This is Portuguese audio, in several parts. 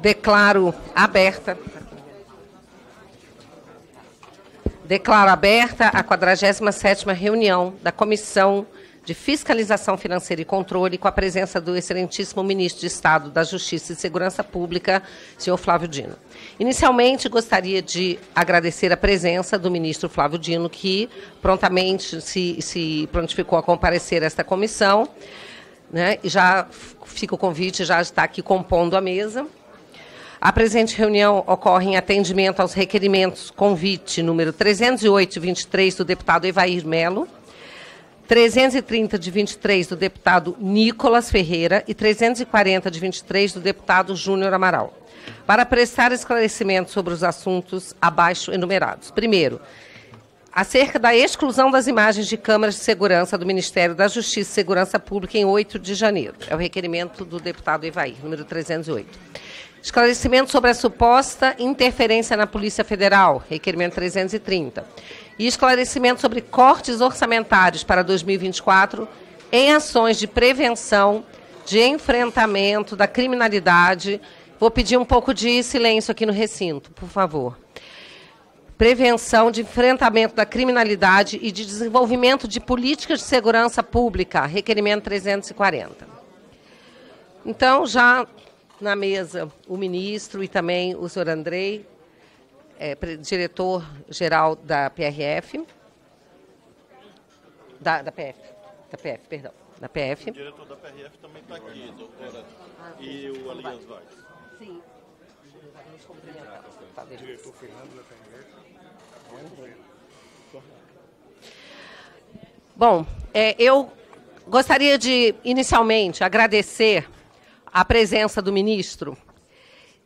Declaro aberta. Declaro aberta a 47ª reunião da Comissão de Fiscalização Financeira e Controle, com a presença do excelentíssimo ministro de Estado da Justiça e Segurança Pública, senhor Flávio Dino. Inicialmente, gostaria de agradecer a presença do ministro Flávio Dino, que prontamente se, se prontificou a comparecer a esta comissão. Né? E já fica o convite, já está aqui compondo a mesa. A presente reunião ocorre em atendimento aos requerimentos convite número 308-23 do deputado Evair Melo, 330 de 23 do deputado Nicolas Ferreira e 340 de 23 do deputado Júnior Amaral, para prestar esclarecimento sobre os assuntos abaixo enumerados. Primeiro, acerca da exclusão das imagens de câmeras de segurança do Ministério da Justiça e Segurança Pública em 8 de janeiro. É o requerimento do deputado Ivaí, número 308. Esclarecimento sobre a suposta interferência na Polícia Federal, requerimento 330. E esclarecimento sobre cortes orçamentários para 2024 em ações de prevenção, de enfrentamento da criminalidade. Vou pedir um pouco de silêncio aqui no recinto, por favor. Prevenção de enfrentamento da criminalidade e de desenvolvimento de políticas de segurança pública, requerimento 340. Então, já na mesa o ministro e também o senhor Andrei, é, diretor-geral da PRF, da, da PF, da PF, perdão, da PF. O diretor da PRF também está aqui, doutora, ah, e o Aliás tá. Alias Vaz. Sim. O diretor Fernando da PRF. Bom, é, eu gostaria de, inicialmente, agradecer a presença do ministro.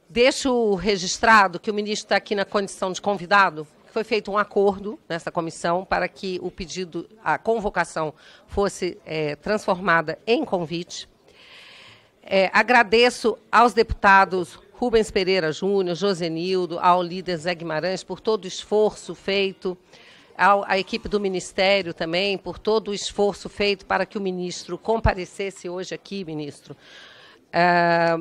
Deixo registrado que o ministro está aqui na condição de convidado. Foi feito um acordo nessa comissão para que o pedido, a convocação, fosse é, transformada em convite. É, agradeço aos deputados Rubens Pereira Júnior, Josenildo, ao líder Zé Guimarães por todo o esforço feito, ao, à equipe do Ministério também, por todo o esforço feito para que o ministro comparecesse hoje aqui, ministro. Ah,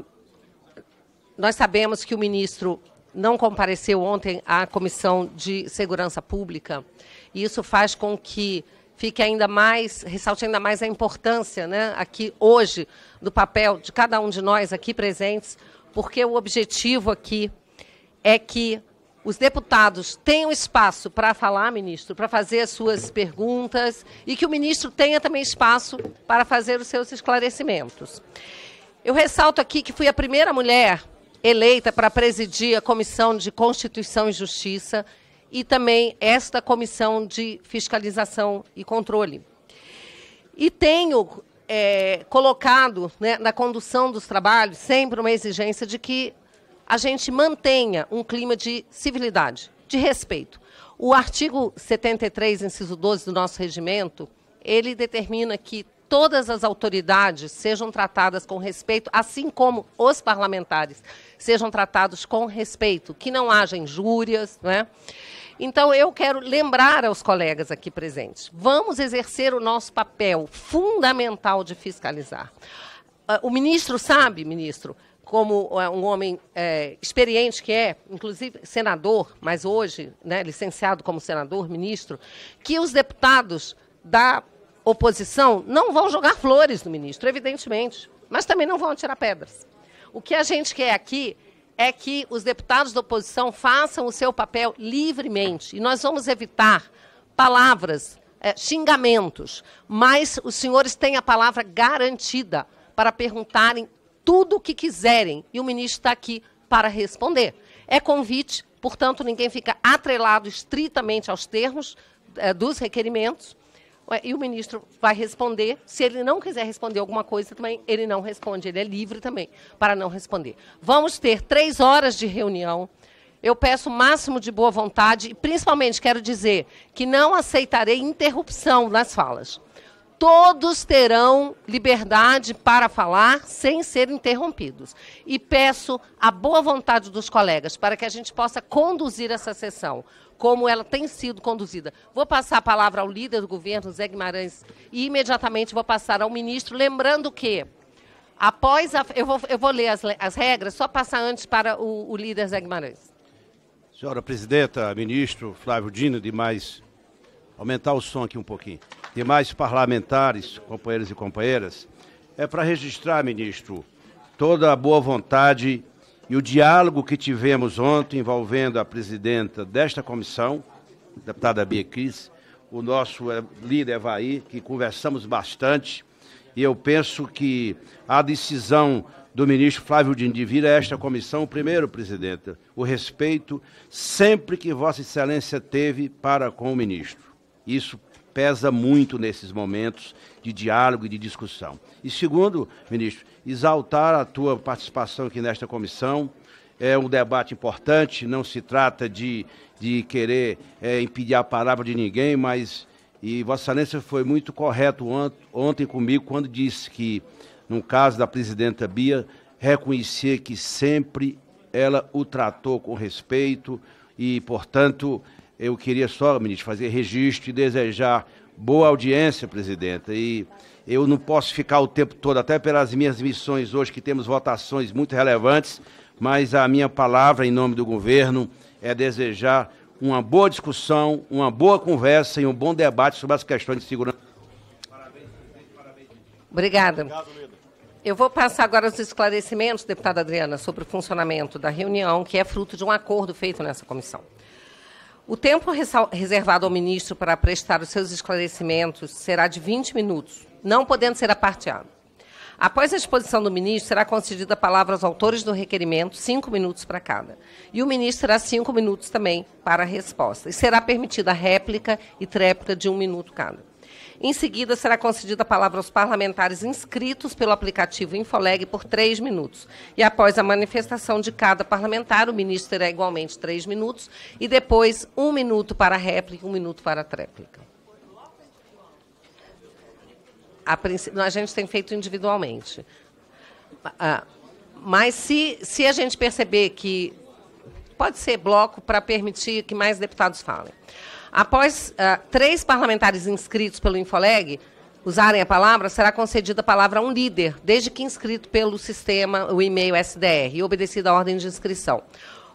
nós sabemos que o ministro não compareceu ontem à Comissão de Segurança Pública, e isso faz com que fique ainda mais, ressalte ainda mais a importância, né, aqui hoje, do papel de cada um de nós aqui presentes, porque o objetivo aqui é que os deputados tenham espaço para falar, ministro, para fazer as suas perguntas e que o ministro tenha também espaço para fazer os seus esclarecimentos. Eu ressalto aqui que fui a primeira mulher eleita para presidir a Comissão de Constituição e Justiça e também esta Comissão de Fiscalização e Controle. E tenho é, colocado né, na condução dos trabalhos sempre uma exigência de que a gente mantenha um clima de civilidade, de respeito. O artigo 73, inciso 12 do nosso regimento, ele determina que todas as autoridades sejam tratadas com respeito, assim como os parlamentares sejam tratados com respeito, que não haja injúrias, né? Então, eu quero lembrar aos colegas aqui presentes: vamos exercer o nosso papel fundamental de fiscalizar. Ah, o ministro sabe, ministro, como eh, um homem é, experiente que é, inclusive senador, mas hoje né, licenciado como senador, ministro, que os deputados da oposição não vão jogar flores no ministro, evidentemente, mas também não vão atirar pedras. O que a gente quer aqui é que os deputados da oposição façam o seu papel livremente e nós vamos evitar palavras, é, xingamentos, mas os senhores têm a palavra garantida para perguntarem tudo o que quiserem e o ministro está aqui para responder. É convite, portanto, ninguém fica atrelado estritamente aos termos é, dos requerimentos e o ministro vai responder. Se ele não quiser responder alguma coisa também, ele não responde. Ele é livre também para não responder. Vamos ter três horas de reunião. Eu peço o máximo de boa vontade e, principalmente, quero dizer que não aceitarei interrupção nas falas. Todos terão liberdade para falar sem ser interrompidos. E peço a boa vontade dos colegas para que a gente possa conduzir essa sessão como ela tem sido conduzida. Vou passar a palavra ao líder do governo, Zé Guimarães, e imediatamente vou passar ao ministro, lembrando que, após a, eu, vou, eu vou ler as, as regras, só passar antes para o, o líder Zé Guimarães. Senhora presidenta, ministro Flávio Dino, demais, aumentar o som aqui um pouquinho, demais parlamentares, companheiros e companheiras, é para registrar, ministro, toda a boa vontade e o diálogo que tivemos ontem envolvendo a presidenta desta comissão, deputada Bia Cris, o nosso eh, líder Evaí, que conversamos bastante, e eu penso que a decisão do ministro Flávio vir a esta comissão, primeiro, presidenta, o respeito sempre que Vossa Excelência teve para com o ministro. Isso pesa muito nesses momentos de diálogo e de discussão. E segundo, ministro, exaltar a tua participação aqui nesta comissão. É um debate importante, não se trata de, de querer é, impedir a palavra de ninguém, mas e Vossa Excelência foi muito correto ontem comigo quando disse que, no caso da presidenta Bia, reconhecer que sempre ela o tratou com respeito e, portanto, eu queria só, ministro, fazer registro e desejar Boa audiência, presidenta. E eu não posso ficar o tempo todo, até pelas minhas missões hoje, que temos votações muito relevantes, mas a minha palavra, em nome do governo, é desejar uma boa discussão, uma boa conversa e um bom debate sobre as questões de segurança. Parabéns, presidente, parabéns. Obrigada. Eu vou passar agora os esclarecimentos, deputada Adriana, sobre o funcionamento da reunião, que é fruto de um acordo feito nessa comissão. O tempo reservado ao ministro para prestar os seus esclarecimentos será de 20 minutos, não podendo ser aparteado. Após a exposição do ministro, será concedida a palavra aos autores do requerimento, cinco minutos para cada. E o ministro terá cinco minutos também para a resposta. E será permitida réplica e tréplica de um minuto cada. Em seguida, será concedida a palavra aos parlamentares inscritos pelo aplicativo Infoleg por três minutos. E após a manifestação de cada parlamentar, o ministro terá igualmente três minutos e depois um minuto para a réplica e um minuto para a tréplica. A, a gente tem feito individualmente. Ah, mas se, se a gente perceber que pode ser bloco para permitir que mais deputados falem. Após uh, três parlamentares inscritos pelo Infoleg usarem a palavra, será concedida a palavra a um líder, desde que inscrito pelo sistema, o e-mail SDR, e obedecida a ordem de inscrição.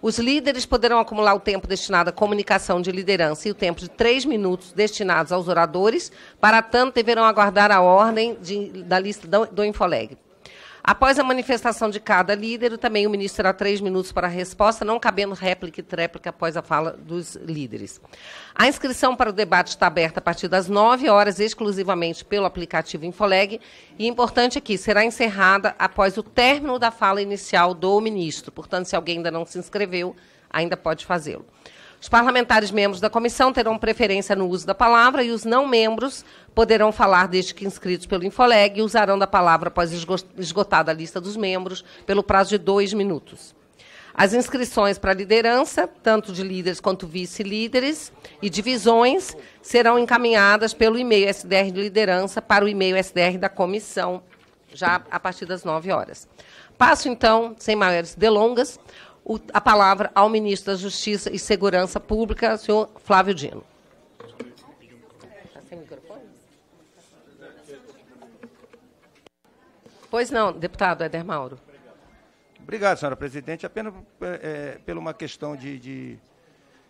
Os líderes poderão acumular o tempo destinado à comunicação de liderança e o tempo de três minutos destinados aos oradores. Para tanto, deverão aguardar a ordem de, da lista do, do Infoleg. Após a manifestação de cada líder, também o ministro terá três minutos para a resposta, não cabendo réplica e tréplica após a fala dos líderes. A inscrição para o debate está aberta a partir das 9 horas, exclusivamente pelo aplicativo Infoleg. E importante aqui, será encerrada após o término da fala inicial do ministro. Portanto, se alguém ainda não se inscreveu, ainda pode fazê-lo. Os parlamentares membros da comissão terão preferência no uso da palavra e os não membros poderão falar desde que inscritos pelo Infoleg e usarão da palavra após esgotada a lista dos membros pelo prazo de dois minutos. As inscrições para liderança, tanto de líderes quanto vice-líderes e divisões, serão encaminhadas pelo e-mail SDR de liderança para o e-mail SDR da comissão, já a partir das 9 horas. Passo, então, sem maiores delongas, o, a palavra ao ministro da Justiça e Segurança Pública, senhor Flávio Dino. Pois não, deputado Eder Mauro. Obrigado, senhora presidente. Apenas é, é, pela uma questão de, de.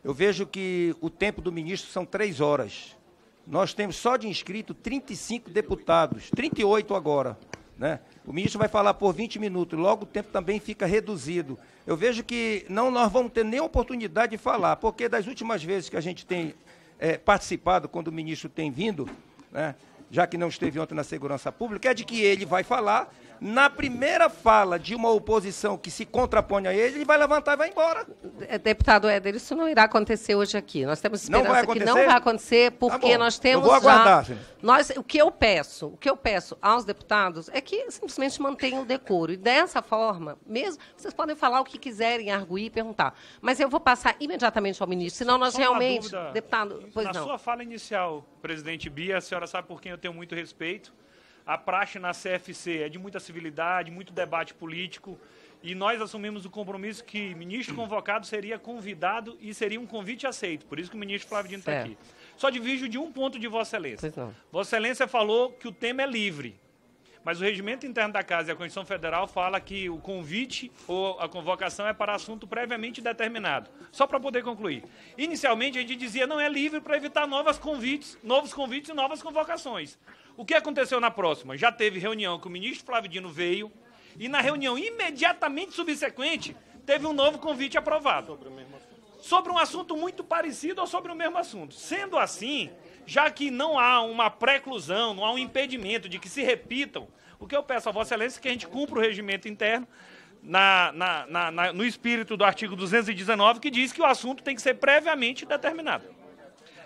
Eu vejo que o tempo do ministro são três horas. Nós temos só de inscrito 35 deputados, 38 agora. Né? O ministro vai falar por 20 minutos, logo o tempo também fica reduzido. Eu vejo que não nós vamos ter nem oportunidade de falar, porque das últimas vezes que a gente tem é, participado, quando o ministro tem vindo, né, já que não esteve ontem na segurança pública, é de que ele vai falar na primeira fala de uma oposição que se contrapõe a ele, ele vai levantar e vai embora. É, deputado Éder, isso não irá acontecer hoje aqui. Nós temos esperança não que não vai acontecer, tá porque tá nós temos eu vou aguardar, já... Nós, o que eu peço, o que eu peço aos deputados é que simplesmente mantenham o decoro. E dessa forma, mesmo, vocês podem falar o que quiserem, arguir e perguntar. Mas eu vou passar imediatamente ao ministro, senão nós Só realmente, deputado, pois na não. Na sua fala inicial, presidente Bia, a senhora sabe por quem eu tenho muito respeito. A praxe na CFC é de muita civilidade, muito debate político. E nós assumimos o compromisso que ministro convocado seria convidado e seria um convite aceito. Por isso que o ministro Flávio Dino está aqui. Só divijo de um ponto de Vossa Excelência. Vossa Excelência falou que o tema é livre. Mas o regimento interno da Casa e a Constituição Federal fala que o convite ou a convocação é para assunto previamente determinado. Só para poder concluir. Inicialmente a gente dizia não é livre para evitar novos convites, novos convites e novas convocações. O que aconteceu na próxima? Já teve reunião que o ministro Flávio Dino veio e na reunião imediatamente subsequente teve um novo convite aprovado. Sobre o mesmo assunto. Sobre um assunto muito parecido ou sobre o mesmo assunto. Sendo assim, já que não há uma preclusão, não há um impedimento de que se repitam, o que eu peço a Vossa Excelência é que a gente cumpra o regimento interno na, na, na, no espírito do artigo 219, que diz que o assunto tem que ser previamente determinado.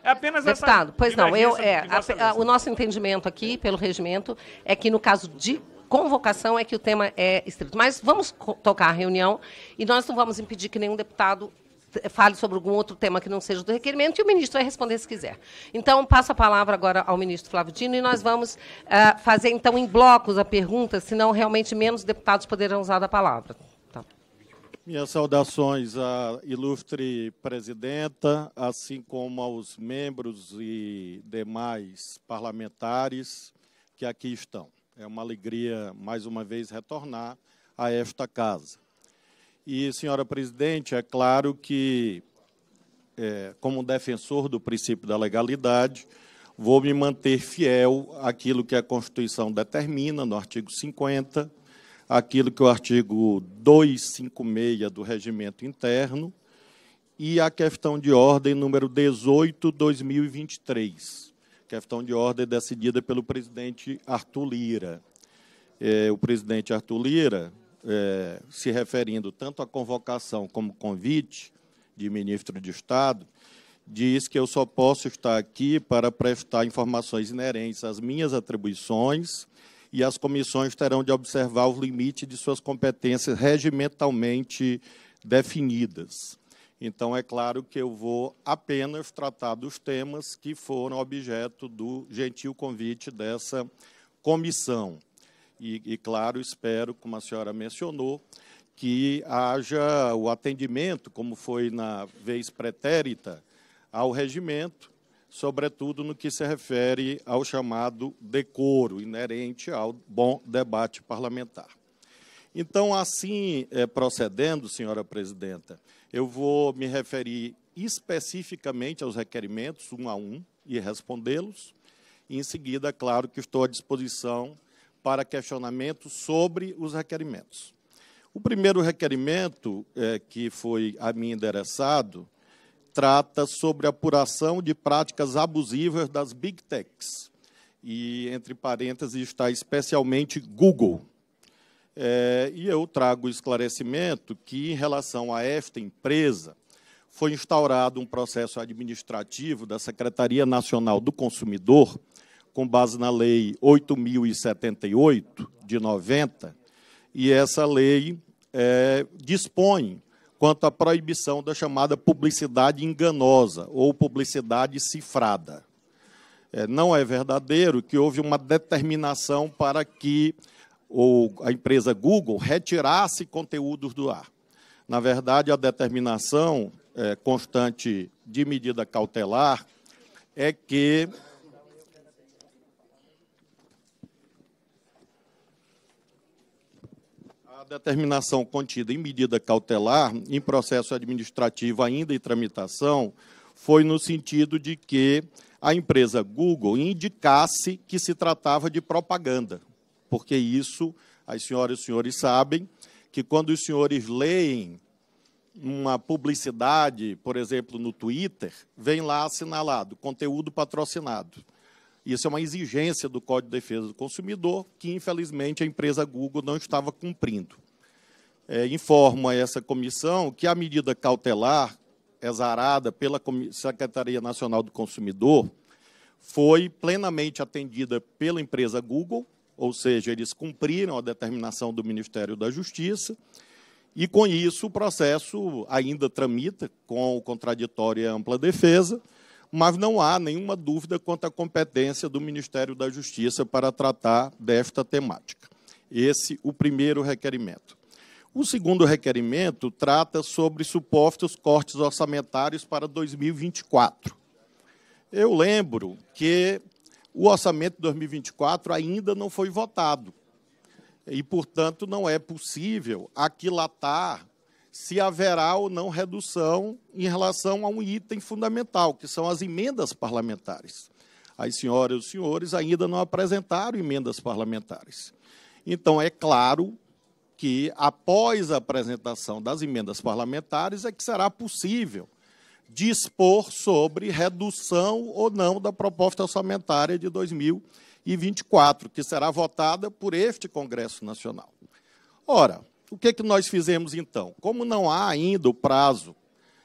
É apenas Deputado, essa pois não, eu, é, a, a, o nosso entendimento aqui, pelo regimento, é que no caso de convocação é que o tema é estrito. Mas vamos tocar a reunião e nós não vamos impedir que nenhum deputado eh, fale sobre algum outro tema que não seja do requerimento e o ministro vai responder se quiser. Então, passo a palavra agora ao ministro Flávio Dino e nós vamos uh, fazer, então, em blocos a pergunta, senão realmente menos deputados poderão usar a palavra. Minhas saudações à ilustre presidenta, assim como aos membros e demais parlamentares que aqui estão. É uma alegria, mais uma vez, retornar a esta casa. E, senhora presidente, é claro que, é, como defensor do princípio da legalidade, vou me manter fiel àquilo que a Constituição determina no artigo 50 aquilo que o artigo 256 do Regimento Interno e a questão de ordem número 18/2023, questão de ordem decidida pelo presidente Arthur Lira. É, o presidente Arthur Lira, é, se referindo tanto à convocação como convite de ministro de Estado, diz que eu só posso estar aqui para prestar informações inerentes às minhas atribuições e as comissões terão de observar os limites de suas competências regimentalmente definidas. Então, é claro que eu vou apenas tratar dos temas que foram objeto do gentil convite dessa comissão. E, e claro, espero, como a senhora mencionou, que haja o atendimento, como foi na vez pretérita, ao regimento, sobretudo no que se refere ao chamado decoro inerente ao bom debate parlamentar. Então, assim é, procedendo, senhora presidenta, eu vou me referir especificamente aos requerimentos, um a um, e respondê-los. Em seguida, claro que estou à disposição para questionamentos sobre os requerimentos. O primeiro requerimento é, que foi a mim endereçado trata sobre apuração de práticas abusivas das big techs. E, entre parênteses, está especialmente Google. É, e eu trago o esclarecimento que, em relação a esta empresa, foi instaurado um processo administrativo da Secretaria Nacional do Consumidor, com base na Lei 8.078, de 90, e essa lei é, dispõe quanto à proibição da chamada publicidade enganosa ou publicidade cifrada. É, não é verdadeiro que houve uma determinação para que a empresa Google retirasse conteúdos do ar. Na verdade, a determinação é, constante de medida cautelar é que determinação contida em medida cautelar, em processo administrativo ainda em tramitação, foi no sentido de que a empresa Google indicasse que se tratava de propaganda, porque isso, as senhoras e senhores sabem, que quando os senhores leem uma publicidade, por exemplo, no Twitter, vem lá assinalado conteúdo patrocinado. Isso é uma exigência do Código de Defesa do Consumidor que, infelizmente, a empresa Google não estava cumprindo é, informo a essa comissão que a medida cautelar exarada pela Secretaria Nacional do Consumidor foi plenamente atendida pela empresa Google, ou seja, eles cumpriram a determinação do Ministério da Justiça, e com isso o processo ainda tramita com o contraditório e ampla defesa, mas não há nenhuma dúvida quanto à competência do Ministério da Justiça para tratar desta temática. Esse o primeiro requerimento. O segundo requerimento trata sobre supostos cortes orçamentários para 2024. Eu lembro que o orçamento de 2024 ainda não foi votado. E, portanto, não é possível aquilatar se haverá ou não redução em relação a um item fundamental, que são as emendas parlamentares. As senhoras e os senhores ainda não apresentaram emendas parlamentares. Então, é claro que, após a apresentação das emendas parlamentares, é que será possível dispor sobre redução ou não da proposta orçamentária de 2024, que será votada por este Congresso Nacional. Ora, o que, é que nós fizemos então? Como não há ainda o prazo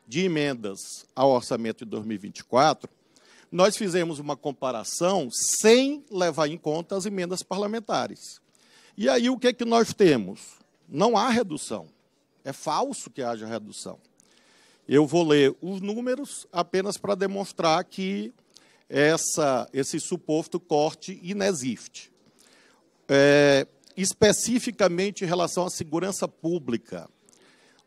de emendas ao orçamento de 2024, nós fizemos uma comparação sem levar em conta as emendas parlamentares. E aí o que é que nós temos? não há redução. É falso que haja redução. Eu vou ler os números apenas para demonstrar que essa, esse suposto corte inexiste. É, especificamente em relação à segurança pública,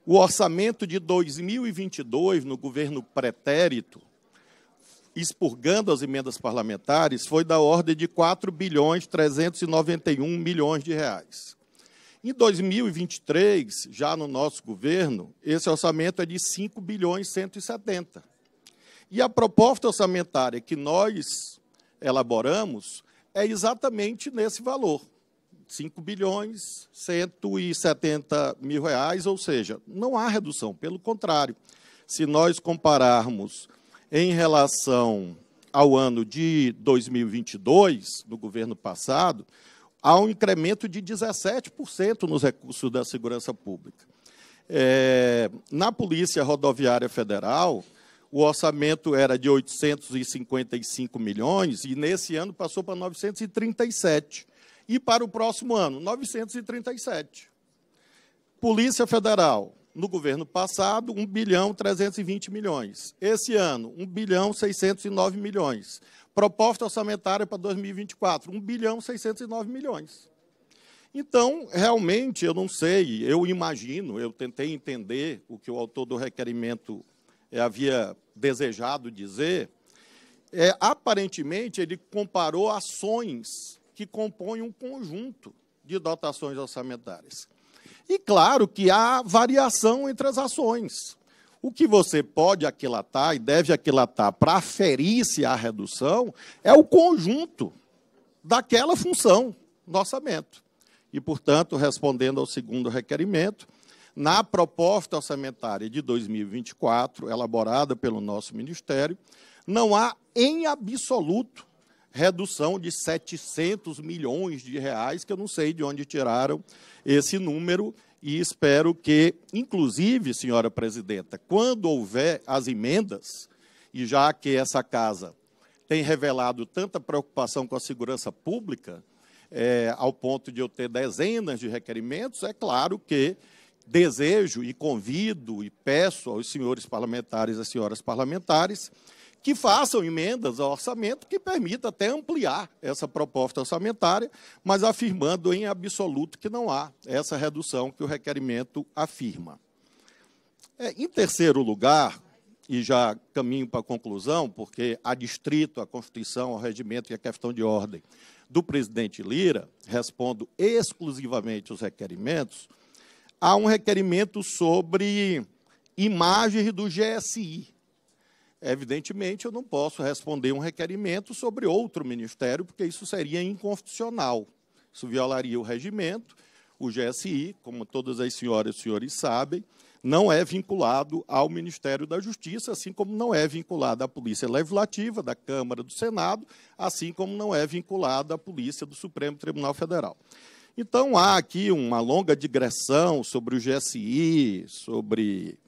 o orçamento de 2022 no governo pretérito, expurgando as emendas parlamentares, foi da ordem de 4 bilhões 391 milhões de reais. Em 2023, já no nosso governo, esse orçamento é de 5 bilhões 170. E a proposta orçamentária que nós elaboramos é exatamente nesse valor. 5 bilhões 170 mil reais, ou seja, não há redução, pelo contrário. Se nós compararmos em relação ao ano de 2022, no governo passado, há um incremento de 17% nos recursos da segurança pública. É, na Polícia Rodoviária Federal, o orçamento era de 855 milhões e nesse ano passou para 937. E para o próximo ano, 937. Polícia Federal, no governo passado, 1 bilhão 320 milhões. Esse ano, 1 bilhão 609 milhões. Proposta orçamentária para 2024, 1 bilhão 609 milhões. Então, realmente, eu não sei, eu imagino, eu tentei entender o que o autor do requerimento eh, havia desejado dizer. É, aparentemente, ele comparou ações que compõem um conjunto de dotações orçamentárias. E claro que há variação entre as ações. O que você pode aquilatar e deve aquilatar para aferir-se à redução é o conjunto daquela função do orçamento. E, portanto, respondendo ao segundo requerimento, na proposta orçamentária de 2024, elaborada pelo nosso Ministério, não há, em absoluto, redução de 700 milhões de reais, que eu não sei de onde tiraram esse número, e espero que, inclusive, senhora presidenta, quando houver as emendas, e já que essa casa tem revelado tanta preocupação com a segurança pública, é, ao ponto de eu ter dezenas de requerimentos, é claro que desejo e convido e peço aos senhores parlamentares e às senhoras parlamentares que façam emendas ao orçamento que permita até ampliar essa proposta orçamentária, mas afirmando em absoluto que não há essa redução que o requerimento afirma. É, em terceiro lugar, e já caminho para a conclusão, porque há distrito, a Constituição, o regimento e a é questão de ordem do presidente Lira, respondo exclusivamente os requerimentos, há um requerimento sobre imagens do GSI, Evidentemente, eu não posso responder um requerimento sobre outro ministério, porque isso seria inconstitucional. Isso violaria o regimento. O GSI, como todas as senhoras e senhores sabem, não é vinculado ao Ministério da Justiça, assim como não é vinculado à Polícia Legislativa, da Câmara, do Senado, assim como não é vinculado à Polícia do Supremo Tribunal Federal. Então, há aqui uma longa digressão sobre o GSI, sobre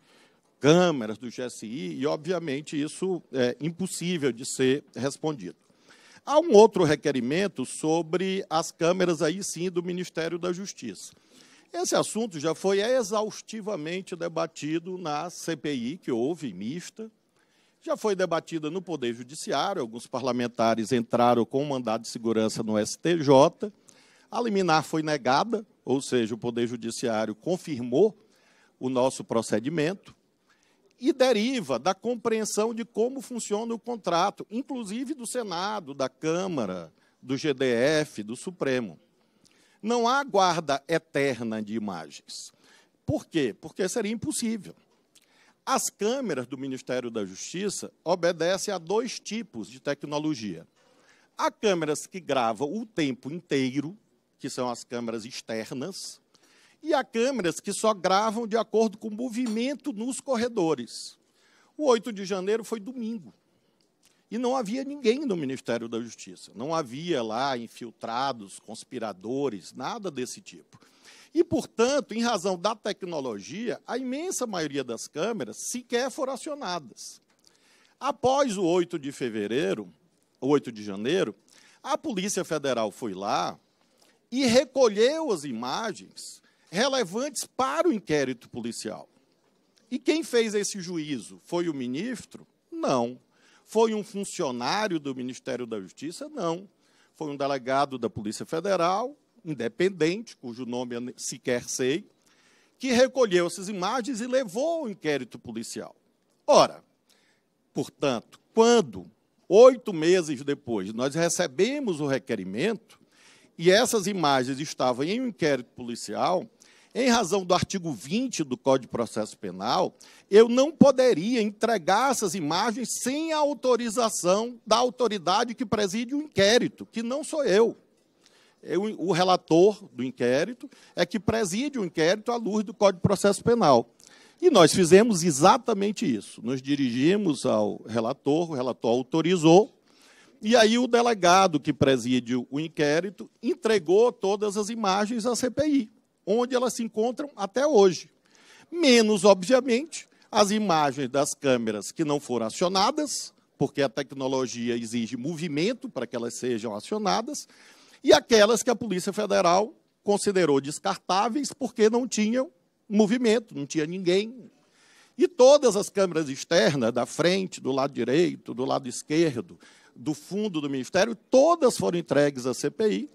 câmeras do GSI, e obviamente isso é impossível de ser respondido. Há um outro requerimento sobre as câmeras aí sim do Ministério da Justiça. Esse assunto já foi exaustivamente debatido na CPI que houve mista, já foi debatida no Poder Judiciário, alguns parlamentares entraram com um mandado de segurança no STJ, a liminar foi negada, ou seja, o Poder Judiciário confirmou o nosso procedimento e deriva da compreensão de como funciona o contrato, inclusive do Senado, da Câmara, do GDF, do Supremo. Não há guarda eterna de imagens. Por quê? Porque seria impossível. As câmeras do Ministério da Justiça obedecem a dois tipos de tecnologia. Há câmeras que gravam o tempo inteiro, que são as câmeras externas, e há câmeras que só gravam de acordo com o movimento nos corredores. O 8 de janeiro foi domingo. E não havia ninguém no Ministério da Justiça. Não havia lá infiltrados, conspiradores, nada desse tipo. E, portanto, em razão da tecnologia, a imensa maioria das câmeras sequer foram acionadas. Após o 8 de fevereiro, 8 de janeiro, a Polícia Federal foi lá e recolheu as imagens relevantes para o inquérito policial. E quem fez esse juízo? Foi o ministro? Não. Foi um funcionário do Ministério da Justiça? Não. Foi um delegado da Polícia Federal, independente, cujo nome eu sequer sei, que recolheu essas imagens e levou ao inquérito policial. Ora, portanto, quando, oito meses depois, nós recebemos o requerimento e essas imagens estavam em um inquérito policial, em razão do artigo 20 do Código de Processo Penal, eu não poderia entregar essas imagens sem a autorização da autoridade que preside o inquérito, que não sou eu. eu o relator do inquérito é que preside o inquérito à luz do Código de Processo Penal. E nós fizemos exatamente isso. Nos dirigimos ao relator, o relator autorizou, e aí o delegado que preside o inquérito entregou todas as imagens à CPI onde elas se encontram até hoje. Menos, obviamente, as imagens das câmeras que não foram acionadas, porque a tecnologia exige movimento para que elas sejam acionadas, e aquelas que a Polícia Federal considerou descartáveis porque não tinham movimento, não tinha ninguém. E todas as câmeras externas, da frente, do lado direito, do lado esquerdo, do fundo do Ministério, todas foram entregues à CPI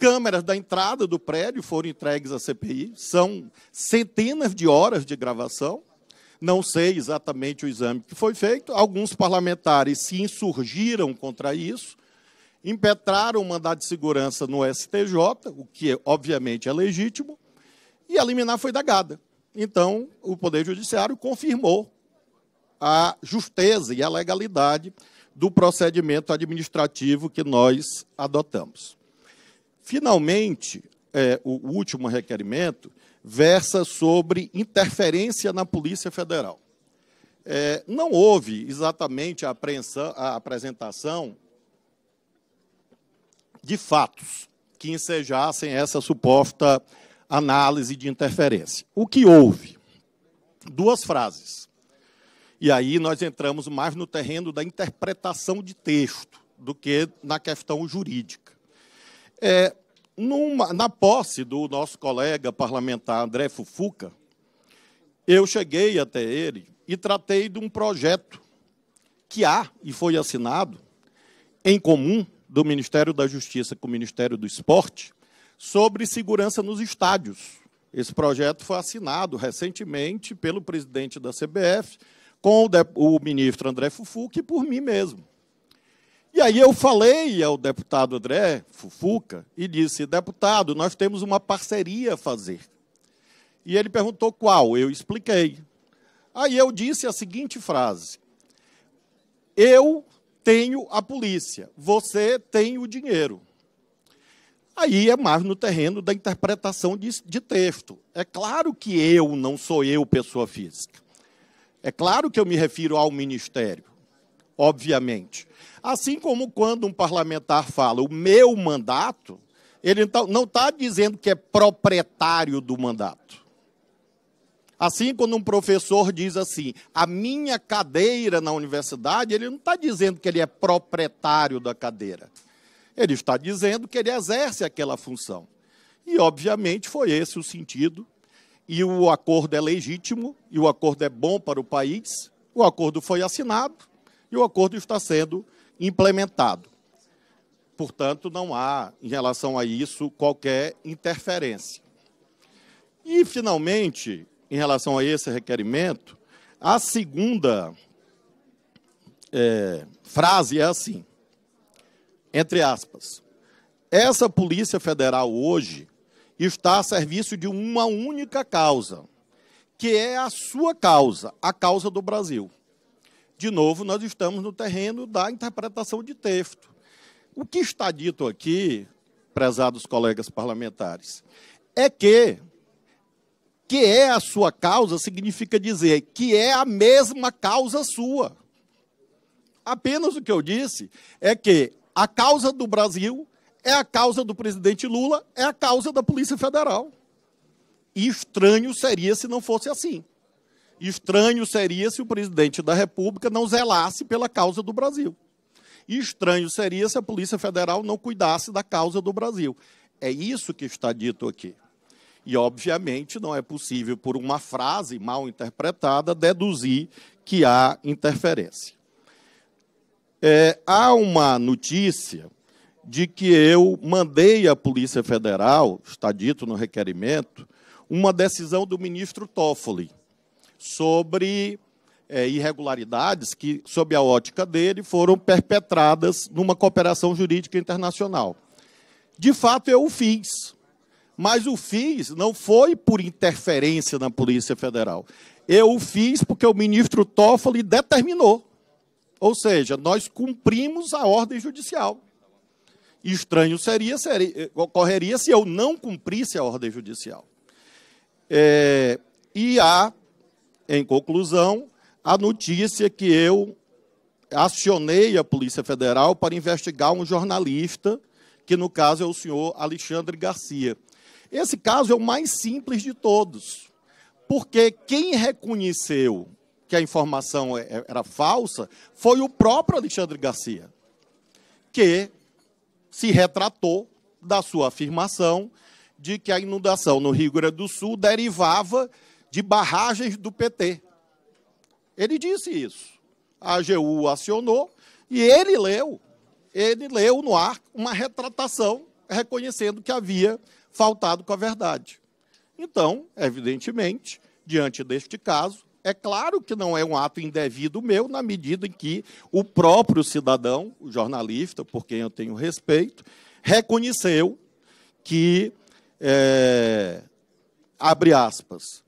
câmeras da entrada do prédio foram entregues à CPI, são centenas de horas de gravação. Não sei exatamente o exame que foi feito. Alguns parlamentares se insurgiram contra isso, impetraram o mandado de segurança no STJ, o que obviamente é legítimo, e a liminar foi dagada. Então, o Poder Judiciário confirmou a justeza e a legalidade do procedimento administrativo que nós adotamos. Finalmente, é, o último requerimento versa sobre interferência na Polícia Federal. É, não houve exatamente a, a apresentação de fatos que ensejassem essa suposta análise de interferência. O que houve? Duas frases. E aí nós entramos mais no terreno da interpretação de texto do que na questão jurídica. É, numa, na posse do nosso colega parlamentar André Fufuca, eu cheguei até ele e tratei de um projeto que há e foi assinado em comum do Ministério da Justiça com o Ministério do Esporte sobre segurança nos estádios. Esse projeto foi assinado recentemente pelo presidente da CBF, com o, o ministro André Fufuca e por mim mesmo. E aí eu falei ao deputado André Fufuca e disse: deputado, nós temos uma parceria a fazer. E ele perguntou qual. Eu expliquei. Aí eu disse a seguinte frase: Eu tenho a polícia, você tem o dinheiro. Aí é mais no terreno da interpretação de, de texto. É claro que eu não sou eu, pessoa física. É claro que eu me refiro ao Ministério obviamente. Assim como quando um parlamentar fala o meu mandato, ele não está tá dizendo que é proprietário do mandato. Assim, quando um professor diz assim, a minha cadeira na universidade, ele não está dizendo que ele é proprietário da cadeira. Ele está dizendo que ele exerce aquela função. E, obviamente, foi esse o sentido. E o acordo é legítimo, e o acordo é bom para o país. O acordo foi assinado e o acordo está sendo implementado. Portanto, não há, em relação a isso, qualquer interferência. E, finalmente, em relação a esse requerimento, a segunda é, frase é assim, entre aspas, essa Polícia Federal hoje está a serviço de uma única causa, que é a sua causa, a causa do Brasil de novo, nós estamos no terreno da interpretação de texto. O que está dito aqui, prezados colegas parlamentares, é que que é a sua causa significa dizer que é a mesma causa sua. Apenas o que eu disse é que a causa do Brasil é a causa do presidente Lula, é a causa da Polícia Federal. E estranho seria se não fosse assim. Estranho seria se o presidente da República não zelasse pela causa do Brasil. estranho seria se a Polícia Federal não cuidasse da causa do Brasil. É isso que está dito aqui. E, obviamente, não é possível, por uma frase mal interpretada, deduzir que há interferência. É, há uma notícia de que eu mandei à Polícia Federal, está dito no requerimento, uma decisão do ministro Toffoli, sobre é, irregularidades que, sob a ótica dele, foram perpetradas numa cooperação jurídica internacional. De fato, eu o fiz. Mas o fiz não foi por interferência na Polícia Federal. Eu o fiz porque o ministro Toffoli determinou. Ou seja, nós cumprimos a ordem judicial. Estranho seria, seria ocorreria se eu não cumprisse a ordem judicial. É, e há em conclusão, a notícia é que eu acionei a Polícia Federal para investigar um jornalista, que no caso é o senhor Alexandre Garcia. Esse caso é o mais simples de todos, porque quem reconheceu que a informação é, é, era falsa foi o próprio Alexandre Garcia, que se retratou da sua afirmação de que a inundação no Rio Grande do Sul derivava de barragens do PT. Ele disse isso. A AGU acionou e ele leu, ele leu no ar uma retratação reconhecendo que havia faltado com a verdade. Então, evidentemente, diante deste caso, é claro que não é um ato indevido meu, na medida em que o próprio cidadão, o jornalista, por quem eu tenho respeito, reconheceu que, é, abre aspas,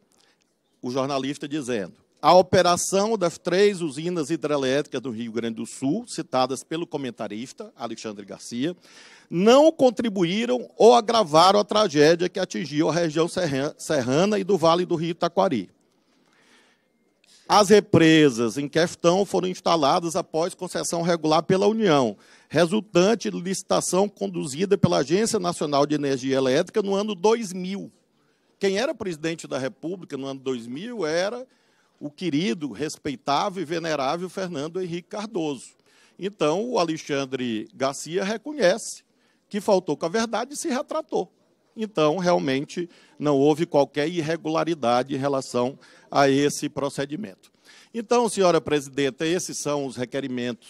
o jornalista dizendo: a operação das três usinas hidrelétricas do Rio Grande do Sul, citadas pelo comentarista Alexandre Garcia, não contribuíram ou agravaram a tragédia que atingiu a região serrana e do Vale do Rio Taquari. As represas em questão foram instaladas após concessão regular pela União, resultante de licitação conduzida pela Agência Nacional de Energia Elétrica no ano 2000 quem era presidente da República no ano 2000 era o querido, respeitável e venerável Fernando Henrique Cardoso. Então, o Alexandre Garcia reconhece que faltou com a verdade e se retratou. Então, realmente, não houve qualquer irregularidade em relação a esse procedimento. Então, senhora presidenta, esses são os requerimentos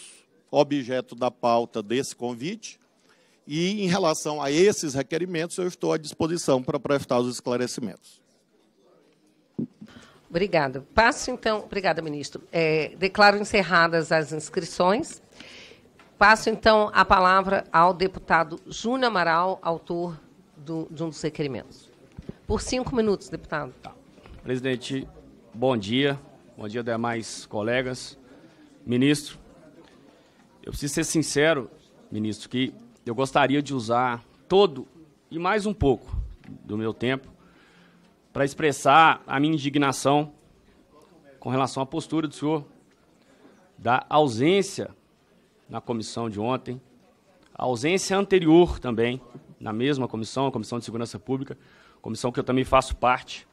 objeto da pauta desse convite. E, em relação a esses requerimentos, eu estou à disposição para prestar os esclarecimentos. Obrigada. Passo, então... Obrigada, ministro. É, declaro encerradas as inscrições. Passo, então, a palavra ao deputado Júnior Amaral, autor do, de um dos requerimentos. Por cinco minutos, deputado. Tá. Presidente, bom dia. Bom dia, demais colegas. Ministro, eu preciso ser sincero, ministro, que eu gostaria de usar todo e mais um pouco do meu tempo para expressar a minha indignação com relação à postura do senhor, da ausência na comissão de ontem, a ausência anterior também, na mesma comissão, a Comissão de Segurança Pública, comissão que eu também faço parte.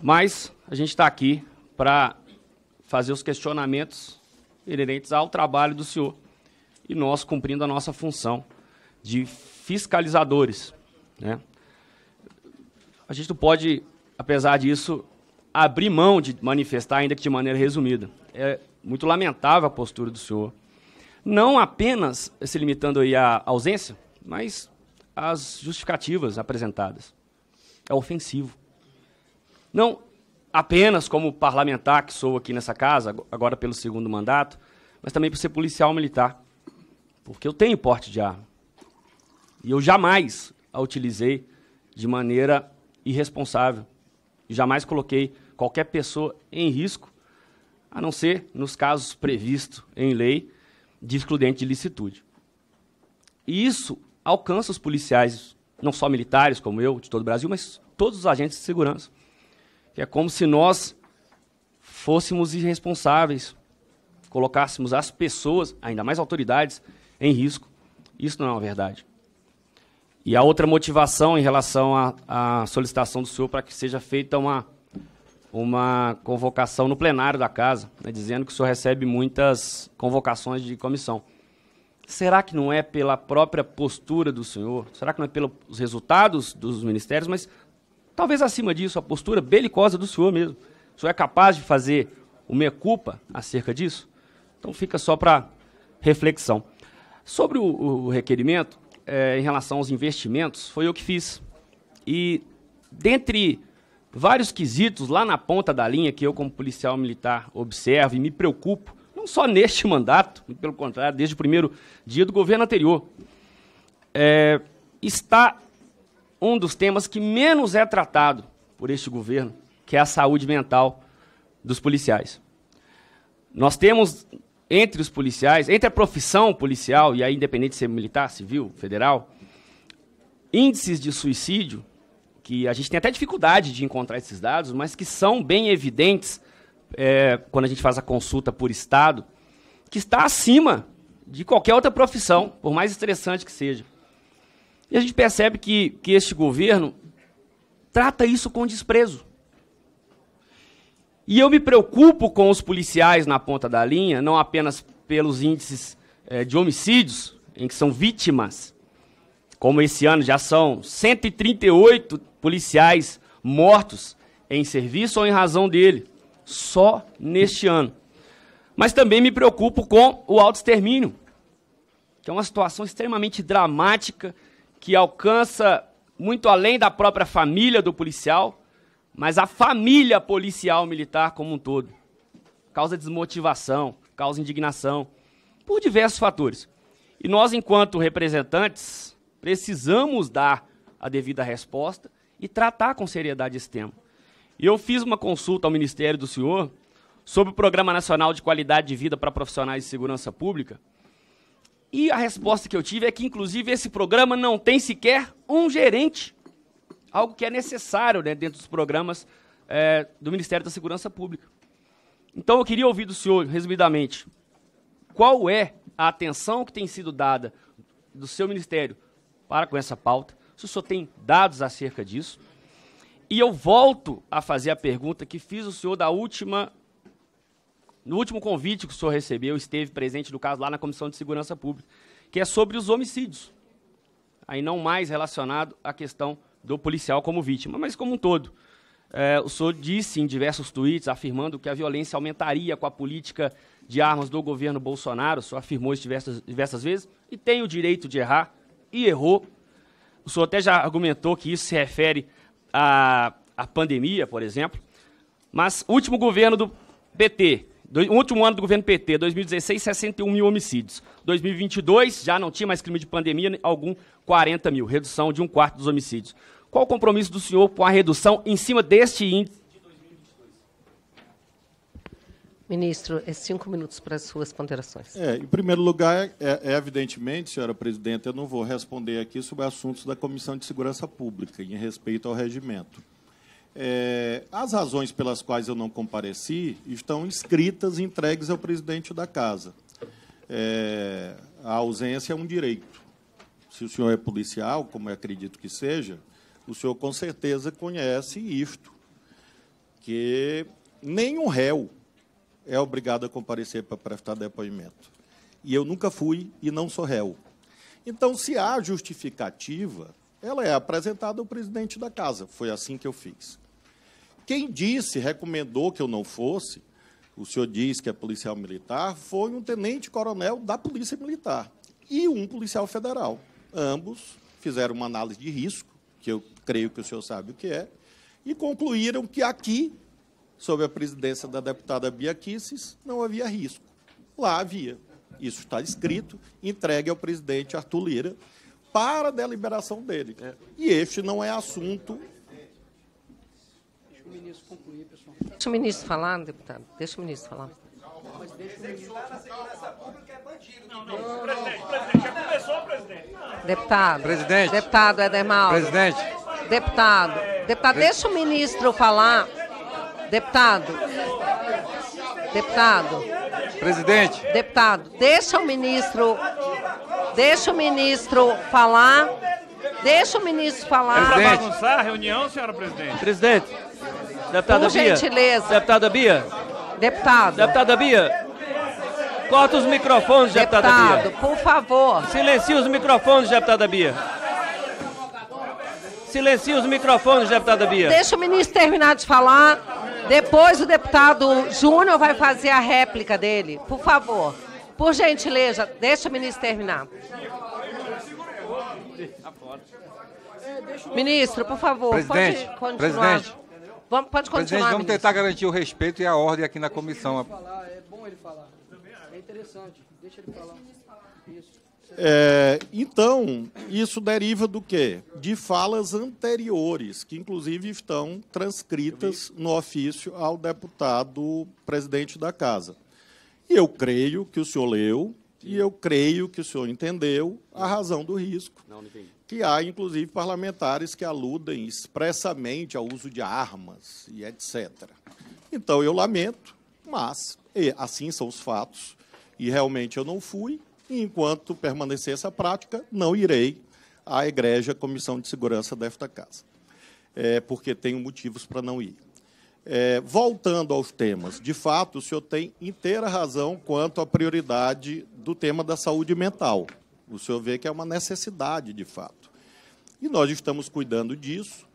Mas a gente está aqui para fazer os questionamentos inerentes ao trabalho do senhor e nós cumprindo a nossa função de fiscalizadores. Né? A gente não pode, apesar disso, abrir mão de manifestar, ainda que de maneira resumida. É muito lamentável a postura do senhor. Não apenas se limitando aí à ausência, mas às justificativas apresentadas. É ofensivo. Não apenas como parlamentar que sou aqui nessa casa, agora pelo segundo mandato, mas também por ser policial militar. Porque eu tenho porte de arma. E eu jamais a utilizei de maneira irresponsável. E jamais coloquei qualquer pessoa em risco, a não ser nos casos previstos em lei de excludente de licitude. E isso alcança os policiais, não só militares como eu, de todo o Brasil, mas todos os agentes de segurança. Que é como se nós fôssemos irresponsáveis, colocássemos as pessoas, ainda mais autoridades, em risco. Isso não é uma verdade. E a outra motivação em relação à, à solicitação do senhor para que seja feita uma, uma convocação no plenário da casa, né, dizendo que o senhor recebe muitas convocações de comissão. Será que não é pela própria postura do senhor? Será que não é pelos resultados dos ministérios? Mas talvez acima disso, a postura belicosa do senhor mesmo. O senhor é capaz de fazer o meia culpa acerca disso? Então fica só para reflexão. Sobre o, o requerimento, é, em relação aos investimentos, foi eu que fiz. E dentre vários quesitos lá na ponta da linha que eu, como policial militar, observo e me preocupo, não só neste mandato, pelo contrário, desde o primeiro dia do governo anterior, é, está um dos temas que menos é tratado por este governo, que é a saúde mental dos policiais. Nós temos entre os policiais, entre a profissão policial, e a independente de ser militar, civil, federal, índices de suicídio, que a gente tem até dificuldade de encontrar esses dados, mas que são bem evidentes é, quando a gente faz a consulta por estado, que está acima de qualquer outra profissão, por mais estressante que seja. E a gente percebe que, que este governo trata isso com desprezo. E eu me preocupo com os policiais na ponta da linha, não apenas pelos índices é, de homicídios em que são vítimas, como esse ano já são 138 policiais mortos em serviço ou em razão dele, só neste ano. Mas também me preocupo com o autoextermínio, que é uma situação extremamente dramática que alcança muito além da própria família do policial, mas a família policial militar como um todo. Causa desmotivação, causa indignação, por diversos fatores. E nós, enquanto representantes, precisamos dar a devida resposta e tratar com seriedade esse tema. E eu fiz uma consulta ao Ministério do Senhor sobre o Programa Nacional de Qualidade de Vida para Profissionais de Segurança Pública. E a resposta que eu tive é que, inclusive, esse programa não tem sequer um gerente algo que é necessário né, dentro dos programas é, do Ministério da Segurança Pública. Então, eu queria ouvir do senhor, resumidamente, qual é a atenção que tem sido dada do seu Ministério para com essa pauta, se o senhor tem dados acerca disso. E eu volto a fazer a pergunta que fiz o senhor da última no último convite que o senhor recebeu, esteve presente no caso lá na Comissão de Segurança Pública, que é sobre os homicídios. Aí não mais relacionado à questão do policial como vítima, mas como um todo. É, o senhor disse em diversos tweets afirmando que a violência aumentaria com a política de armas do governo Bolsonaro. O senhor afirmou isso diversas, diversas vezes e tem o direito de errar e errou. O senhor até já argumentou que isso se refere à, à pandemia, por exemplo. Mas último governo do PT, do, último ano do governo PT, 2016, 61 mil homicídios. 2022, já não tinha mais crime de pandemia, algum 40 mil, redução de um quarto dos homicídios. Qual o compromisso do senhor com a redução em cima deste índice Ministro, é cinco minutos para as suas ponderações. É, em primeiro lugar, é, é, é, evidentemente, senhora presidenta, eu não vou responder aqui sobre assuntos da Comissão de Segurança Pública, em respeito ao regimento. É, as razões pelas quais eu não compareci estão escritas e entregues ao presidente da casa. É, a ausência é um direito. Se o senhor é policial, como eu acredito que seja, o senhor com certeza conhece isto, que nenhum réu é obrigado a comparecer para prestar depoimento. E eu nunca fui e não sou réu. Então, se há justificativa, ela é apresentada ao presidente da casa. Foi assim que eu fiz. Quem disse, recomendou que eu não fosse, o senhor diz que é policial militar, foi um tenente-coronel da Polícia Militar e um policial federal. Ambos fizeram uma análise de risco, que eu creio que o senhor sabe o que é, e concluíram que aqui, sob a presidência da deputada Bia Kisses, não havia risco. Lá havia. Isso está escrito, entregue ao presidente Arthur Lira para a deliberação dele. É. E este não é assunto o ministro concluir, pessoal. Deixa o ministro falar, deputado. Deixa o ministro falar. É presidente, presidente, já começou, presidente. Deputado. Presidente. Deputado Edermal. Presidente. Deputado, deputado, deixa o ministro falar. Deputado, deputado. Presidente. Deputado, deixa o ministro, deixa o ministro falar. Deixa o ministro falar. Presidente. Para bagunçar a reunião, senhora presidente. Presidente. Deputada Bia. gentileza. Deputada Bia. Deputado. Deputada Bia. Corta os microfones, deputada deputado, Bia. Deputado, por favor. Silencie os microfones, deputada Bia. Silencie os microfones, deputada Bia. Deixa o ministro terminar de falar. Depois o deputado Júnior vai fazer a réplica dele. Por favor. Por gentileza, deixa o ministro terminar. Ministro, por favor, presidente, pode continuar. Presidente, vamos, pode continuar, presidente, vamos tentar garantir o respeito e a ordem aqui na comissão. Falar, é bom ele falar. É interessante. Deixa ele falar. É, então, isso deriva do quê? De falas anteriores, que inclusive estão transcritas no ofício ao deputado presidente da casa. E eu creio que o senhor leu, e eu creio que o senhor entendeu a razão do risco. Não, não que há, inclusive, parlamentares que aludem expressamente ao uso de armas e etc. Então, eu lamento, mas assim são os fatos. E realmente eu não fui, e enquanto permanecer essa prática, não irei à Igreja Comissão de Segurança desta Casa, é, porque tenho motivos para não ir. É, voltando aos temas, de fato, o senhor tem inteira razão quanto à prioridade do tema da saúde mental. O senhor vê que é uma necessidade, de fato. E nós estamos cuidando disso,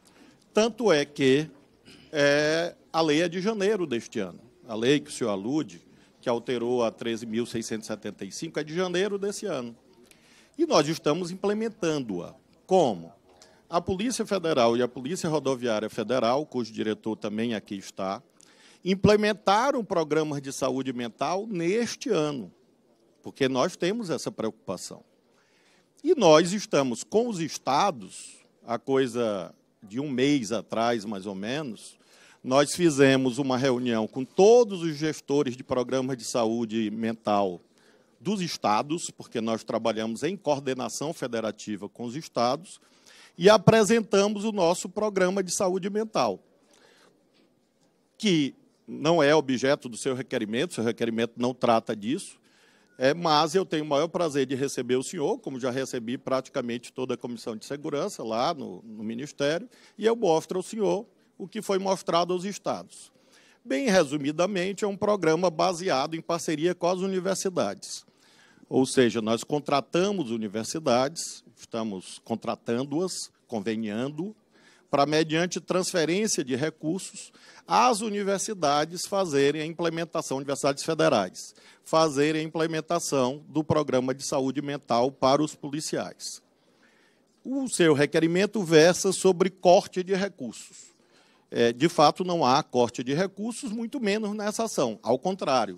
tanto é que é, a lei é de janeiro deste ano. A lei que o senhor alude, que alterou a 13.675, é de janeiro desse ano. E nós estamos implementando-a. Como? A Polícia Federal e a Polícia Rodoviária Federal, cujo diretor também aqui está, implementaram programas de saúde mental neste ano, porque nós temos essa preocupação. E nós estamos com os estados, a coisa de um mês atrás, mais ou menos, nós fizemos uma reunião com todos os gestores de programas de saúde mental dos estados, porque nós trabalhamos em coordenação federativa com os estados, e apresentamos o nosso programa de saúde mental, que não é objeto do seu requerimento, seu requerimento não trata disso, é, mas eu tenho o maior prazer de receber o senhor, como já recebi praticamente toda a comissão de segurança lá no, no Ministério, e eu mostro ao senhor o que foi mostrado aos estados. Bem resumidamente, é um programa baseado em parceria com as universidades. Ou seja, nós contratamos universidades, estamos contratando-as, conveniando, para, mediante transferência de recursos, as universidades fazerem a implementação, universidades federais, fazerem a implementação do programa de saúde mental para os policiais. O seu requerimento versa sobre corte de recursos. É, de fato, não há corte de recursos, muito menos nessa ação. Ao contrário,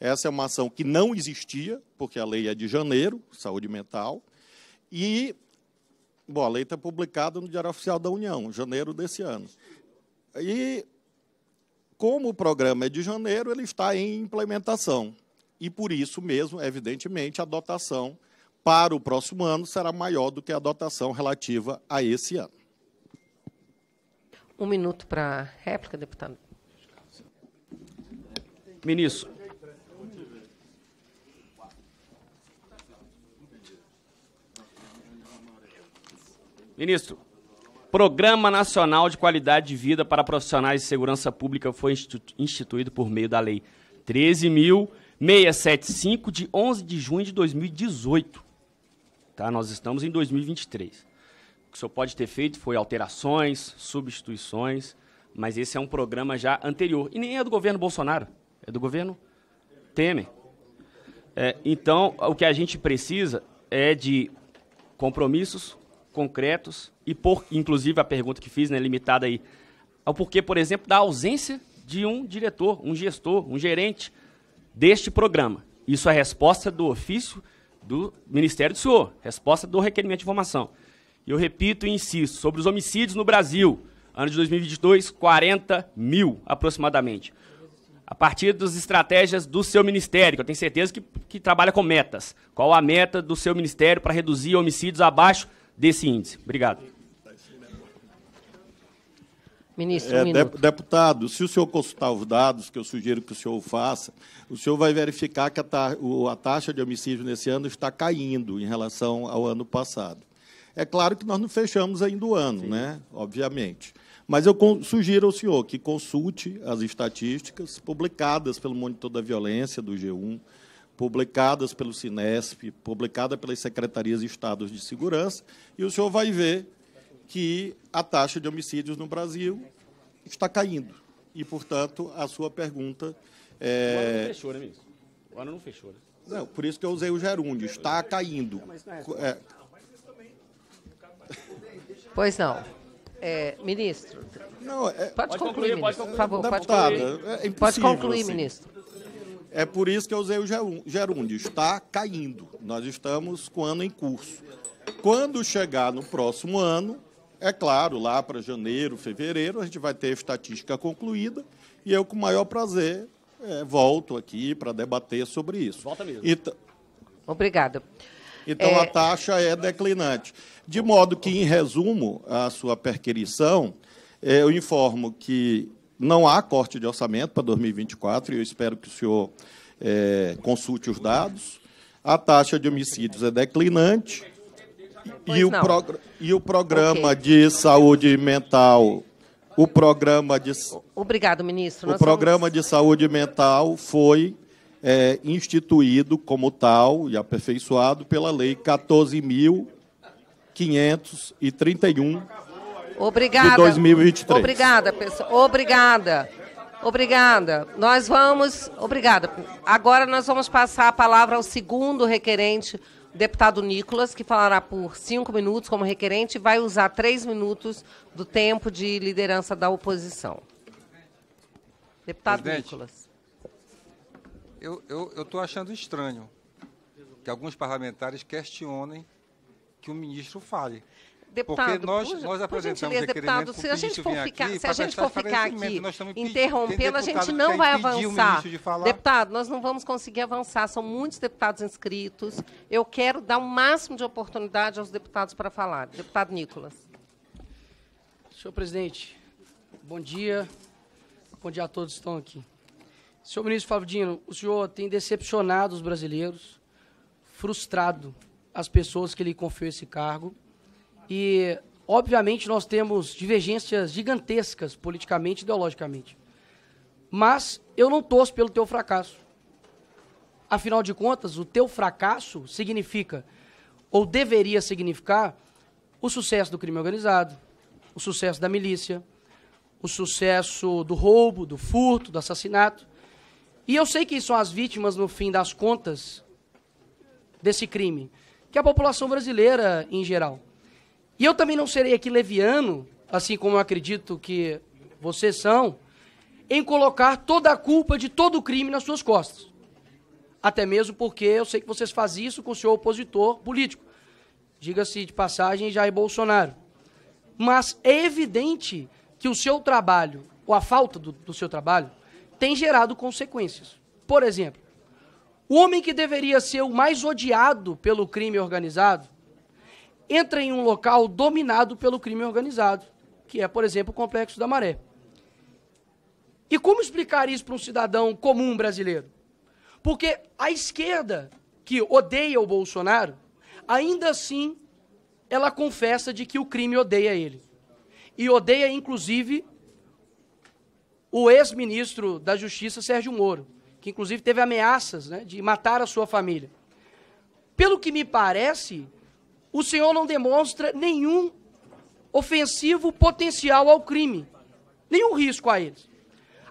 essa é uma ação que não existia, porque a lei é de janeiro, saúde mental, e bom, a lei está publicada no Diário Oficial da União, janeiro desse ano. E como o programa é de janeiro, ele está em implementação. E por isso mesmo, evidentemente, a dotação para o próximo ano será maior do que a dotação relativa a esse ano. Um minuto para réplica, deputado. Ministro. Ministro, Programa Nacional de Qualidade de Vida para Profissionais de Segurança Pública foi instituído por meio da Lei 13.675, de 11 de junho de 2018. Tá? Nós estamos em 2023 que o senhor pode ter feito foi alterações, substituições, mas esse é um programa já anterior. E nem é do governo Bolsonaro, é do governo Temer. É, então, o que a gente precisa é de compromissos concretos e, por, inclusive, a pergunta que fiz, né, limitada aí, ao porquê, por exemplo, da ausência de um diretor, um gestor, um gerente deste programa. Isso é resposta do ofício do Ministério do Senhor, resposta do requerimento de informação. E eu repito e insisto, sobre os homicídios no Brasil, ano de 2022, 40 mil aproximadamente. A partir das estratégias do seu ministério, que eu tenho certeza que, que trabalha com metas. Qual a meta do seu ministério para reduzir homicídios abaixo desse índice? Obrigado. Ministro, um é, deputado, se o senhor consultar os dados, que eu sugiro que o senhor faça, o senhor vai verificar que a, ta, a taxa de homicídio nesse ano está caindo em relação ao ano passado. É claro que nós não fechamos ainda o ano, né? obviamente. Mas eu sugiro ao senhor que consulte as estatísticas publicadas pelo Monitor da Violência do G1, publicadas pelo Sinesp, publicada pelas secretarias de Estados de Segurança, e o senhor vai ver que a taxa de homicídios no Brasil está caindo. E, portanto, a sua pergunta é... O ano não é, fechou, né, ministro? O ano não fechou, né? Não, por isso que eu usei o gerúndio, é, está é caindo. É, Pois não. É, ministro. Não, é... Pode, pode, concluir, concluir pode Por favor, Deputada, é pode concluir. É pode concluir, assim. ministro. É por isso que eu usei o gerúndio. Está caindo. Nós estamos com o ano em curso. Quando chegar no próximo ano, é claro, lá para janeiro, fevereiro, a gente vai ter a estatística concluída e eu, com o maior prazer, é, volto aqui para debater sobre isso. Volta mesmo. Obrigada. Então é... a taxa é declinante. De modo que, em resumo, a sua perquirição eh, eu informo que não há corte de orçamento para 2024 e eu espero que o senhor é, consulte os dados. A taxa de homicídios é declinante e o, e o, programa okay. de saúde mental o programa de. Obrigado, ministro. Nós o programa vamos... de saúde mental foi é, instituído como tal e aperfeiçoado pela Lei 14.531 obrigada, de 2023. Obrigada, pessoal. Obrigada. Obrigada. Nós vamos. Obrigada. Agora nós vamos passar a palavra ao segundo requerente, deputado Nicolas, que falará por cinco minutos como requerente e vai usar três minutos do tempo de liderança da oposição. Deputado Presidente. Nicolas eu estou eu, achando estranho que alguns parlamentares questionem que o ministro fale. Deputado, Porque nós, por, nós apresentamos por deputado, se a gente for ficar, se a gente for ficar aqui interrompendo, a gente não vai avançar. De deputado, nós não vamos conseguir avançar, são muitos deputados inscritos. Eu quero dar o um máximo de oportunidade aos deputados para falar. Deputado Nicolas. Senhor presidente, bom dia. Bom dia a todos que estão aqui. Senhor ministro Flavdino, o senhor tem decepcionado os brasileiros, frustrado as pessoas que lhe confiou esse cargo. E, obviamente, nós temos divergências gigantescas politicamente e ideologicamente. Mas eu não torço pelo teu fracasso. Afinal de contas, o teu fracasso significa, ou deveria significar, o sucesso do crime organizado, o sucesso da milícia, o sucesso do roubo, do furto, do assassinato e eu sei que são as vítimas, no fim das contas, desse crime, que é a população brasileira em geral. E eu também não serei aqui leviano, assim como eu acredito que vocês são, em colocar toda a culpa de todo o crime nas suas costas. Até mesmo porque eu sei que vocês fazem isso com o seu opositor político. Diga-se de passagem, Jair Bolsonaro. Mas é evidente que o seu trabalho, ou a falta do, do seu trabalho, tem gerado consequências. Por exemplo, o homem que deveria ser o mais odiado pelo crime organizado entra em um local dominado pelo crime organizado, que é, por exemplo, o Complexo da Maré. E como explicar isso para um cidadão comum brasileiro? Porque a esquerda, que odeia o Bolsonaro, ainda assim ela confessa de que o crime odeia ele. E odeia, inclusive, o ex-ministro da Justiça, Sérgio Moro, que inclusive teve ameaças né, de matar a sua família. Pelo que me parece, o senhor não demonstra nenhum ofensivo potencial ao crime, nenhum risco a eles.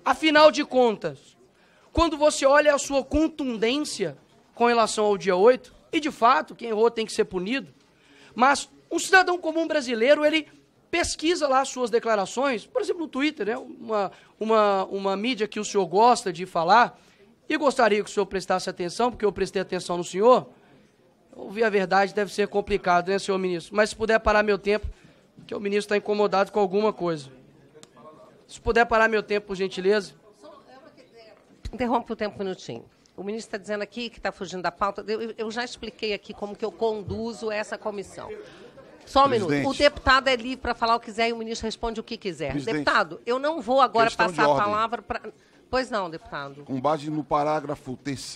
Afinal de contas, quando você olha a sua contundência com relação ao dia 8, e de fato, quem errou tem que ser punido, mas um cidadão comum brasileiro, ele pesquisa lá suas declarações, por exemplo, no Twitter, né? uma, uma, uma mídia que o senhor gosta de falar, e gostaria que o senhor prestasse atenção, porque eu prestei atenção no senhor. Ouvir a verdade deve ser complicado, né, senhor ministro? Mas se puder parar meu tempo, que o ministro está incomodado com alguma coisa. Se puder parar meu tempo, por gentileza. Interrompe o tempo um minutinho. O ministro está dizendo aqui que está fugindo da pauta. Eu, eu, já expliquei aqui como que eu conduzo essa comissão. Só um Presidente. minuto. O deputado é livre para falar o que quiser e o ministro responde o que quiser. Presidente. Deputado, eu não vou agora passar a palavra para. Pois não, deputado. Com base no parágrafo 3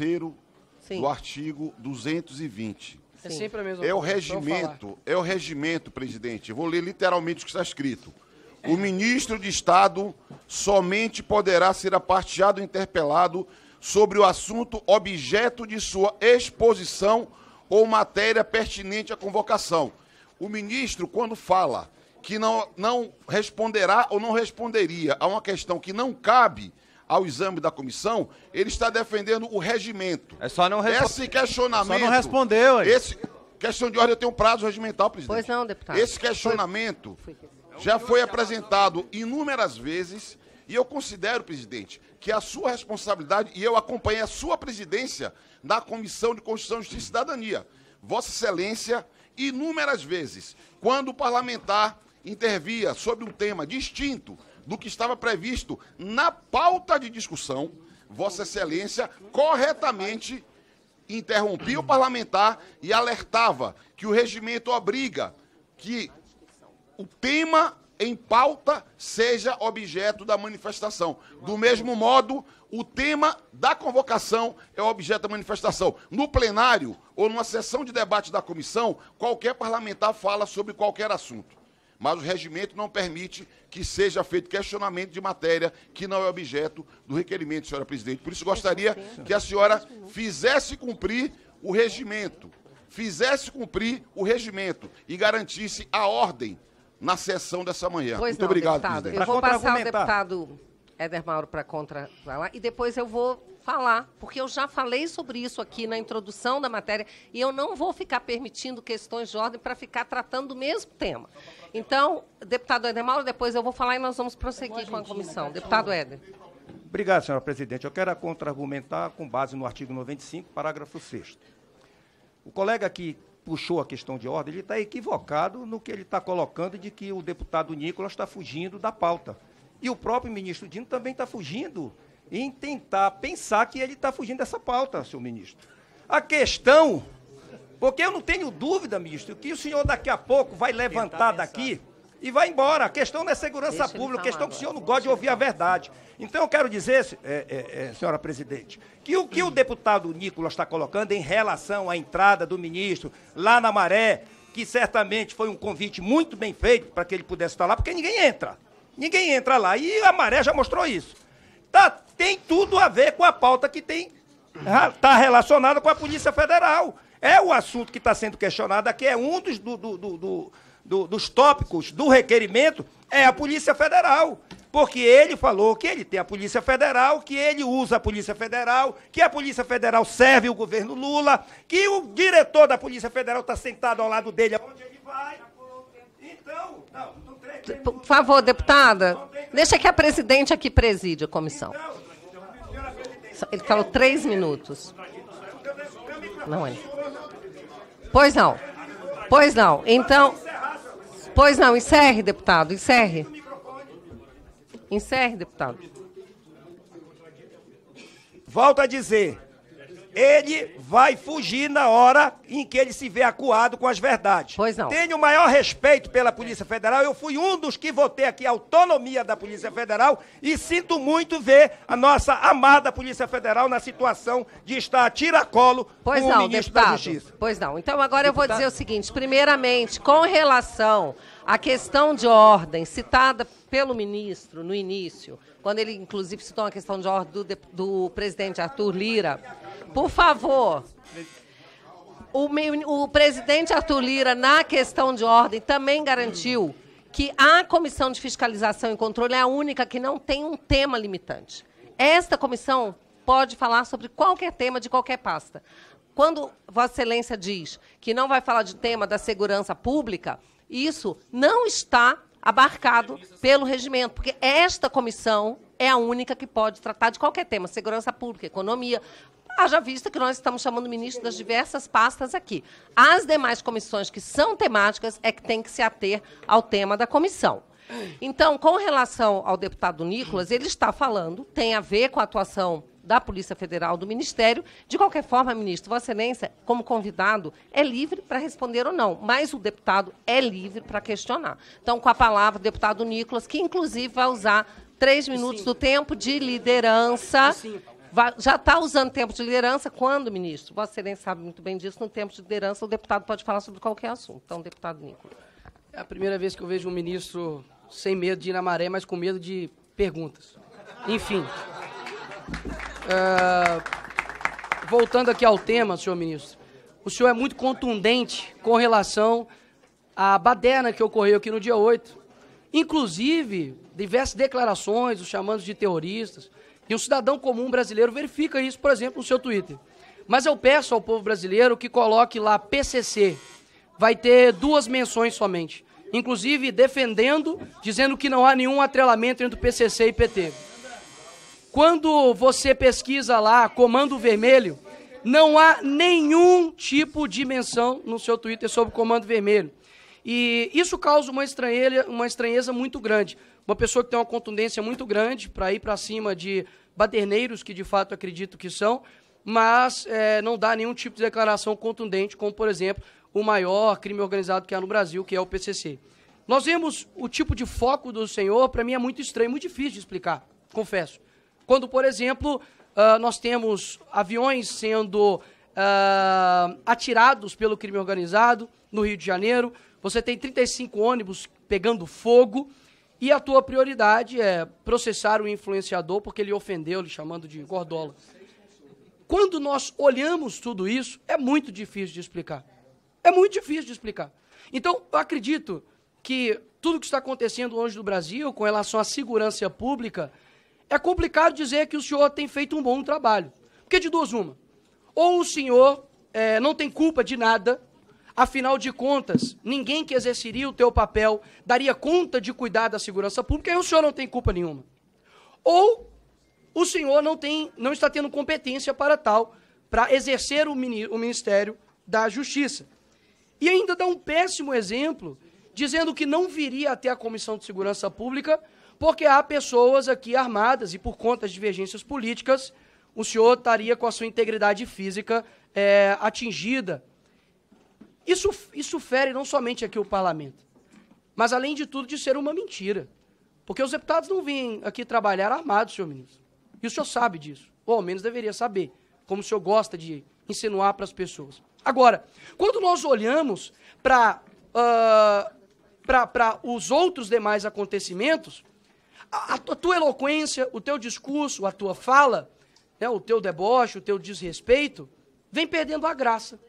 do artigo 220. É sempre a mesma É o então regimento, é o regimento, presidente. Eu vou ler literalmente o que está escrito. É. O ministro de Estado somente poderá ser aparteado ou interpelado sobre o assunto objeto de sua exposição ou matéria pertinente à convocação. O ministro, quando fala que não, não responderá ou não responderia a uma questão que não cabe ao exame da comissão, ele está defendendo o regimento. É só não responder. Esse questionamento. É só não respondeu, hein? Esse questão de ordem tem um prazo regimental, presidente. Pois não, deputado. Esse questionamento foi. já foi apresentado inúmeras vezes e eu considero, presidente, que a sua responsabilidade e eu acompanhei a sua presidência na Comissão de Constituição, Justiça e Cidadania. Vossa Excelência inúmeras vezes, quando o parlamentar intervia sobre um tema distinto do que estava previsto na pauta de discussão, Vossa Excelência corretamente interrompia o parlamentar e alertava que o regimento obriga que o tema em pauta seja objeto da manifestação. Do mesmo modo, o tema da convocação é objeto da manifestação. No plenário ou numa sessão de debate da comissão, qualquer parlamentar fala sobre qualquer assunto. Mas o regimento não permite que seja feito questionamento de matéria que não é objeto do requerimento, senhora presidente. Por isso, gostaria que a senhora fizesse cumprir o regimento, fizesse cumprir o regimento e garantisse a ordem na sessão dessa manhã. Pois Muito não, obrigado, deputado. presidente. Eu vou passar o deputado Éder Mauro para contra pra e depois eu vou falar, porque eu já falei sobre isso aqui na introdução da matéria e eu não vou ficar permitindo questões de ordem para ficar tratando do mesmo tema. Então, deputado Éder Mauro, depois eu vou falar e nós vamos prosseguir com a comissão. Deputado Éder. Obrigado, senhora presidente. Eu quero contra-argumentar com base no artigo 95, parágrafo 6 o colega que puxou a questão de ordem, ele está equivocado no que ele está colocando de que o deputado Nicolas está fugindo da pauta. E o próprio ministro Dino também está fugindo em tentar pensar que ele está fugindo dessa pauta, senhor ministro. A questão, porque eu não tenho dúvida, ministro, que o senhor daqui a pouco vai levantar daqui e vai embora. A questão não é segurança Deixa pública, a questão é que o senhor não gosta de ouvir a verdade. Então eu quero dizer, é, é, é, senhora presidente, que o que o deputado Nicolas está colocando em relação à entrada do ministro lá na maré, que certamente foi um convite muito bem feito para que ele pudesse estar lá, porque ninguém entra. Ninguém entra lá. E a maré já mostrou isso. Tá, tem tudo a ver com a pauta que tem. Está ah, relacionada com a Polícia Federal. É o assunto que está sendo questionado aqui, é um dos, do, do, do, do, dos tópicos do requerimento é a Polícia Federal. Porque ele falou que ele tem a Polícia Federal, que ele usa a Polícia Federal, que a Polícia Federal serve o governo Lula, que o diretor da Polícia Federal está sentado ao lado dele. Onde ele vai? Então, não, não tem, Por favor, deputada, deixa que a presidente aqui preside a comissão. Então, ele falou três minutos. Então, não é. Pois não. Pois não. Então. Pois não, encerre, deputado, encerre. Encerre, deputado. Volto a dizer, ele vai fugir na hora em que ele se vê acuado com as verdades. Pois não. Tenho o maior respeito pela Polícia Federal. Eu fui um dos que votei aqui a autonomia da Polícia Federal e sinto muito ver a nossa amada Polícia Federal na situação de estar a tiracolo pois com não, o ministro deputado. da Justiça. Pois não. Então agora deputado. eu vou dizer o seguinte: primeiramente, com relação a questão de ordem, citada pelo ministro no início, quando ele inclusive citou a questão de ordem do, do presidente Arthur Lira, por favor. O, o presidente Arthur Lira, na questão de ordem, também garantiu que a comissão de fiscalização e controle é a única que não tem um tema limitante. Esta comissão pode falar sobre qualquer tema de qualquer pasta. Quando Vossa Excelência diz que não vai falar de tema da segurança pública, isso não está abarcado pelo regimento, porque esta comissão é a única que pode tratar de qualquer tema, segurança pública, economia, haja vista que nós estamos chamando ministros das diversas pastas aqui. As demais comissões que são temáticas é que tem que se ater ao tema da comissão. Então, com relação ao deputado Nicolas, ele está falando, tem a ver com a atuação da Polícia Federal, do Ministério. De qualquer forma, ministro, Vossa Excelência, como convidado, é livre para responder ou não, mas o deputado é livre para questionar. Então, com a palavra, o deputado Nicolas, que inclusive vai usar três minutos do tempo de liderança. Já está usando tempo de liderança quando, ministro? Vossa Excelência sabe muito bem disso. No tempo de liderança, o deputado pode falar sobre qualquer assunto. Então, deputado Nicolas. É a primeira vez que eu vejo um ministro sem medo de ir na maré, mas com medo de perguntas. Enfim. Ah, voltando aqui ao tema, senhor ministro, o senhor é muito contundente com relação à baderna que ocorreu aqui no dia 8. Inclusive, diversas declarações, os chamando de terroristas, e um cidadão comum brasileiro verifica isso, por exemplo, no seu Twitter. Mas eu peço ao povo brasileiro que coloque lá PCC. Vai ter duas menções somente. Inclusive defendendo, dizendo que não há nenhum atrelamento entre o PCC e PT. Quando você pesquisa lá Comando Vermelho, não há nenhum tipo de menção no seu Twitter sobre Comando Vermelho. E isso causa uma estranheza, uma estranheza muito grande. Uma pessoa que tem uma contundência muito grande para ir para cima de baderneiros, que de fato acredito que são, mas é, não dá nenhum tipo de declaração contundente, como, por exemplo, o maior crime organizado que há no Brasil, que é o PCC. Nós vemos o tipo de foco do senhor, para mim é muito estranho, muito difícil de explicar, confesso. Quando, por exemplo, uh, nós temos aviões sendo uh, atirados pelo crime organizado no Rio de Janeiro, você tem 35 ônibus pegando fogo. E a tua prioridade é processar o influenciador porque ele ofendeu, lhe chamando de gordola. Quando nós olhamos tudo isso, é muito difícil de explicar. É muito difícil de explicar. Então, eu acredito que tudo que está acontecendo hoje no Brasil com relação à segurança pública é complicado dizer que o senhor tem feito um bom trabalho. Porque de duas, uma. Ou o senhor é, não tem culpa de nada, afinal de contas, ninguém que exerceria o teu papel daria conta de cuidar da segurança pública, e o senhor não tem culpa nenhuma. Ou o senhor não, tem, não está tendo competência para tal, para exercer o, o Ministério da Justiça. E ainda dá um péssimo exemplo, dizendo que não viria até a Comissão de Segurança Pública porque há pessoas aqui armadas e por conta das divergências políticas, o senhor estaria com a sua integridade física é, atingida. Isso, isso fere não somente aqui o parlamento, mas além de tudo de ser uma mentira. Porque os deputados não vêm aqui trabalhar armados, senhor ministro. E o senhor sabe disso, ou ao menos deveria saber, como o senhor gosta de insinuar para as pessoas. Agora, quando nós olhamos para uh, os outros demais acontecimentos, a, a tua eloquência, o teu discurso, a tua fala, né, o teu deboche, o teu desrespeito, vem perdendo a graça.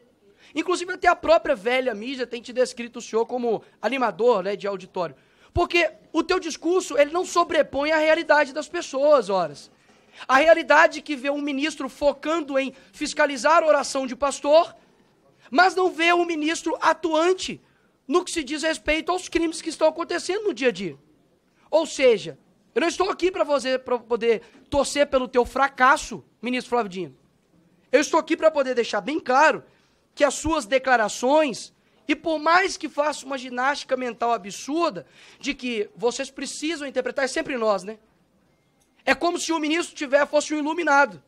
Inclusive, até a própria velha mídia tem te descrito o senhor como animador né, de auditório. Porque o teu discurso, ele não sobrepõe a realidade das pessoas, horas. A realidade que vê um ministro focando em fiscalizar a oração de pastor, mas não vê um ministro atuante no que se diz respeito aos crimes que estão acontecendo no dia a dia. Ou seja, eu não estou aqui para você para poder torcer pelo teu fracasso, ministro Flávio Dino. Eu estou aqui para poder deixar bem claro que as suas declarações, e por mais que faça uma ginástica mental absurda, de que vocês precisam interpretar, é sempre nós, né? É como se o ministro tiver, fosse um iluminado.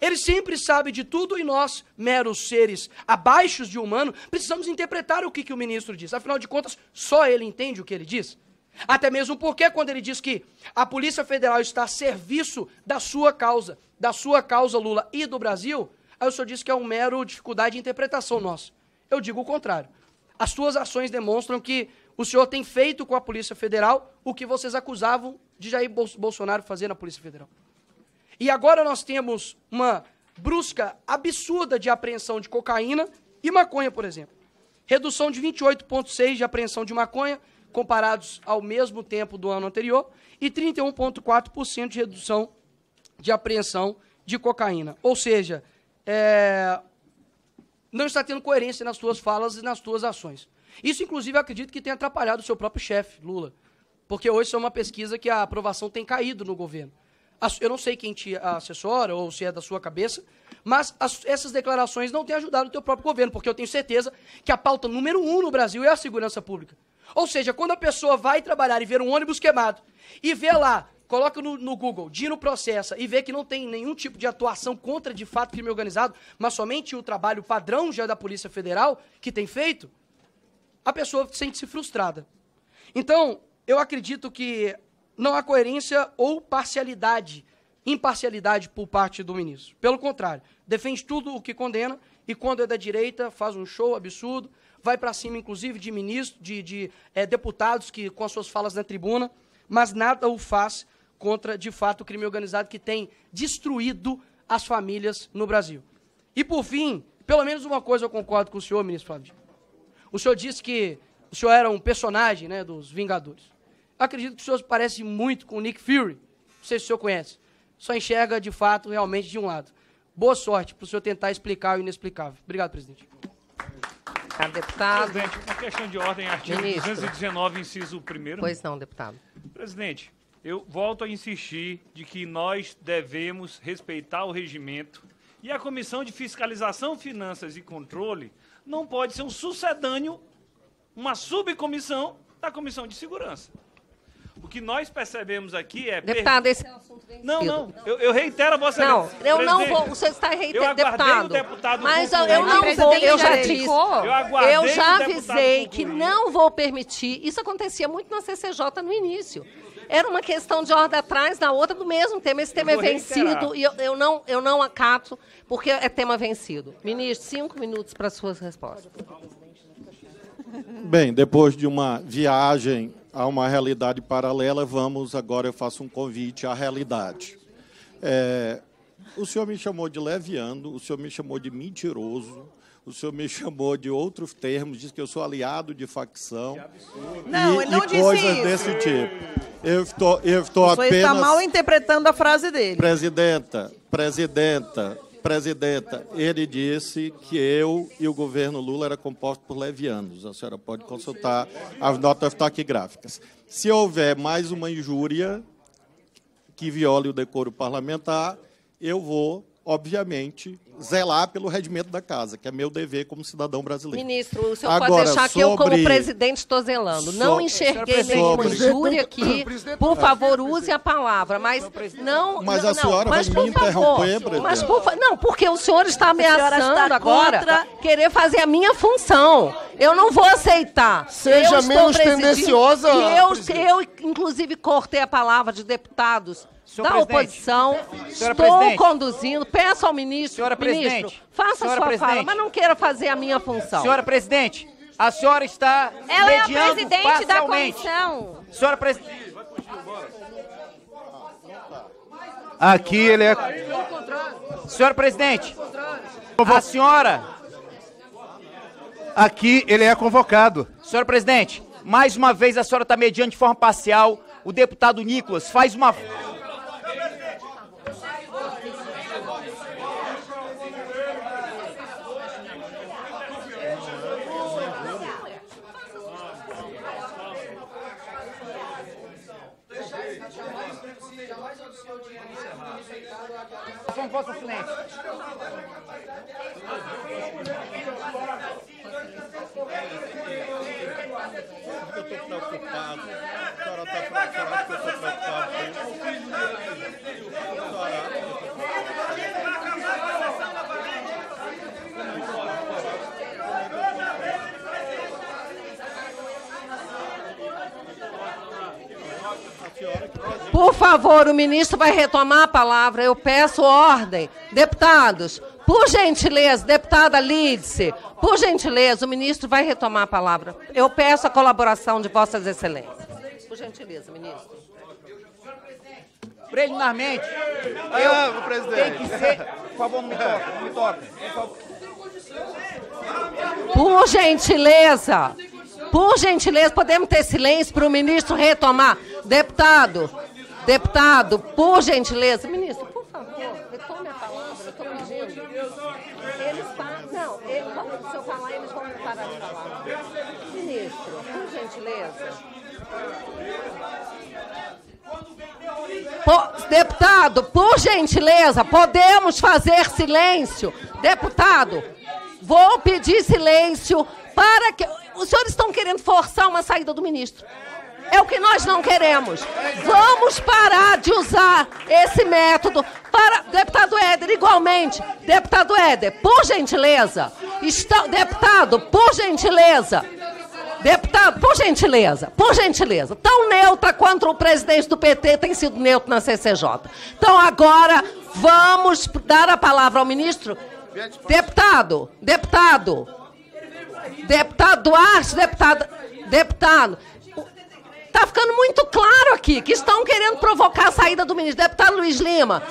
Ele sempre sabe de tudo e nós, meros seres abaixo de humano, precisamos interpretar o que, que o ministro diz. Afinal de contas, só ele entende o que ele diz. Até mesmo porque, quando ele diz que a Polícia Federal está a serviço da sua causa, da sua causa, Lula, e do Brasil, aí o senhor diz que é um mero dificuldade de interpretação nossa. Eu digo o contrário. As suas ações demonstram que o senhor tem feito com a Polícia Federal o que vocês acusavam de Jair Bolsonaro fazer na Polícia Federal. E agora nós temos uma brusca, absurda de apreensão de cocaína e maconha, por exemplo. Redução de 28,6% de apreensão de maconha, comparados ao mesmo tempo do ano anterior, e 31,4% de redução de apreensão de cocaína. Ou seja, é, não está tendo coerência nas suas falas e nas suas ações. Isso, inclusive, eu acredito que tem atrapalhado o seu próprio chefe, Lula. Porque hoje isso é uma pesquisa que a aprovação tem caído no governo. Eu não sei quem te assessora ou se é da sua cabeça, mas as, essas declarações não têm ajudado o teu próprio governo, porque eu tenho certeza que a pauta número um no Brasil é a segurança pública. Ou seja, quando a pessoa vai trabalhar e ver um ônibus queimado e vê lá, coloca no, no Google, Dino processa e vê que não tem nenhum tipo de atuação contra de fato crime organizado, mas somente o trabalho padrão já é da Polícia Federal que tem feito, a pessoa sente-se frustrada. Então, eu acredito que não há coerência ou parcialidade, imparcialidade por parte do ministro. Pelo contrário, defende tudo o que condena e quando é da direita faz um show absurdo vai para cima, inclusive, de ministros, de, de é, deputados que com as suas falas na tribuna, mas nada o faz contra, de fato, o crime organizado que tem destruído as famílias no Brasil. E, por fim, pelo menos uma coisa eu concordo com o senhor, ministro Flávio. O senhor disse que o senhor era um personagem né, dos Vingadores. acredito que o senhor parece muito com o Nick Fury. Não sei se o senhor conhece. Só enxerga, de fato, realmente de um lado. Boa sorte para o senhor tentar explicar o inexplicável. Obrigado, presidente deputado. Presidente, uma questão de ordem, artigo Ministro. 219, inciso 1 Pois não, deputado. Presidente, eu volto a insistir de que nós devemos respeitar o regimento e a Comissão de Fiscalização, Finanças e Controle não pode ser um sucedâneo, uma subcomissão da Comissão de Segurança. O que nós percebemos aqui é. Deputado, esse é assunto Não, não. Eu, eu reitero a vossa. Não, eu não vou. Você está reiterando. deputado, deputado. Mas eu, eu não vou. Eu já disse. Eu, eu já avisei que não vou permitir. Isso acontecia muito na CCJ no início. Era uma questão de ordem atrás da outra do mesmo tema. Esse tema é vencido e eu, eu, não, eu não acato, porque é tema vencido. Ministro, cinco minutos para suas respostas. Bem, depois de uma viagem Há uma realidade paralela, vamos agora eu faço um convite à realidade. É, o senhor me chamou de leviano, o senhor me chamou de mentiroso, o senhor me chamou de outros termos, disse que eu sou aliado de facção. E, não, ele não e disse coisas isso. desse tipo. Eu estou, eu estou apenas. Você está mal interpretando a frase dele. Presidenta, presidenta, Presidenta, ele disse que eu e o governo Lula era composto por levianos. A senhora pode consultar as notas taquigráficas. Tá Se houver mais uma injúria que viole o decoro parlamentar, eu vou obviamente, zelar pelo rendimento da casa, que é meu dever como cidadão brasileiro. Ministro, o senhor Agora, pode deixar sobre... que eu, como presidente, estou zelando. So... Não enxerguei nenhuma injúria aqui. Por favor, use a palavra. Mas não. Mas a senhora não, vai me interromper, favor, Mas por fa... Não, porque o senhor está ameaçando está agora contra... querer fazer a minha função. Eu não vou aceitar. Seja menos tendenciosa. Eu, eu, inclusive, cortei a palavra de deputados Senhor da oposição. Estou presidente. conduzindo. Peço ao ministro, senhora presidente, ministro, faça senhora sua presidente. fala, mas não queira fazer a minha função. Senhora presidente, a senhora está Ela é a presidente da comissão. Senhora presidente. Aqui ele é. Senhora presidente, a senhora. Aqui ele é convocado. Senhora presidente, mais uma vez a senhora está mediando de forma parcial. O deputado Nicolas faz uma. favor, o ministro vai retomar a palavra. Eu peço ordem. Deputados, por gentileza, deputada Lídice, por gentileza, o ministro vai retomar a palavra. Eu peço a colaboração de Vossas Excelências. Por gentileza, ministro. Preliminarmente, eu, tem que ser. Por favor, me me toca. Por gentileza, por gentileza, podemos ter silêncio para o ministro retomar. Deputado, Deputado, por gentileza. Ministro, por favor, retome a palavra, eu estou pedindo. Eles falam. Tá, não, ele, vamos, se eu falar, eles vão parar de falar. Ministro, por gentileza. Por, deputado, por gentileza, podemos fazer silêncio. Deputado, vou pedir silêncio para que. Os senhores estão querendo forçar uma saída do ministro. É o que nós não queremos. Vamos parar de usar esse método para. Deputado Éder, igualmente. Deputado Éder, por gentileza. Está... Deputado, por gentileza. Deputado, por gentileza, por gentileza, tão neutra quanto o presidente do PT tem sido neutro na CCJ. Então agora vamos dar a palavra ao ministro. Deputado, deputado, deputado Duarte, deputado, deputado. Está ficando muito claro aqui que estão querendo provocar a saída do ministro. Deputado Luiz Lima,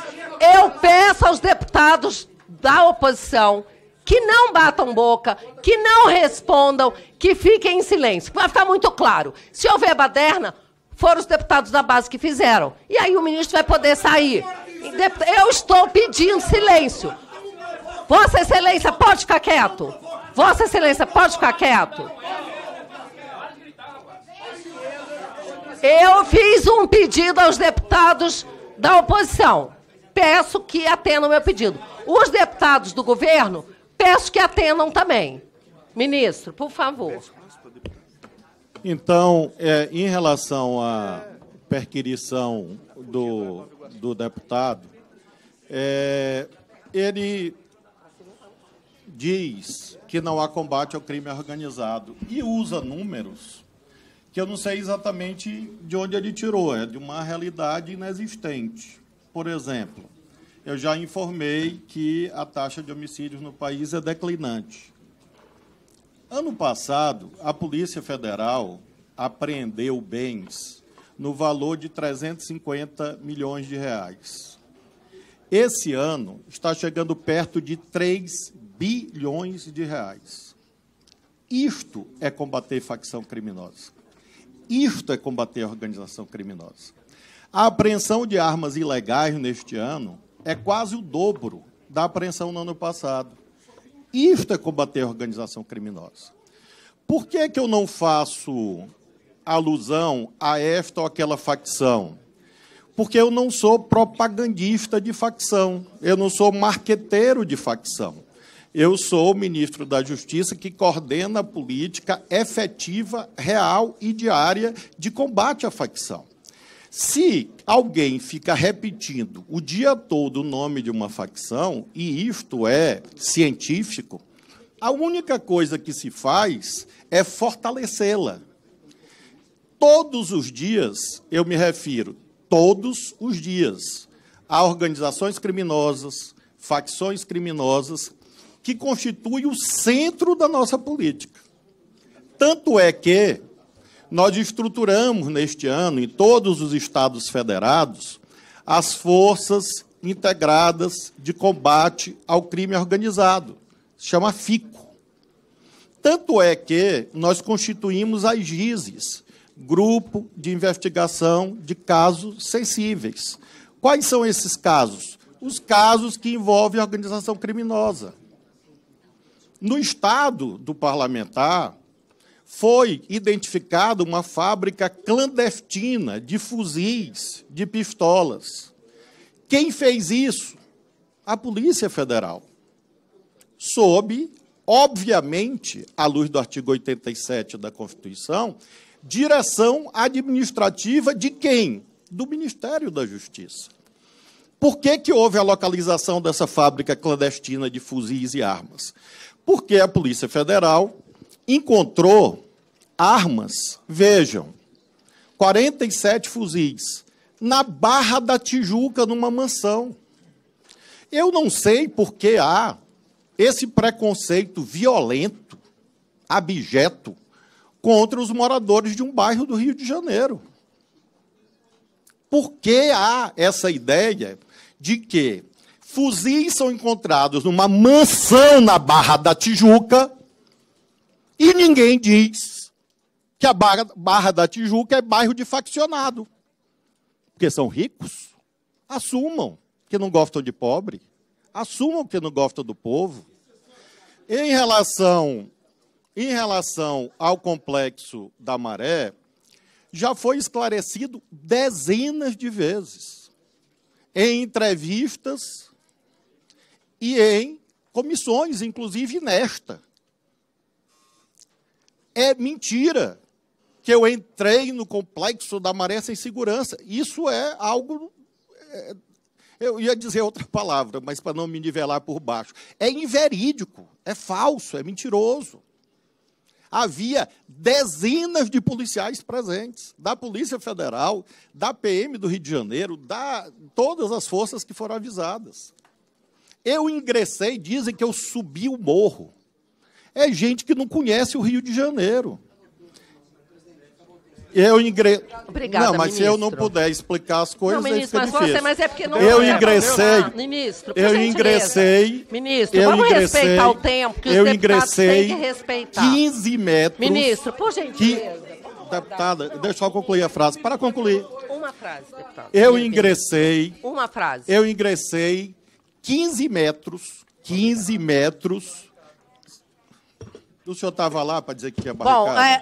eu peço aos deputados da oposição que não batam boca, que não respondam, que fiquem em silêncio. Vai ficar muito claro. Se houver baderna, foram os deputados da base que fizeram. E aí o ministro vai poder sair. Eu estou pedindo silêncio. Vossa Excelência, pode ficar quieto. Vossa Excelência, pode ficar quieto. Eu fiz um pedido aos deputados da oposição. Peço que atendam o meu pedido. Os deputados do governo, peço que atendam também. Ministro, por favor. Então, é, em relação à perquirição do, do deputado, é, ele diz que não há combate ao crime organizado e usa números que eu não sei exatamente de onde ele tirou, é de uma realidade inexistente. Por exemplo, eu já informei que a taxa de homicídios no país é declinante. Ano passado, a Polícia Federal apreendeu bens no valor de 350 milhões de reais. Esse ano está chegando perto de 3 bilhões de reais. Isto é combater facção criminosa. Isto é combater a organização criminosa. A apreensão de armas ilegais neste ano é quase o dobro da apreensão no ano passado. Isto é combater a organização criminosa. Por que, é que eu não faço alusão a esta ou aquela facção? Porque eu não sou propagandista de facção, eu não sou marqueteiro de facção. Eu sou o ministro da Justiça que coordena a política efetiva, real e diária de combate à facção. Se alguém fica repetindo o dia todo o nome de uma facção, e isto é científico, a única coisa que se faz é fortalecê-la. Todos os dias, eu me refiro, todos os dias, a organizações criminosas, facções criminosas que constitui o centro da nossa política. Tanto é que nós estruturamos neste ano, em todos os estados federados, as forças integradas de combate ao crime organizado. Se chama FICO. Tanto é que nós constituímos as GISES, Grupo de Investigação de Casos Sensíveis. Quais são esses casos? Os casos que envolvem organização criminosa. No estado do parlamentar, foi identificada uma fábrica clandestina de fuzis, de pistolas. Quem fez isso? A Polícia Federal. Sob, obviamente, à luz do artigo 87 da Constituição, direção administrativa de quem? Do Ministério da Justiça. Por que, que houve a localização dessa fábrica clandestina de fuzis e armas? porque a Polícia Federal encontrou armas, vejam, 47 fuzis na Barra da Tijuca, numa mansão. Eu não sei por que há esse preconceito violento, abjeto, contra os moradores de um bairro do Rio de Janeiro. Por que há essa ideia de que Fuzis são encontrados numa mansão na Barra da Tijuca e ninguém diz que a Barra, Barra da Tijuca é bairro de faccionado. Porque são ricos. Assumam que não gostam de pobre. Assumam que não gostam do povo. Em relação, em relação ao complexo da maré, já foi esclarecido dezenas de vezes em entrevistas e em comissões, inclusive nesta. É mentira que eu entrei no complexo da maré sem segurança. Isso é algo. É, eu ia dizer outra palavra, mas para não me nivelar por baixo. É inverídico, é falso, é mentiroso. Havia dezenas de policiais presentes, da Polícia Federal, da PM do Rio de Janeiro, da todas as forças que foram avisadas. Eu ingressei, dizem que eu subi o morro. É gente que não conhece o Rio de Janeiro. Eu ingressei. Obrigada, não, mas ministro. se eu não puder explicar as coisas, não, ministro, mas difícil. Você, mas é porque não eu é, ingressei. Ah, ministro, eu ingressei. Ministro, eu vamos ingressei, respeitar o tempo que os eu ingressei têm que respeitar. 15 metros. Ministro, por gentileza. Que, deputada, deixa eu concluir a frase. Para concluir. Uma frase, deputada. Eu ingressei. Uma frase. Eu ingressei 15 metros, 15 metros. O senhor estava lá para dizer que tinha barricada? Bom, é...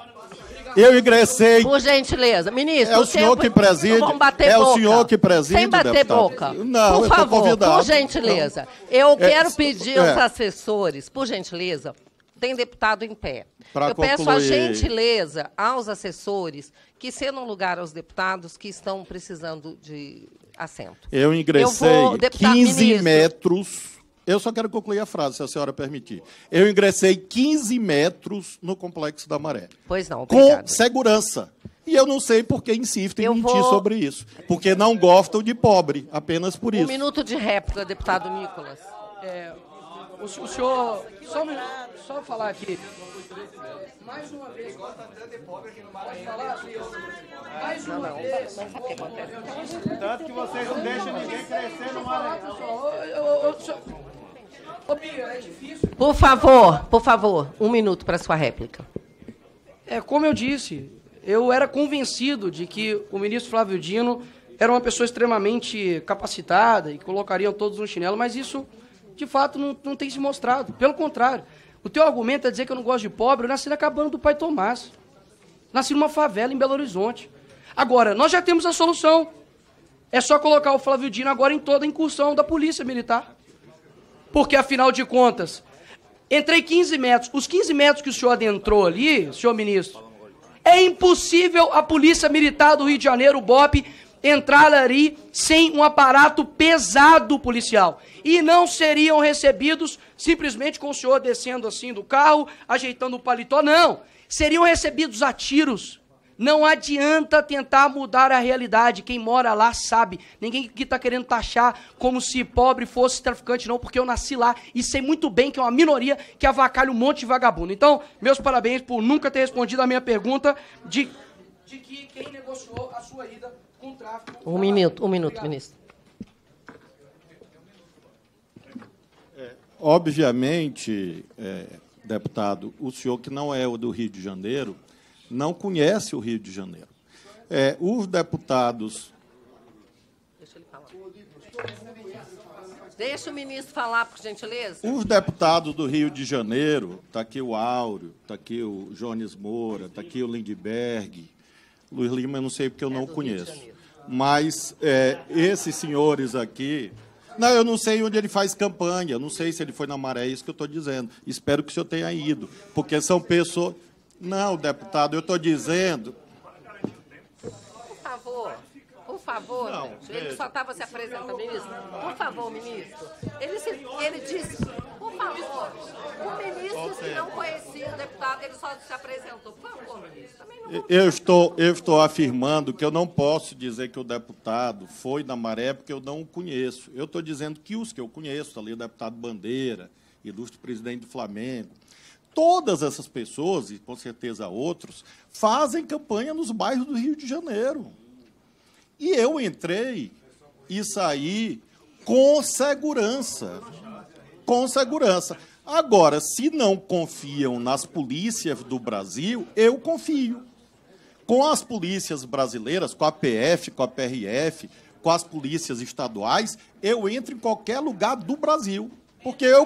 Eu ingressei. Por gentileza, ministro. É o senhor tempo... que preside. Vamos bater é boca. o senhor que preside. Sem bater deputado. boca. Não, por eu favor, convidado. por gentileza. Não. Eu é, quero pedir é. aos é. assessores, por gentileza, tem deputado em pé. Pra eu concluir... peço a gentileza aos assessores que cedam lugar aos deputados que estão precisando de assento. Eu ingressei eu vou, 15 ministro. metros. Eu só quero concluir a frase, se a senhora permitir. Eu ingressei 15 metros no Complexo da Maré. Pois não, obrigado. Com segurança. E eu não sei por que insistem eu em mentir vou... sobre isso. Porque não gostam de pobre, apenas por um isso. Um minuto de réplica, deputado Nicolas. É... O, o senhor, só, só falar aqui. Mais uma vez. Pode falar, Mais uma vez. Tanto que vocês não deixam ninguém crescer no Maranhão. Ô, Bia, é difícil. Por favor, por favor, um minuto para sua réplica. É, como eu disse, eu era convencido de que o ministro Flávio Dino era uma pessoa extremamente capacitada e colocariam todos no chinelo, mas isso de fato, não, não tem se mostrado. Pelo contrário, o teu argumento é dizer que eu não gosto de pobre, eu nasci na cabana do pai Tomás. Nasci numa favela em Belo Horizonte. Agora, nós já temos a solução. É só colocar o Flávio Dino agora em toda a incursão da polícia militar. Porque, afinal de contas, entrei 15 metros. Os 15 metros que o senhor adentrou ali, senhor ministro, é impossível a polícia militar do Rio de Janeiro, o BOP, entrar ali sem um aparato pesado policial. E não seriam recebidos simplesmente com o senhor descendo assim do carro, ajeitando o paletó, não. Seriam recebidos a tiros. Não adianta tentar mudar a realidade. Quem mora lá sabe. Ninguém que está querendo taxar como se pobre fosse traficante, não, porque eu nasci lá e sei muito bem que é uma minoria que avacalha um monte de vagabundo. Então, meus parabéns por nunca ter respondido a minha pergunta de, de que quem negociou a sua ida com tráfico. um minuto, um minuto, Obrigado. ministro. É, obviamente, é, deputado, o senhor que não é o do Rio de Janeiro não conhece o Rio de Janeiro. É, os deputados. Deixa ele falar. Deixa o ministro falar, por gentileza. Os deputados do Rio de Janeiro, está aqui o Áureo, está aqui o Jones Moura, está aqui o Lindbergh, Luiz Lima, eu não sei porque eu é não o conheço. Mas é, esses senhores aqui. Não, eu não sei onde ele faz campanha, eu não sei se ele foi na maré, é isso que eu estou dizendo. Espero que o senhor tenha ido, porque são pessoas. Não, deputado, eu estou dizendo. Por favor, por favor, não, ele só estava se apresentando, ministro. Por favor, ministro. Ele, se, ele disse por favor. O ministro, que não conhecia o deputado, ele só se apresentou. Por favor, ministro. Eu estou, eu estou afirmando que eu não posso dizer que o deputado foi da maré, porque eu não o conheço. Eu estou dizendo que os que eu conheço, ali o deputado Bandeira, ilustre presidente do Flamengo, todas essas pessoas, e com certeza outros, fazem campanha nos bairros do Rio de Janeiro. E eu entrei e saí com segurança com segurança. Agora, se não confiam nas polícias do Brasil, eu confio. Com as polícias brasileiras, com a PF, com a PRF, com as polícias estaduais, eu entro em qualquer lugar do Brasil. Porque eu.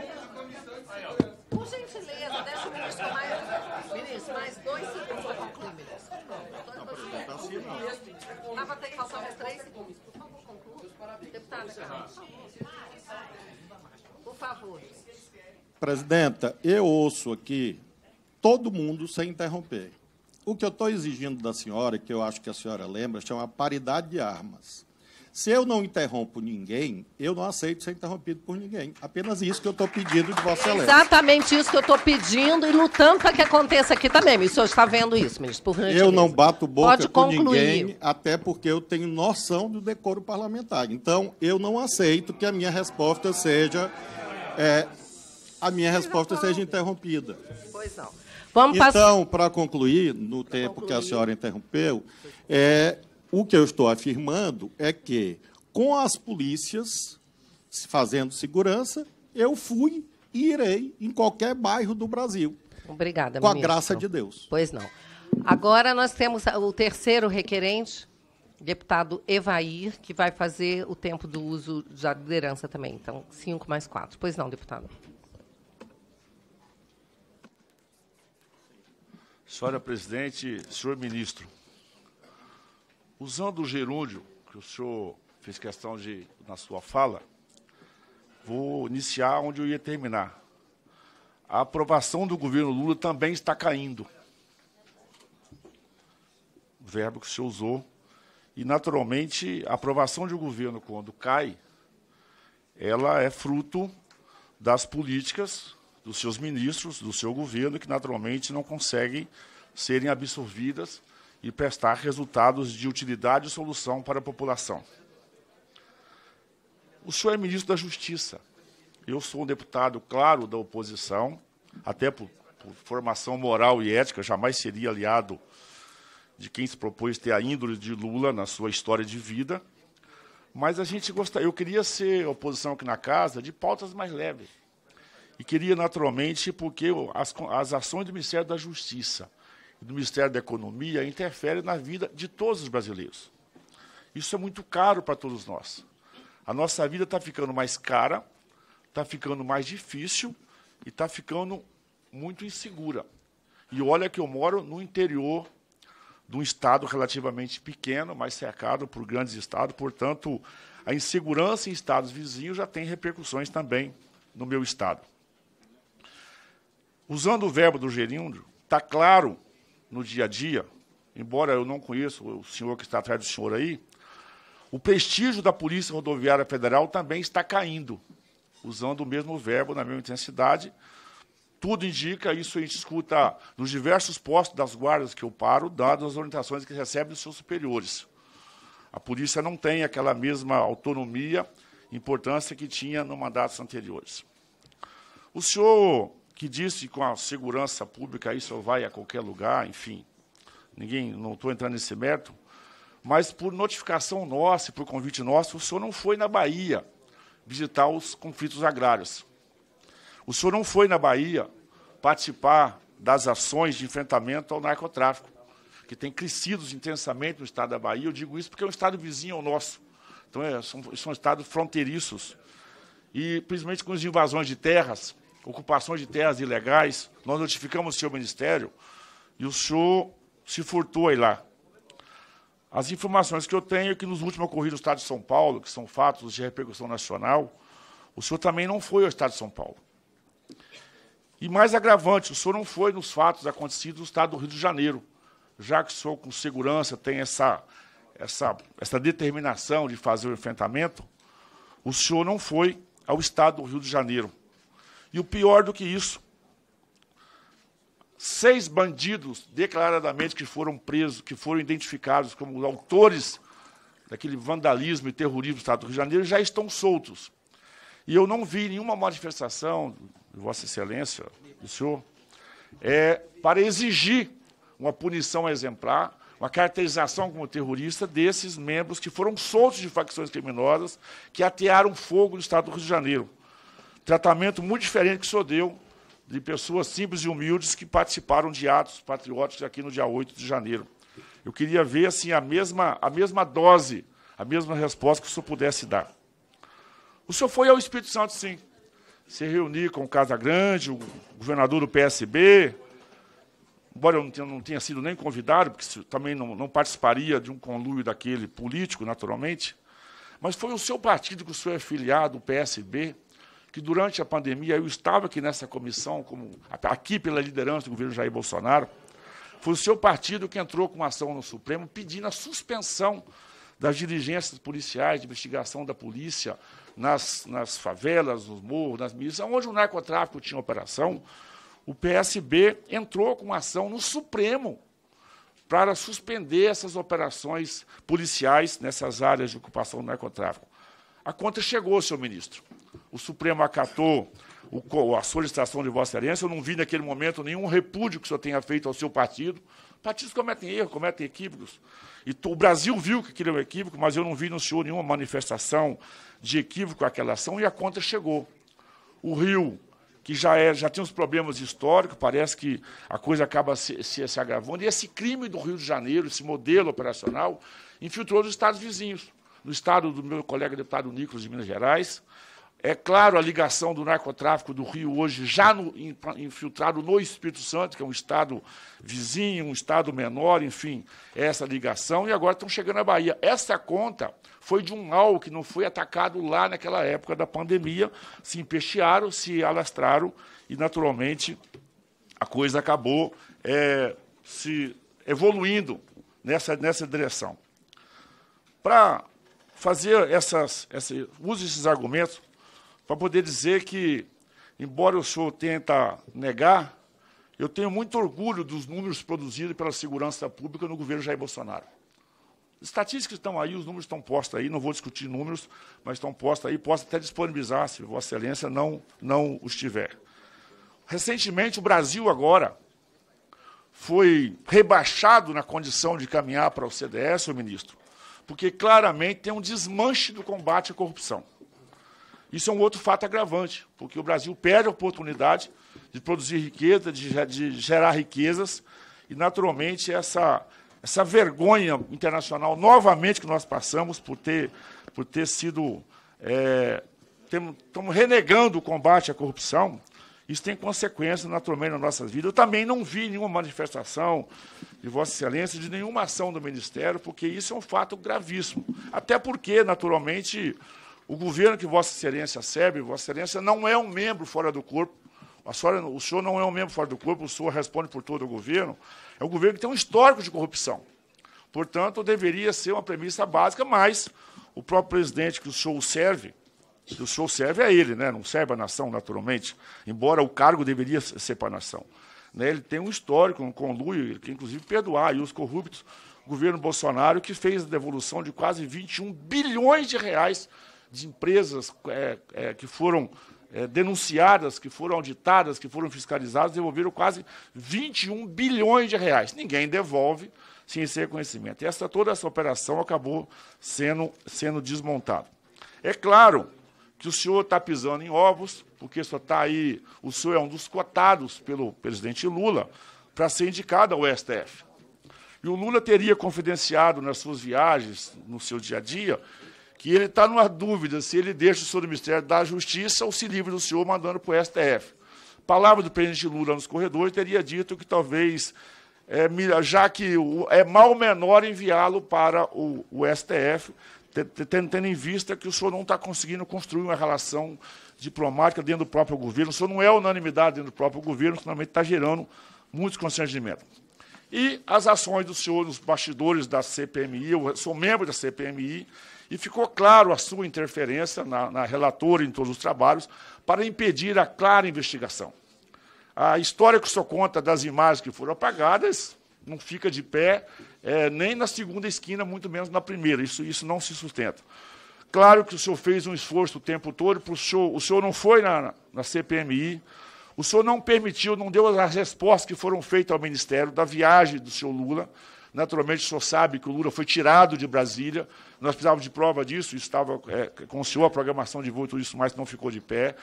Por gentileza, deixa o ministro mais. Ministro, mais dois segundos para concluir, ministro. Não, tá assim, não, não. Mas vai ter que passar mais três segundos. Por favor, conclua. Deputada, calma favor. Presidenta, eu ouço aqui todo mundo sem interromper. O que eu estou exigindo da senhora, que eu acho que a senhora lembra, chama paridade de armas. Se eu não interrompo ninguém, eu não aceito ser interrompido por ninguém. Apenas isso que eu estou pedindo de Vossa Excelência. exatamente isso que eu estou pedindo e lutando para que aconteça aqui também. O senhor está vendo isso, ministro, por Eu não bato boca com ninguém, até porque eu tenho noção do decoro parlamentar. Então, eu não aceito que a minha resposta seja é, a minha resposta seja interrompida. Pois não. Vamos então, para concluir, no pra tempo concluir. que a senhora interrompeu, é, o que eu estou afirmando é que, com as polícias fazendo segurança, eu fui e irei em qualquer bairro do Brasil. Obrigada, Com a graça de Deus. Pois não. Agora nós temos o terceiro requerente deputado Evair, que vai fazer o tempo do uso da liderança também. Então, cinco mais quatro. Pois não, deputado. Senhora presidente, senhor ministro, usando o gerúndio que o senhor fez questão de, na sua fala, vou iniciar onde eu ia terminar. A aprovação do governo Lula também está caindo. O verbo que o senhor usou e, naturalmente, a aprovação de um governo, quando cai, ela é fruto das políticas dos seus ministros, do seu governo, que, naturalmente, não conseguem serem absorvidas e prestar resultados de utilidade e solução para a população. O senhor é ministro da Justiça. Eu sou um deputado, claro, da oposição, até por, por formação moral e ética, jamais seria aliado de quem se propôs ter a índole de Lula na sua história de vida, mas a gente gosta, eu queria ser oposição aqui na casa de pautas mais leves. E queria, naturalmente, porque as, as ações do Ministério da Justiça e do Ministério da Economia interferem na vida de todos os brasileiros. Isso é muito caro para todos nós. A nossa vida está ficando mais cara, está ficando mais difícil e está ficando muito insegura. E olha que eu moro no interior de um Estado relativamente pequeno, mas cercado por grandes Estados. Portanto, a insegurança em Estados vizinhos já tem repercussões também no meu Estado. Usando o verbo do gerúndio, está claro no dia a dia, embora eu não conheça o senhor que está atrás do senhor aí, o prestígio da Polícia Rodoviária Federal também está caindo, usando o mesmo verbo na mesma intensidade, tudo indica, isso a gente escuta nos diversos postos das guardas que eu paro, dadas as orientações que recebe dos seus superiores. A polícia não tem aquela mesma autonomia, importância que tinha no mandatos anteriores. O senhor que disse com a segurança pública isso vai a qualquer lugar, enfim, ninguém, não estou entrando nesse mérito, mas por notificação nossa, e por convite nosso, o senhor não foi na Bahia visitar os conflitos agrários. O senhor não foi na Bahia participar das ações de enfrentamento ao narcotráfico, que tem crescido intensamente no estado da Bahia. Eu digo isso porque é um estado vizinho ao nosso. Então, é, são, são estados fronteiriços. E, principalmente com as invasões de terras, ocupações de terras ilegais, nós notificamos o senhor Ministério e o senhor se furtou aí lá. As informações que eu tenho é que nos últimos ocorridos no Estado de São Paulo, que são fatos de repercussão nacional, o senhor também não foi ao Estado de São Paulo. E mais agravante, o senhor não foi nos fatos acontecidos no estado do Rio de Janeiro, já que o senhor, com segurança, tem essa, essa, essa determinação de fazer o enfrentamento, o senhor não foi ao estado do Rio de Janeiro. E o pior do que isso, seis bandidos declaradamente que foram presos, que foram identificados como autores daquele vandalismo e terrorismo do Estado do Rio de Janeiro, já estão soltos. E eu não vi nenhuma manifestação Vossa Excelência, do senhor, é, para exigir uma punição exemplar, uma caracterização como terrorista desses membros que foram soltos de facções criminosas que atearam fogo no Estado do Rio de Janeiro. Tratamento muito diferente que o senhor deu de pessoas simples e humildes que participaram de atos patrióticos aqui no dia 8 de janeiro. Eu queria ver assim a mesma, a mesma dose, a mesma resposta que o senhor pudesse dar. O senhor foi ao Espírito Santo, sim se reunir com o Casa Grande, o governador do PSB, embora eu não tenha, não tenha sido nem convidado, porque também não, não participaria de um conluio daquele político, naturalmente, mas foi o seu partido que o senhor é filiado, o PSB, que durante a pandemia, eu estava aqui nessa comissão, como, aqui pela liderança do governo Jair Bolsonaro, foi o seu partido que entrou com uma ação no Supremo pedindo a suspensão das diligências policiais, de investigação da polícia, nas, nas favelas, nos morros, nas milícias, onde o narcotráfico tinha operação, o PSB entrou com uma ação no Supremo para suspender essas operações policiais nessas áreas de ocupação do narcotráfico. A conta chegou, senhor ministro. O Supremo acatou o, a solicitação de Vossa Excelência. Eu não vi naquele momento nenhum repúdio que o senhor tenha feito ao seu partido, partidos cometem erro, cometem equívocos. E o Brasil viu que aquilo é um equívoco, mas eu não vi no senhor nenhuma manifestação de equívoco àquela ação e a conta chegou. O Rio, que já, é, já tem uns problemas históricos, parece que a coisa acaba se, se, se agravando. E esse crime do Rio de Janeiro, esse modelo operacional, infiltrou nos estados vizinhos. No estado do meu colega deputado Nicolas de Minas Gerais, é claro a ligação do narcotráfico do Rio hoje, já no, infiltrado no Espírito Santo, que é um estado vizinho, um estado menor, enfim, é essa ligação, e agora estão chegando à Bahia. Essa conta foi de um mal que não foi atacado lá naquela época da pandemia, se empestearam, se alastraram, e naturalmente a coisa acabou é, se evoluindo nessa, nessa direção. Para fazer essas, essa, uso esses argumentos para poder dizer que, embora o senhor tenta negar, eu tenho muito orgulho dos números produzidos pela segurança pública no governo Jair Bolsonaro. Estatísticas estão aí, os números estão postos aí, não vou discutir números, mas estão postos aí, posso até disponibilizar, se Vossa Excelência não, não os tiver. Recentemente, o Brasil agora foi rebaixado na condição de caminhar para o CDS, o ministro, porque claramente tem um desmanche do combate à corrupção. Isso é um outro fato agravante, porque o Brasil perde a oportunidade de produzir riqueza, de, de gerar riquezas, e, naturalmente, essa, essa vergonha internacional, novamente, que nós passamos por ter, por ter sido. É, estamos renegando o combate à corrupção, isso tem consequências naturalmente nas nossas vidas. Eu também não vi nenhuma manifestação de Vossa Excelência, de nenhuma ação do Ministério, porque isso é um fato gravíssimo. Até porque, naturalmente, o governo que Vossa Excelência serve, Vossa Excelência não é um membro fora do corpo. A senhora, o senhor não é um membro fora do corpo, o senhor responde por todo o governo. É um governo que tem um histórico de corrupção. Portanto, deveria ser uma premissa básica, mas o próprio presidente que o senhor serve, que o senhor serve a é ele, né? não serve à nação, naturalmente, embora o cargo deveria ser para a nação. Né? Ele tem um histórico, um conluio, inclusive perdoar aí os corruptos, o governo Bolsonaro, que fez a devolução de quase 21 bilhões de reais de empresas é, é, que foram é, denunciadas, que foram auditadas, que foram fiscalizadas, devolveram quase 21 bilhões de reais. Ninguém devolve sem esse reconhecimento. E essa, toda essa operação acabou sendo, sendo desmontada. É claro que o senhor está pisando em ovos, porque só está aí, o senhor é um dos cotados pelo presidente Lula para ser indicado ao STF. E o Lula teria confidenciado nas suas viagens, no seu dia a dia, que ele está numa dúvida se ele deixa o senhor Ministério da Justiça ou se livra do senhor mandando para o STF. Palavra do presidente Lula nos corredores teria dito que talvez, é, já que é mal menor enviá-lo para o, o STF, tendo em vista que o senhor não está conseguindo construir uma relação diplomática dentro do próprio governo, o senhor não é unanimidade dentro do próprio governo, finalmente está gerando muitos constrangimentos. E as ações do senhor nos bastidores da CPMI, eu sou membro da CPMI, e ficou claro a sua interferência na, na relatora em todos os trabalhos para impedir a clara investigação. A história que o senhor conta das imagens que foram apagadas não fica de pé é, nem na segunda esquina, muito menos na primeira. Isso, isso não se sustenta. Claro que o senhor fez um esforço o tempo todo, senhor, o senhor não foi na, na CPMI, o senhor não permitiu, não deu as respostas que foram feitas ao Ministério da viagem do senhor Lula. Naturalmente, o senhor sabe que o Lula foi tirado de Brasília. Nós precisávamos de prova disso, isso estava é, com o senhor, a programação de voo, tudo isso mas não ficou de pé.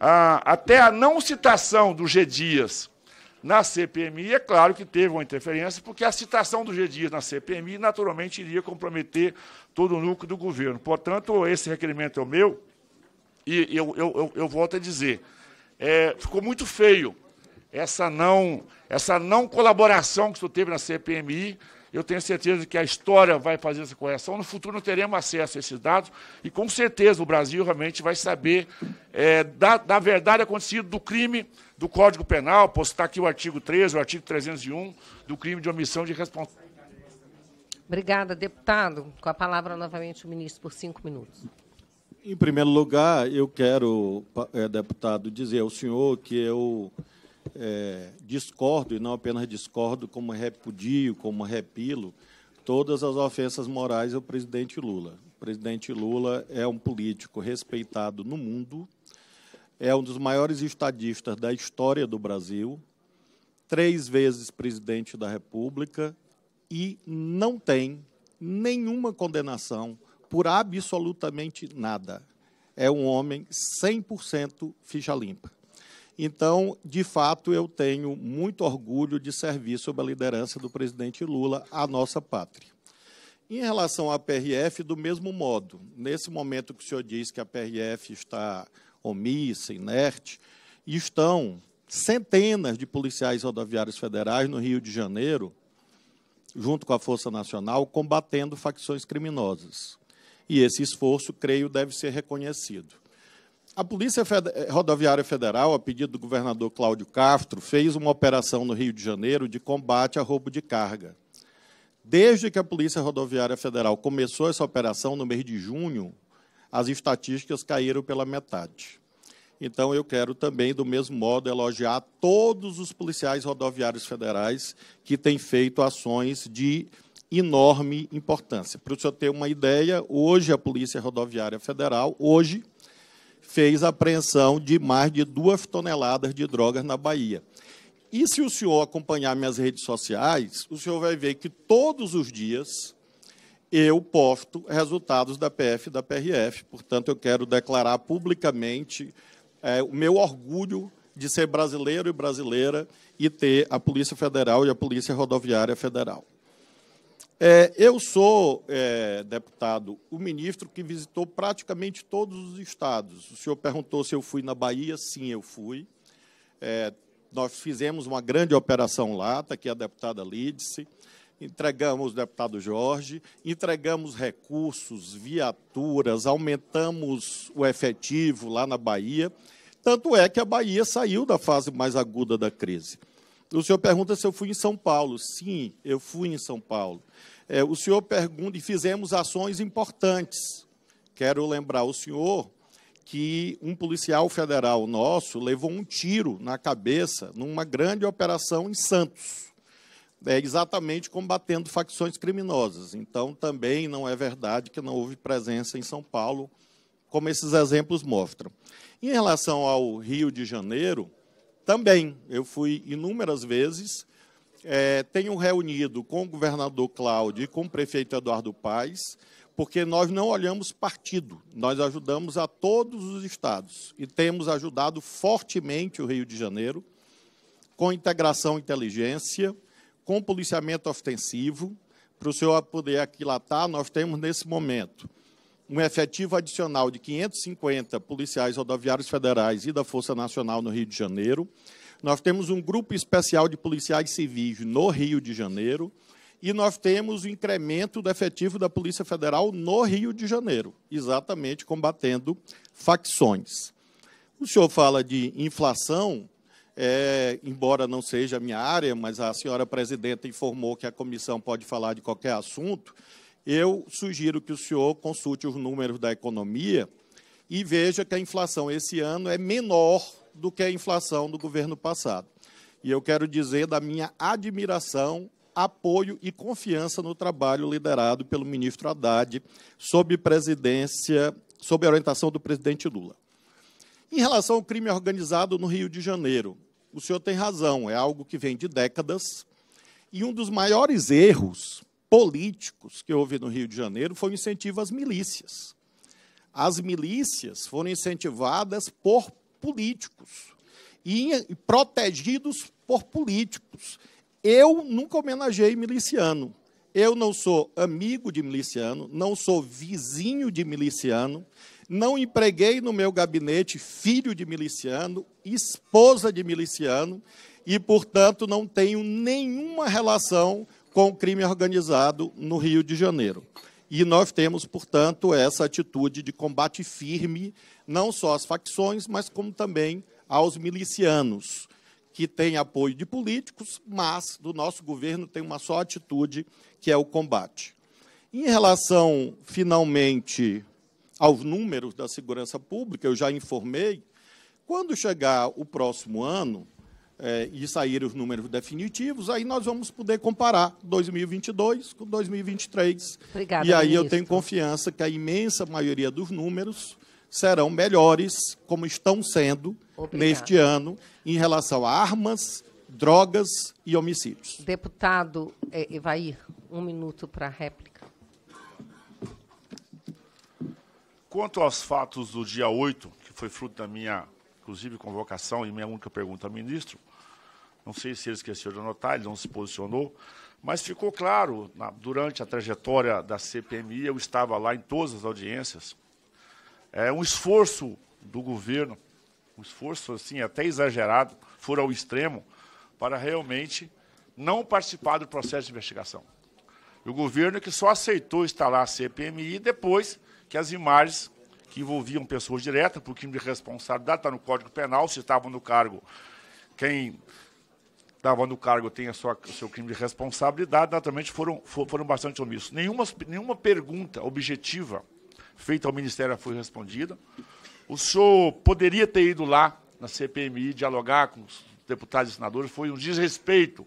Ah, até a não citação do G. Dias na CPMI, é claro que teve uma interferência, porque a citação do G. Dias na CPMI, naturalmente, iria comprometer todo o núcleo do governo. Portanto, esse requerimento é o meu, e eu, eu, eu, eu volto a dizer, é, ficou muito feio essa não, essa não colaboração que o senhor teve na CPMI eu tenho certeza que a história vai fazer essa correção. No futuro, não teremos acesso a esses dados e, com certeza, o Brasil realmente vai saber é, da, da verdade acontecida do crime do Código Penal. Posso estar aqui o artigo 13, o artigo 301, do crime de omissão de responsabilidade. Obrigada, deputado. Com a palavra novamente o ministro por cinco minutos. Em primeiro lugar, eu quero, é, deputado, dizer ao senhor que eu é, discordo, e não apenas discordo, como repudio, como repilo, todas as ofensas morais ao presidente Lula. O presidente Lula é um político respeitado no mundo, é um dos maiores estadistas da história do Brasil, três vezes presidente da República e não tem nenhuma condenação por absolutamente nada. É um homem 100% ficha limpa. Então, de fato, eu tenho muito orgulho de servir sob a liderança do presidente Lula à nossa pátria. Em relação à PRF, do mesmo modo, nesse momento que o senhor diz que a PRF está omissa, inerte, estão centenas de policiais rodoviários federais no Rio de Janeiro, junto com a Força Nacional, combatendo facções criminosas. E esse esforço, creio, deve ser reconhecido. A Polícia eh, Rodoviária Federal, a pedido do governador Cláudio Castro, fez uma operação no Rio de Janeiro de combate a roubo de carga. Desde que a Polícia Rodoviária Federal começou essa operação, no mês de junho, as estatísticas caíram pela metade. Então, eu quero também, do mesmo modo, elogiar todos os policiais rodoviários federais que têm feito ações de enorme importância. Para o senhor ter uma ideia, hoje a Polícia Rodoviária Federal, hoje, fez a apreensão de mais de duas toneladas de drogas na Bahia. E se o senhor acompanhar minhas redes sociais, o senhor vai ver que todos os dias eu posto resultados da PF e da PRF. Portanto, eu quero declarar publicamente é, o meu orgulho de ser brasileiro e brasileira e ter a Polícia Federal e a Polícia Rodoviária Federal. É, eu sou, é, deputado, o ministro que visitou praticamente todos os estados. O senhor perguntou se eu fui na Bahia. Sim, eu fui. É, nós fizemos uma grande operação lá, está aqui a deputada Lídice. Entregamos o deputado Jorge, entregamos recursos, viaturas, aumentamos o efetivo lá na Bahia. Tanto é que a Bahia saiu da fase mais aguda da crise. O senhor pergunta se eu fui em São Paulo. Sim, eu fui em São Paulo. É, o senhor pergunta, e fizemos ações importantes. Quero lembrar o senhor que um policial federal nosso levou um tiro na cabeça numa grande operação em Santos, é, exatamente combatendo facções criminosas. Então, também não é verdade que não houve presença em São Paulo, como esses exemplos mostram. Em relação ao Rio de Janeiro, também, eu fui inúmeras vezes, é, tenho reunido com o governador Cláudio e com o prefeito Eduardo Paes, porque nós não olhamos partido, nós ajudamos a todos os estados e temos ajudado fortemente o Rio de Janeiro com integração inteligência, com policiamento ofensivo, para o senhor poder aquilatar, nós temos nesse momento um efetivo adicional de 550 policiais rodoviários federais e da Força Nacional no Rio de Janeiro. Nós temos um grupo especial de policiais civis no Rio de Janeiro. E nós temos o incremento do efetivo da Polícia Federal no Rio de Janeiro, exatamente combatendo facções. O senhor fala de inflação, é, embora não seja a minha área, mas a senhora presidenta informou que a comissão pode falar de qualquer assunto eu sugiro que o senhor consulte os números da economia e veja que a inflação esse ano é menor do que a inflação do governo passado. E eu quero dizer da minha admiração, apoio e confiança no trabalho liderado pelo ministro Haddad, sob presidência, sob orientação do presidente Lula. Em relação ao crime organizado no Rio de Janeiro, o senhor tem razão, é algo que vem de décadas. E um dos maiores erros políticos que houve no Rio de Janeiro foi o incentivo às milícias. As milícias foram incentivadas por políticos e protegidos por políticos. Eu nunca homenageei miliciano. Eu não sou amigo de miliciano, não sou vizinho de miliciano, não empreguei no meu gabinete filho de miliciano, esposa de miliciano, e, portanto, não tenho nenhuma relação com o crime organizado no Rio de Janeiro. E nós temos, portanto, essa atitude de combate firme, não só às facções, mas como também aos milicianos, que têm apoio de políticos, mas do nosso governo tem uma só atitude, que é o combate. Em relação, finalmente, aos números da segurança pública, eu já informei, quando chegar o próximo ano, é, e sair os números definitivos, aí nós vamos poder comparar 2022 com 2023. Obrigada, e aí ministro. eu tenho confiança que a imensa maioria dos números serão melhores, como estão sendo Obrigada. neste ano, em relação a armas, drogas e homicídios. Deputado é, Evair, um minuto para réplica. Quanto aos fatos do dia 8, que foi fruto da minha, inclusive, convocação e minha única pergunta ao ministro, não sei se ele esqueceu de anotar, ele não se posicionou, mas ficou claro, na, durante a trajetória da CPMI, eu estava lá em todas as audiências, é um esforço do governo, um esforço assim até exagerado, for ao extremo, para realmente não participar do processo de investigação. O governo é que só aceitou instalar a CPMI depois que as imagens que envolviam pessoas diretas, por crime de responsabilidade, está no Código Penal, se estavam no cargo quem estava no cargo tem a sua, o seu crime de responsabilidade, naturalmente foram, foram bastante omissos. Nenhuma, nenhuma pergunta objetiva feita ao Ministério foi respondida. O senhor poderia ter ido lá na CPMI dialogar com os deputados e senadores, foi um desrespeito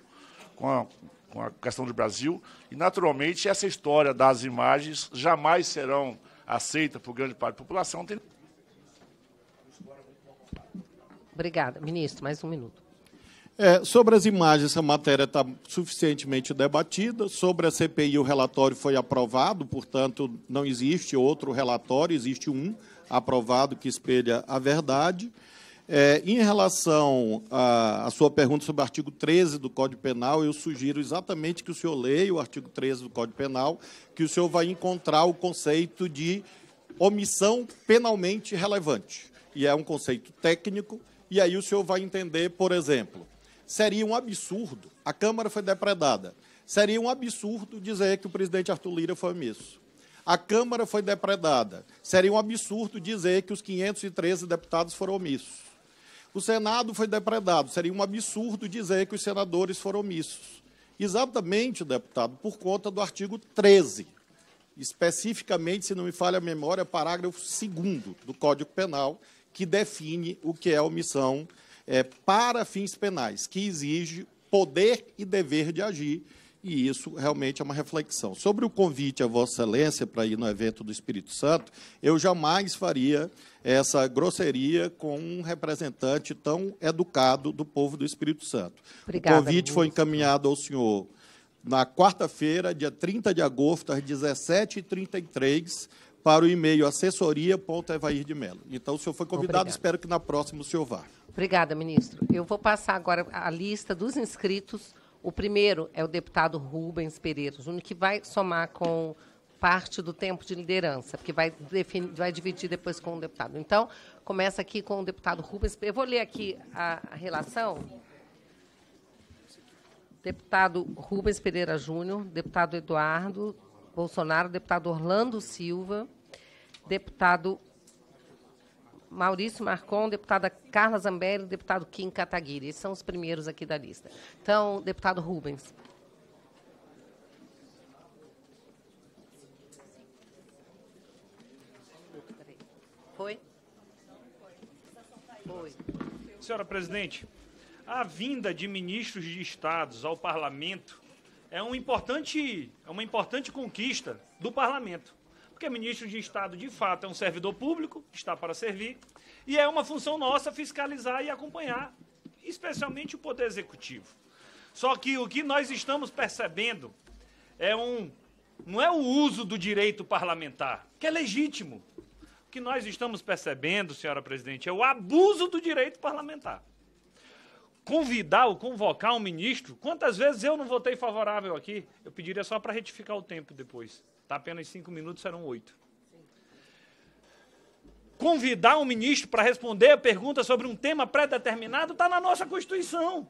com a, com a questão do Brasil. E, naturalmente, essa história das imagens jamais serão aceitas por grande parte da população. Obrigada. Ministro, mais um minuto. É, sobre as imagens, essa matéria está suficientemente debatida. Sobre a CPI, o relatório foi aprovado, portanto, não existe outro relatório, existe um aprovado que espelha a verdade. É, em relação à sua pergunta sobre o artigo 13 do Código Penal, eu sugiro exatamente que o senhor leia o artigo 13 do Código Penal, que o senhor vai encontrar o conceito de omissão penalmente relevante. E é um conceito técnico, e aí o senhor vai entender, por exemplo, seria um absurdo. A Câmara foi depredada. Seria um absurdo dizer que o presidente Arthur Lira foi omisso. A Câmara foi depredada. Seria um absurdo dizer que os 513 deputados foram omissos. O Senado foi depredado. Seria um absurdo dizer que os senadores foram omissos. Exatamente, deputado, por conta do artigo 13, especificamente, se não me falha a memória, parágrafo 2 do Código Penal, que define o que é omissão é, para fins penais, que exige poder e dever de agir, e isso realmente é uma reflexão. Sobre o convite a Vossa Excelência para ir no evento do Espírito Santo, eu jamais faria essa grosseria com um representante tão educado do povo do Espírito Santo. Obrigada, o convite foi encaminhado ao senhor na quarta-feira, dia 30 de agosto, às 17h33, para o e-mail assessoria.evairdemelo. Então, o senhor foi convidado, Obrigada. espero que na próxima o senhor vá. Obrigada, ministro. Eu vou passar agora a lista dos inscritos. O primeiro é o deputado Rubens Pereira Júnior, que vai somar com parte do tempo de liderança, porque vai, definir, vai dividir depois com o deputado. Então, começa aqui com o deputado Rubens. Eu vou ler aqui a, a relação. Deputado Rubens Pereira Júnior, deputado Eduardo Bolsonaro, deputado Orlando Silva, deputado Maurício Marcon, deputada Carla Zambelli, deputado Kim Kataguiri. Esses são os primeiros aqui da lista. Então, deputado Rubens. Foi? Foi. Senhora presidente, a vinda de ministros de estados ao parlamento é, um importante, é uma importante conquista do parlamento. Porque ministro de Estado, de fato, é um servidor público, está para servir, e é uma função nossa fiscalizar e acompanhar, especialmente o Poder Executivo. Só que o que nós estamos percebendo é um. Não é o uso do direito parlamentar, que é legítimo. O que nós estamos percebendo, senhora presidente, é o abuso do direito parlamentar convidar ou convocar um ministro, quantas vezes eu não votei favorável aqui? Eu pediria só para retificar o tempo depois. está Apenas cinco minutos serão oito. Convidar um ministro para responder a pergunta sobre um tema pré-determinado está na nossa Constituição.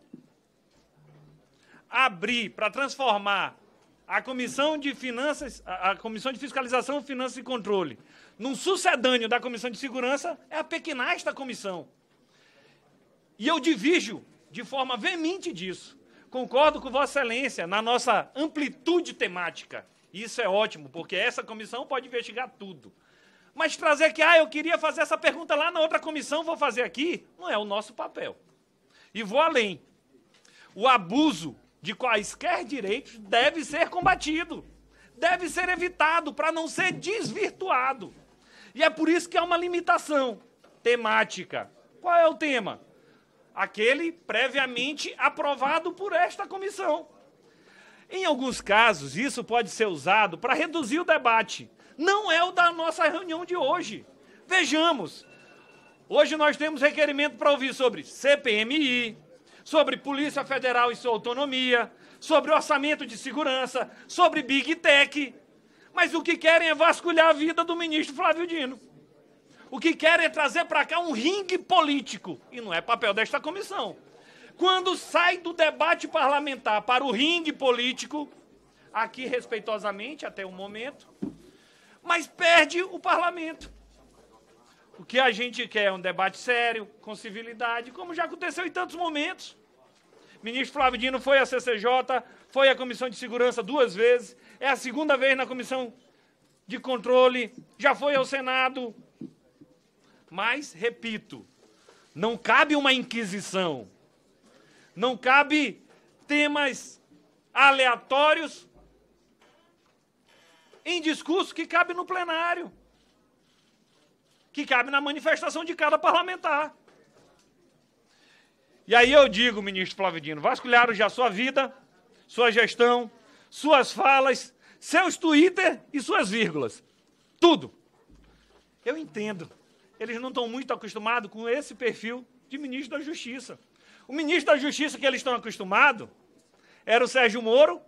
Abrir para transformar a Comissão de Finanças, a Comissão de Fiscalização, Finanças e Controle, num sucedâneo da Comissão de Segurança, é a pequenaz da comissão. E eu divido de forma veemente disso. Concordo com Vossa Excelência na nossa amplitude temática. Isso é ótimo, porque essa comissão pode investigar tudo. Mas trazer que, ah, eu queria fazer essa pergunta lá na outra comissão, vou fazer aqui, não é o nosso papel. E vou além. O abuso de quaisquer direitos deve ser combatido, deve ser evitado para não ser desvirtuado. E é por isso que há é uma limitação temática. Qual é o tema? aquele previamente aprovado por esta comissão. Em alguns casos, isso pode ser usado para reduzir o debate. Não é o da nossa reunião de hoje. Vejamos. Hoje nós temos requerimento para ouvir sobre CPMI, sobre Polícia Federal e sua autonomia, sobre orçamento de segurança, sobre Big Tech. Mas o que querem é vasculhar a vida do ministro Flávio Dino. O que querem é trazer para cá um ringue político. E não é papel desta comissão. Quando sai do debate parlamentar para o ringue político, aqui respeitosamente até o momento, mas perde o parlamento. O que a gente quer é um debate sério, com civilidade, como já aconteceu em tantos momentos. O ministro Flávio Dino foi à CCJ, foi à Comissão de Segurança duas vezes, é a segunda vez na Comissão de Controle, já foi ao Senado, mas, repito, não cabe uma inquisição. Não cabe temas aleatórios em discurso que cabe no plenário, que cabe na manifestação de cada parlamentar. E aí eu digo, ministro Flavidino, vasculharam já sua vida, sua gestão, suas falas, seus Twitter e suas vírgulas. Tudo. Eu entendo eles não estão muito acostumados com esse perfil de ministro da Justiça. O ministro da Justiça que eles estão acostumados era o Sérgio Moro,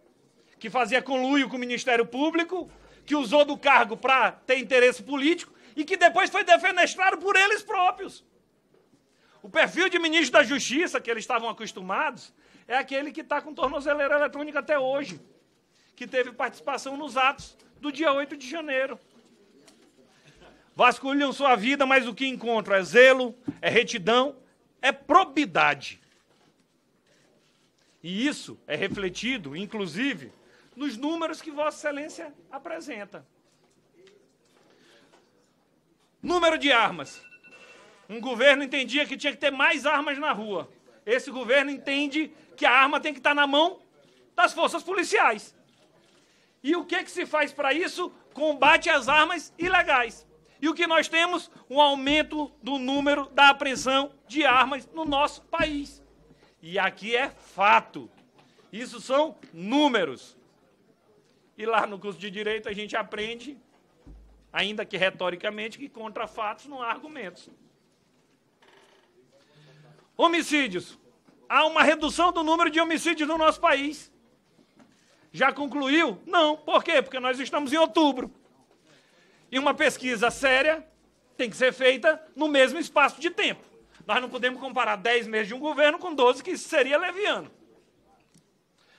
que fazia conluio com o Ministério Público, que usou do cargo para ter interesse político e que depois foi defenestrado por eles próprios. O perfil de ministro da Justiça que eles estavam acostumados é aquele que está com tornozeleira eletrônica até hoje, que teve participação nos atos do dia 8 de janeiro vasculham sua vida, mas o que encontram é zelo, é retidão, é probidade. E isso é refletido, inclusive, nos números que Vossa Excelência apresenta. Número de armas. Um governo entendia que tinha que ter mais armas na rua. Esse governo entende que a arma tem que estar na mão das forças policiais. E o que, que se faz para isso? Combate às armas ilegais. E o que nós temos? Um aumento do número da apreensão de armas no nosso país. E aqui é fato. Isso são números. E lá no curso de direito a gente aprende, ainda que retoricamente, que contra fatos não há argumentos. Homicídios. Há uma redução do número de homicídios no nosso país. Já concluiu? Não. Por quê? Porque nós estamos em outubro. E uma pesquisa séria tem que ser feita no mesmo espaço de tempo. Nós não podemos comparar 10 meses de um governo com 12, que isso seria leviano.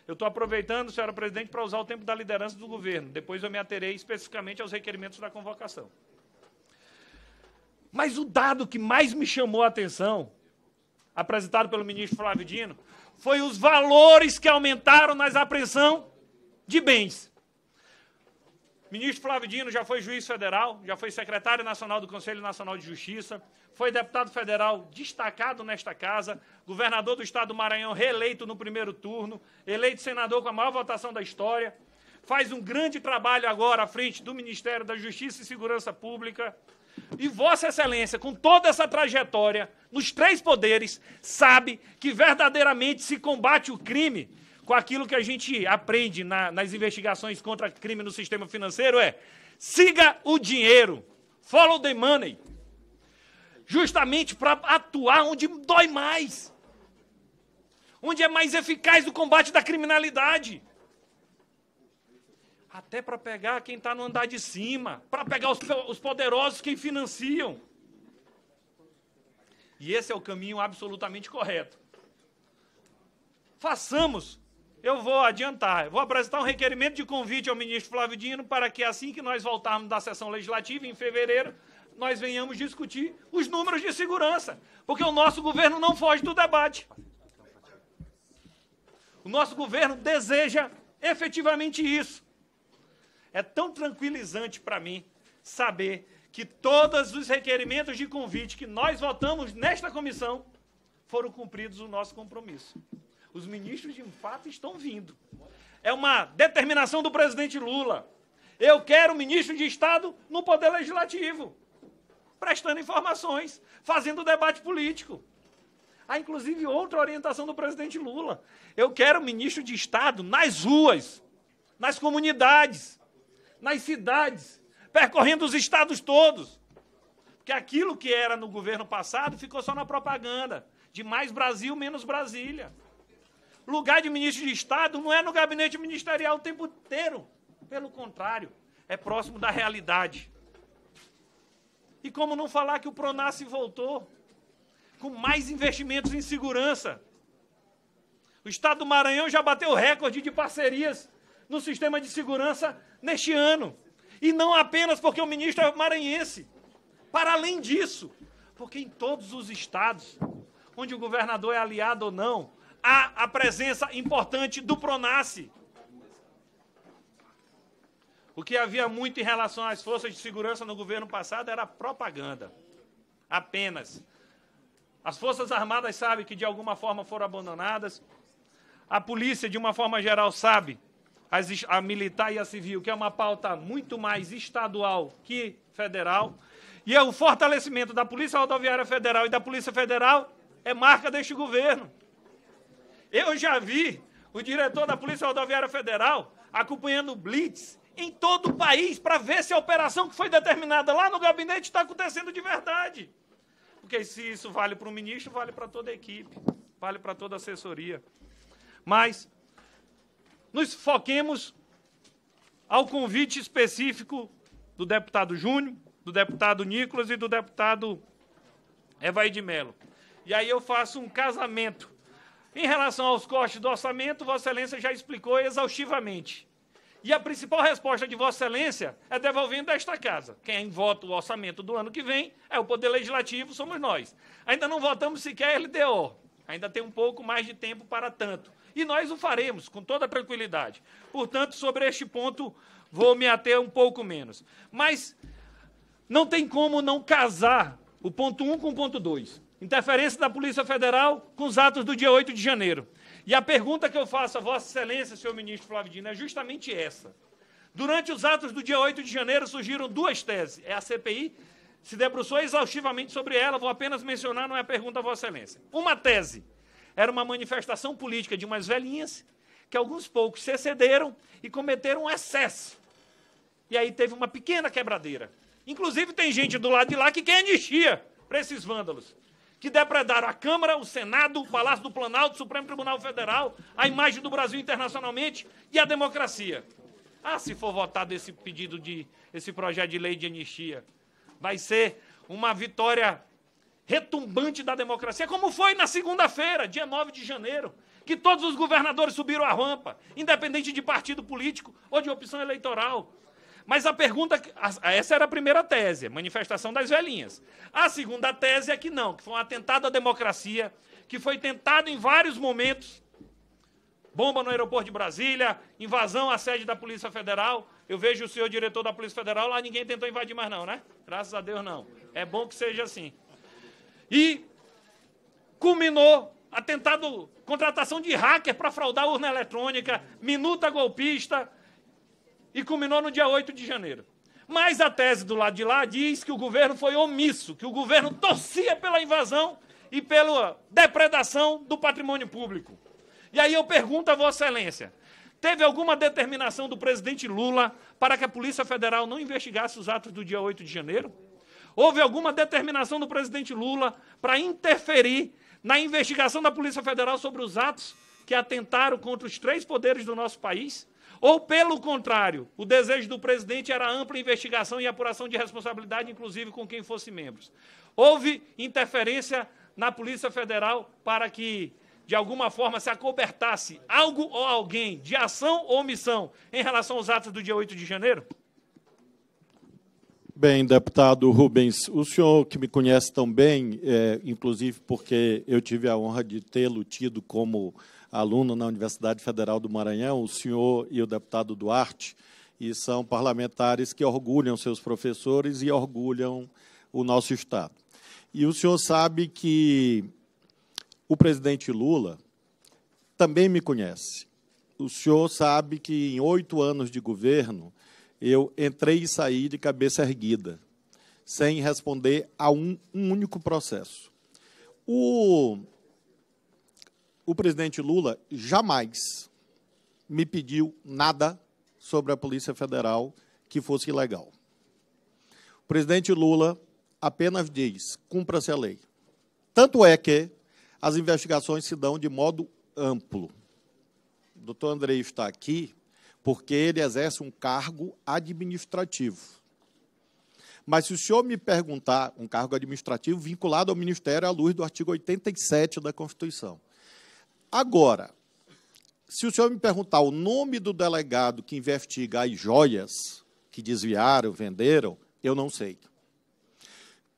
Eu estou aproveitando, senhora presidente, para usar o tempo da liderança do governo. Depois eu me aterei especificamente aos requerimentos da convocação. Mas o dado que mais me chamou a atenção, apresentado pelo ministro Flávio Dino, foi os valores que aumentaram nas apreensão de bens. Ministro Flávio Dino já foi juiz federal, já foi secretário nacional do Conselho Nacional de Justiça, foi deputado federal destacado nesta casa, governador do estado do Maranhão reeleito no primeiro turno, eleito senador com a maior votação da história, faz um grande trabalho agora à frente do Ministério da Justiça e Segurança Pública. E Vossa Excelência, com toda essa trajetória nos três poderes, sabe que verdadeiramente se combate o crime com aquilo que a gente aprende na, nas investigações contra crime no sistema financeiro é siga o dinheiro, follow the money, justamente para atuar onde dói mais, onde é mais eficaz o combate da criminalidade. Até para pegar quem está no andar de cima, para pegar os, os poderosos que financiam. E esse é o caminho absolutamente correto. Façamos eu vou adiantar. Vou apresentar um requerimento de convite ao ministro Flávio Dino para que, assim que nós voltarmos da sessão legislativa, em fevereiro, nós venhamos discutir os números de segurança. Porque o nosso governo não foge do debate. O nosso governo deseja efetivamente isso. É tão tranquilizante para mim saber que todos os requerimentos de convite que nós votamos nesta comissão foram cumpridos o nosso compromisso. Os ministros, de fato, estão vindo. É uma determinação do presidente Lula. Eu quero ministro de Estado no Poder Legislativo, prestando informações, fazendo debate político. Há, inclusive, outra orientação do presidente Lula. Eu quero ministro de Estado nas ruas, nas comunidades, nas cidades, percorrendo os estados todos. Porque aquilo que era no governo passado ficou só na propaganda de mais Brasil, menos Brasília. Lugar de ministro de Estado não é no gabinete ministerial o tempo inteiro. Pelo contrário, é próximo da realidade. E como não falar que o Pronace voltou com mais investimentos em segurança? O estado do Maranhão já bateu recorde de parcerias no sistema de segurança neste ano. E não apenas porque o ministro é maranhense. Para além disso, porque em todos os estados, onde o governador é aliado ou não, há a presença importante do Pronace. O que havia muito em relação às forças de segurança no governo passado era propaganda. Apenas. As Forças Armadas sabem que de alguma forma foram abandonadas. A polícia, de uma forma geral, sabe, a militar e a civil, que é uma pauta muito mais estadual que federal. E é o fortalecimento da Polícia Rodoviária Federal e da Polícia Federal é marca deste governo. Eu já vi o diretor da Polícia Rodoviária Federal acompanhando Blitz em todo o país para ver se a operação que foi determinada lá no gabinete está acontecendo de verdade. Porque se isso vale para o ministro, vale para toda a equipe, vale para toda a assessoria. Mas nos foquemos ao convite específico do deputado Júnior, do deputado Nicolas e do deputado Evaí de Mello. E aí eu faço um casamento em relação aos cortes do orçamento, Vossa Excelência já explicou exaustivamente. E a principal resposta de Vossa Excelência é devolvendo esta casa. Quem vota o orçamento do ano que vem é o Poder Legislativo, somos nós. Ainda não votamos sequer LDO. Ainda tem um pouco mais de tempo para tanto. E nós o faremos com toda tranquilidade. Portanto, sobre este ponto, vou me ater um pouco menos. Mas não tem como não casar o ponto 1 um com o ponto 2 interferência da Polícia Federal com os atos do dia 8 de janeiro. E a pergunta que eu faço a Vossa Excelência, senhor ministro Flávio Dino, é justamente essa. Durante os atos do dia 8 de janeiro surgiram duas teses. É a CPI se debruçou exaustivamente sobre ela, vou apenas mencionar, não é pergunta a Vossa Excelência. Uma tese era uma manifestação política de umas velhinhas que alguns poucos se excederam e cometeram um excesso. E aí teve uma pequena quebradeira. Inclusive, tem gente do lado de lá que quer anistia para esses vândalos que depredaram a Câmara, o Senado, o Palácio do Planalto, o Supremo Tribunal Federal, a imagem do Brasil internacionalmente e a democracia. Ah, se for votado esse pedido de esse projeto de lei de anistia, vai ser uma vitória retumbante da democracia, como foi na segunda-feira, dia 9 de janeiro, que todos os governadores subiram a rampa, independente de partido político ou de opção eleitoral. Mas a pergunta. Essa era a primeira tese, manifestação das velhinhas. A segunda tese é que não, que foi um atentado à democracia, que foi tentado em vários momentos. Bomba no aeroporto de Brasília, invasão à sede da Polícia Federal. Eu vejo o senhor diretor da Polícia Federal lá, ninguém tentou invadir mais, não, né? Graças a Deus, não. É bom que seja assim. E culminou atentado, contratação de hacker para fraudar urna eletrônica, minuta golpista e culminou no dia 8 de janeiro. Mas a tese do lado de lá diz que o governo foi omisso, que o governo torcia pela invasão e pela depredação do patrimônio público. E aí eu pergunto a Vossa Excelência: teve alguma determinação do presidente Lula para que a Polícia Federal não investigasse os atos do dia 8 de janeiro? Houve alguma determinação do presidente Lula para interferir na investigação da Polícia Federal sobre os atos que atentaram contra os três poderes do nosso país? Ou, pelo contrário, o desejo do presidente era ampla investigação e apuração de responsabilidade, inclusive com quem fosse membros. Houve interferência na Polícia Federal para que, de alguma forma, se acobertasse algo ou alguém de ação ou omissão em relação aos atos do dia 8 de janeiro? Bem, deputado Rubens, o senhor que me conhece tão bem, é, inclusive porque eu tive a honra de tê-lo tido como aluno na Universidade Federal do Maranhão, o senhor e o deputado Duarte, e são parlamentares que orgulham seus professores e orgulham o nosso Estado. E o senhor sabe que o presidente Lula também me conhece. O senhor sabe que em oito anos de governo eu entrei e saí de cabeça erguida, sem responder a um, um único processo. O o presidente Lula jamais me pediu nada sobre a Polícia Federal que fosse ilegal. O presidente Lula apenas diz: cumpra-se a lei. Tanto é que as investigações se dão de modo amplo. O doutor Andrei está aqui porque ele exerce um cargo administrativo. Mas se o senhor me perguntar um cargo administrativo vinculado ao Ministério à luz do artigo 87 da Constituição, Agora, se o senhor me perguntar o nome do delegado que investiga as joias que desviaram, venderam, eu não sei.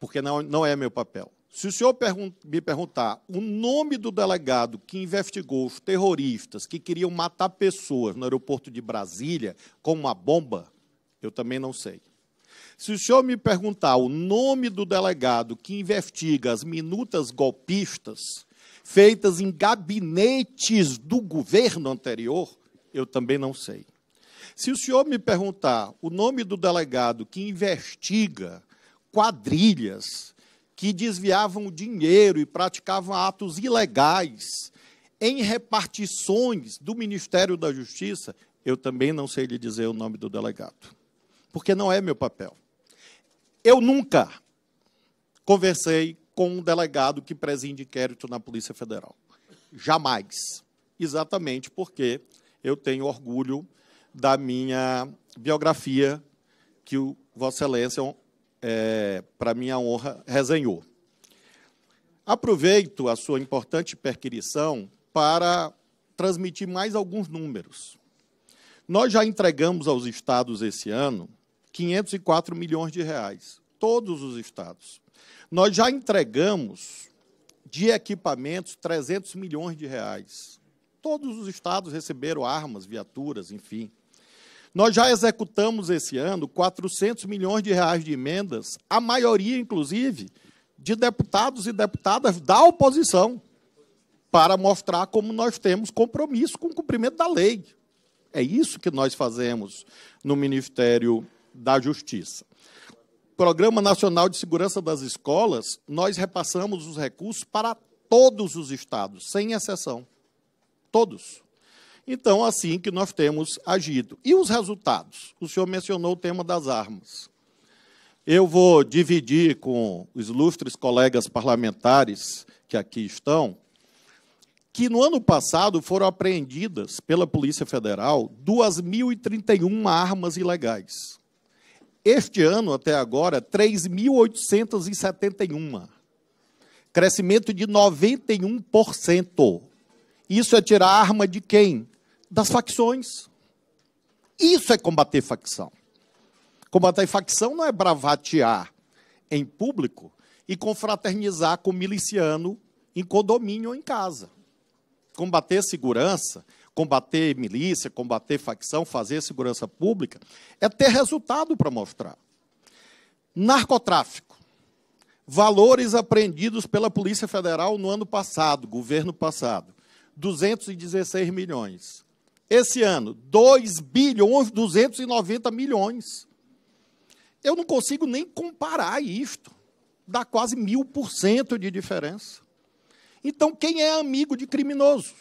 Porque não, não é meu papel. Se o senhor me perguntar o nome do delegado que investigou os terroristas que queriam matar pessoas no aeroporto de Brasília com uma bomba, eu também não sei. Se o senhor me perguntar o nome do delegado que investiga as minutas golpistas feitas em gabinetes do governo anterior, eu também não sei. Se o senhor me perguntar o nome do delegado que investiga quadrilhas que desviavam dinheiro e praticavam atos ilegais em repartições do Ministério da Justiça, eu também não sei lhe dizer o nome do delegado, porque não é meu papel. Eu nunca conversei com um delegado que preside inquérito na Polícia Federal. Jamais. Exatamente porque eu tenho orgulho da minha biografia que o Vossa Excelência, é, para minha honra, resenhou. Aproveito a sua importante perquisição para transmitir mais alguns números. Nós já entregamos aos estados esse ano 504 milhões de reais, todos os estados. Nós já entregamos de equipamentos 300 milhões de reais. Todos os estados receberam armas, viaturas, enfim. Nós já executamos esse ano 400 milhões de reais de emendas, a maioria, inclusive, de deputados e deputadas da oposição, para mostrar como nós temos compromisso com o cumprimento da lei. É isso que nós fazemos no Ministério da Justiça. Programa Nacional de Segurança das Escolas, nós repassamos os recursos para todos os estados, sem exceção. Todos. Então, assim que nós temos agido. E os resultados? O senhor mencionou o tema das armas. Eu vou dividir com os ilustres colegas parlamentares que aqui estão, que no ano passado foram apreendidas pela Polícia Federal 2.031 armas ilegais. Este ano, até agora, 3.871. Crescimento de 91%. Isso é tirar arma de quem? Das facções. Isso é combater facção. Combater facção não é bravatear em público e confraternizar com miliciano em condomínio ou em casa. Combater segurança combater milícia, combater facção, fazer segurança pública, é ter resultado para mostrar. Narcotráfico. Valores apreendidos pela Polícia Federal no ano passado, governo passado, 216 milhões. Esse ano, 2 bilhões 290 milhões. Eu não consigo nem comparar isto. Dá quase mil por cento de diferença. Então, quem é amigo de criminoso?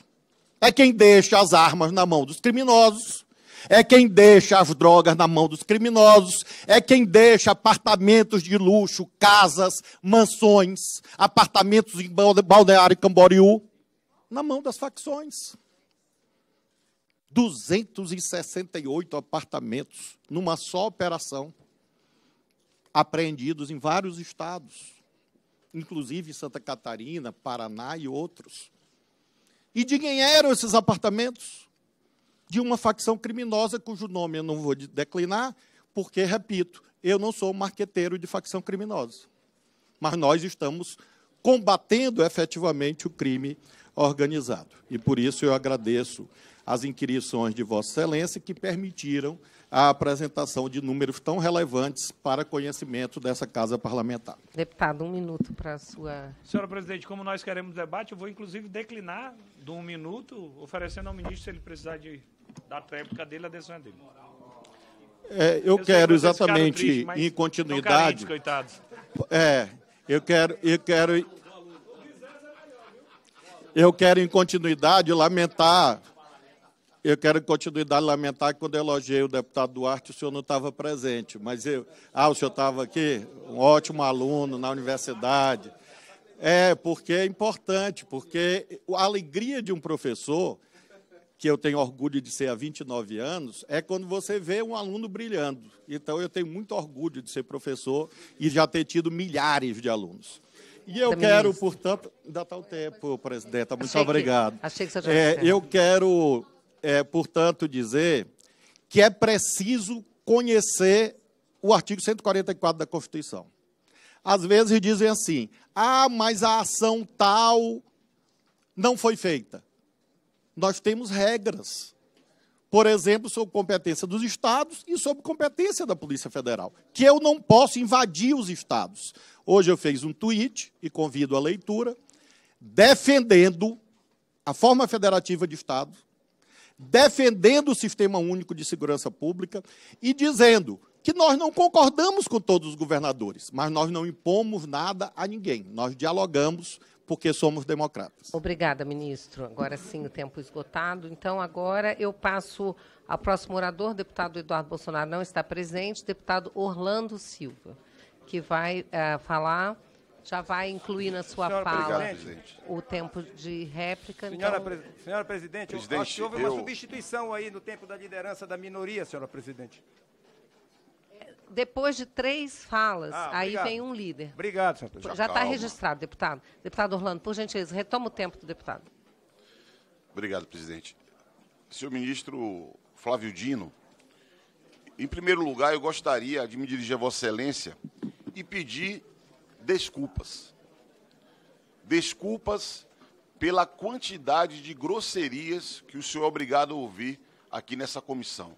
É quem deixa as armas na mão dos criminosos, é quem deixa as drogas na mão dos criminosos, é quem deixa apartamentos de luxo, casas, mansões, apartamentos em Balneário Camboriú na mão das facções. 268 apartamentos numa só operação, apreendidos em vários estados, inclusive Santa Catarina, Paraná e outros. E de quem eram esses apartamentos? De uma facção criminosa cujo nome eu não vou declinar, porque, repito, eu não sou um marqueteiro de facção criminosa. Mas nós estamos combatendo efetivamente o crime organizado. E por isso eu agradeço as inquirições de Vossa Excelência que permitiram a apresentação de números tão relevantes para conhecimento dessa Casa Parlamentar. Deputado, um minuto para a sua. Senhora Presidente, como nós queremos debate, eu vou inclusive declinar de um minuto, oferecendo ao ministro, se ele precisar de, da tréplica dele, a decisão é dele. É, eu, eu, quero exatamente triste, em continuidade. Carentes, é, eu quero, eu quero, eu quero em continuidade lamentar eu quero continuidade lamentar que quando eu elogiei o deputado Duarte, o senhor não estava presente. Mas eu. Ah, o senhor estava aqui? Um ótimo aluno na universidade. É, porque é importante, porque a alegria de um professor, que eu tenho orgulho de ser há 29 anos, é quando você vê um aluno brilhando. Então, eu tenho muito orgulho de ser professor e já ter tido milhares de alunos. E eu quero, portanto. Ainda está o tempo, presidenta. Muito obrigado. achei que você já é, Eu quero é, portanto, dizer que é preciso conhecer o artigo 144 da Constituição. Às vezes dizem assim: ah, mas a ação tal não foi feita. Nós temos regras. Por exemplo, sobre competência dos estados e sobre competência da Polícia Federal, que eu não posso invadir os estados. Hoje eu fiz um tweet e convido a leitura defendendo a forma federativa de estado defendendo o sistema único de segurança pública e dizendo que nós não concordamos com todos os governadores, mas nós não impomos nada a ninguém. Nós dialogamos porque somos democratas. Obrigada, ministro. Agora sim, o tempo esgotado. Então, agora eu passo ao próximo orador, deputado Eduardo Bolsonaro não está presente, deputado Orlando Silva, que vai uh, falar já vai incluir na sua senhora fala o tempo de réplica. Senhora, então... pre... senhora presidente, presidente, acho que houve uma substituição aí no tempo da liderança da minoria, senhora presidente. Depois de três falas, ah, aí vem um líder. Obrigado, senhora presidente. Já está registrado, deputado. Deputado Orlando, por gentileza, retoma o tempo do deputado. Obrigado, presidente. Senhor ministro Flávio Dino, em primeiro lugar, eu gostaria de me dirigir a Vossa Excelência e pedir desculpas. Desculpas pela quantidade de grosserias que o senhor é obrigado a ouvir aqui nessa comissão.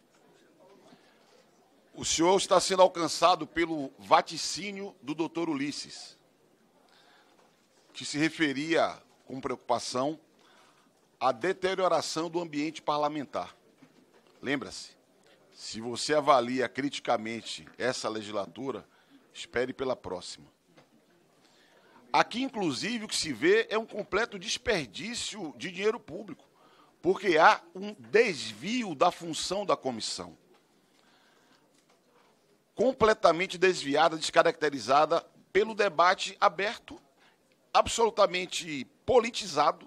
O senhor está sendo alcançado pelo vaticínio do doutor Ulisses, que se referia com preocupação à deterioração do ambiente parlamentar. Lembra-se, se você avalia criticamente essa legislatura, espere pela próxima. Aqui, inclusive, o que se vê é um completo desperdício de dinheiro público, porque há um desvio da função da comissão. Completamente desviada, descaracterizada pelo debate aberto, absolutamente politizado.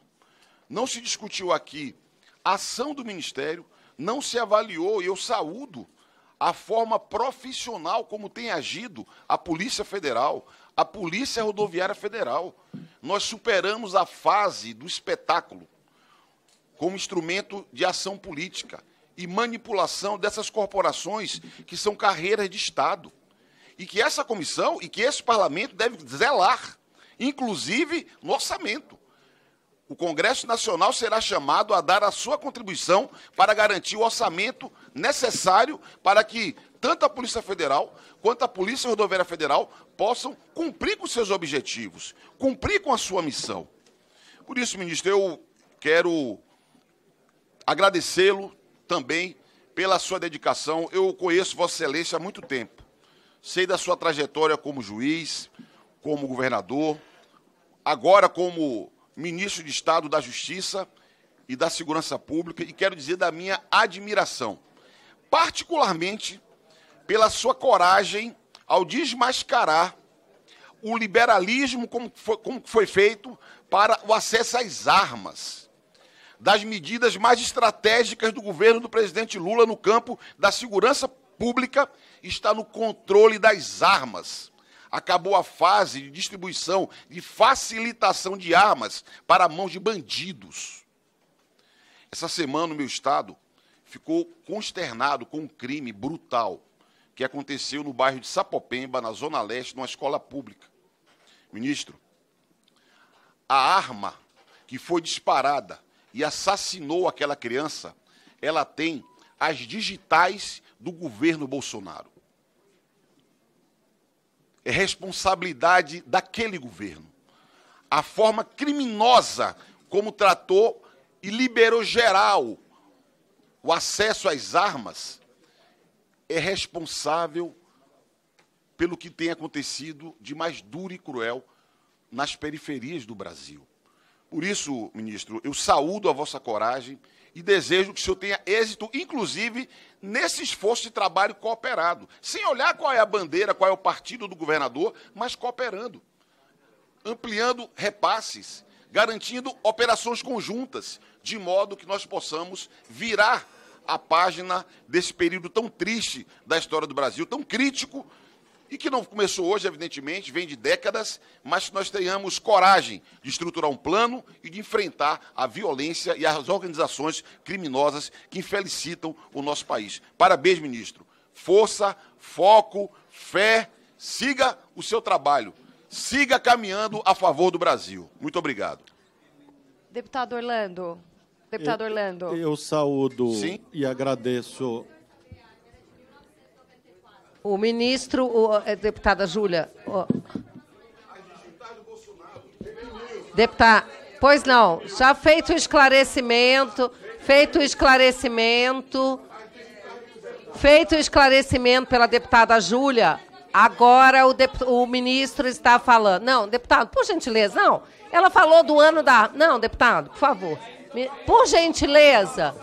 Não se discutiu aqui a ação do Ministério, não se avaliou, e eu saúdo a forma profissional como tem agido a Polícia Federal, a Polícia Rodoviária Federal. Nós superamos a fase do espetáculo como instrumento de ação política e manipulação dessas corporações que são carreiras de Estado. E que essa comissão e que esse parlamento deve zelar, inclusive no orçamento. O Congresso Nacional será chamado a dar a sua contribuição para garantir o orçamento necessário para que tanto a Polícia Federal quanto a Polícia Rodoviária Federal possam cumprir com seus objetivos, cumprir com a sua missão. Por isso, ministro, eu quero agradecê-lo também pela sua dedicação. Eu conheço Vossa Excelência há muito tempo. Sei da sua trajetória como juiz, como governador, agora como ministro de Estado da Justiça e da Segurança Pública e quero dizer da minha admiração, particularmente pela sua coragem ao desmascarar o liberalismo como foi, como foi feito para o acesso às armas, das medidas mais estratégicas do governo do presidente Lula no campo da segurança pública está no controle das armas. Acabou a fase de distribuição de facilitação de armas para mãos de bandidos. Essa semana, o meu estado ficou consternado com um crime brutal que aconteceu no bairro de Sapopemba, na Zona Leste, numa escola pública. Ministro, a arma que foi disparada e assassinou aquela criança, ela tem as digitais do governo Bolsonaro. É responsabilidade daquele governo. A forma criminosa como tratou e liberou geral o acesso às armas é responsável pelo que tem acontecido de mais duro e cruel nas periferias do Brasil. Por isso, ministro, eu saúdo a vossa coragem e desejo que o senhor tenha êxito, inclusive nesse esforço de trabalho cooperado, sem olhar qual é a bandeira, qual é o partido do governador, mas cooperando, ampliando repasses, garantindo operações conjuntas, de modo que nós possamos virar a página desse período tão triste da história do Brasil, tão crítico, e que não começou hoje, evidentemente, vem de décadas, mas que nós tenhamos coragem de estruturar um plano e de enfrentar a violência e as organizações criminosas que infelicitam o nosso país. Parabéns, ministro. Força, foco, fé, siga o seu trabalho. Siga caminhando a favor do Brasil. Muito obrigado. Deputado Orlando, Deputado eu, Orlando. Eu saúdo Sim? e agradeço. O ministro, o, é, deputada Júlia. Deputado, pois não, já feito o esclarecimento, feito o esclarecimento, feito o esclarecimento pela deputada Júlia, agora o, o ministro está falando. Não, deputado, por gentileza, não. Ela falou do ano da. Não, deputado, por favor. Por gentileza,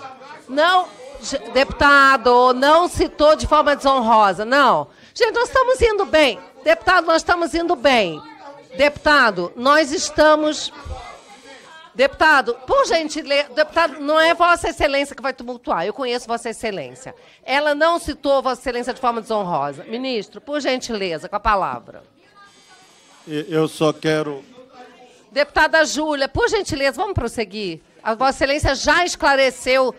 não, deputado, não citou de forma desonrosa, não. Gente, nós estamos indo bem. Deputado, nós estamos indo bem. Deputado, nós estamos. Deputado, por gentileza, deputado, não é Vossa Excelência que vai tumultuar. Eu conheço Vossa Excelência. Ela não citou Vossa Excelência de forma desonrosa. Ministro, por gentileza, com a palavra. Eu só quero. Deputada Júlia, por gentileza, vamos prosseguir. A Vossa Excelência já esclareceu.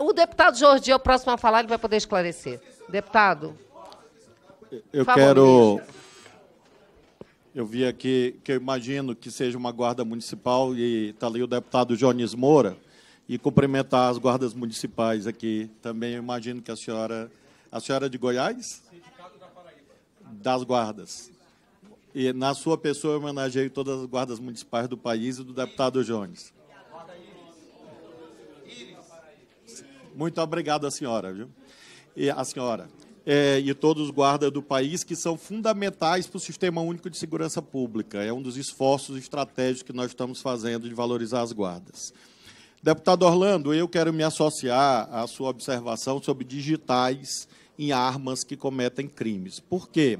O deputado Jordi é o próximo a falar, ele vai poder esclarecer. Deputado. Eu favor, quero. Ministro. Eu vi aqui que eu imagino que seja uma guarda municipal e está ali o deputado Jones Moura e cumprimentar as guardas municipais aqui também. Eu imagino que a senhora, a senhora é de Goiás, das guardas. E na sua pessoa eu homenageio todas as guardas municipais do país e do deputado Jones. Muito obrigado à senhora, viu? E a senhora. É, e todos os guardas do país que são fundamentais para o Sistema Único de Segurança Pública. É um dos esforços estratégicos que nós estamos fazendo de valorizar as guardas. Deputado Orlando, eu quero me associar à sua observação sobre digitais em armas que cometem crimes. Por quê?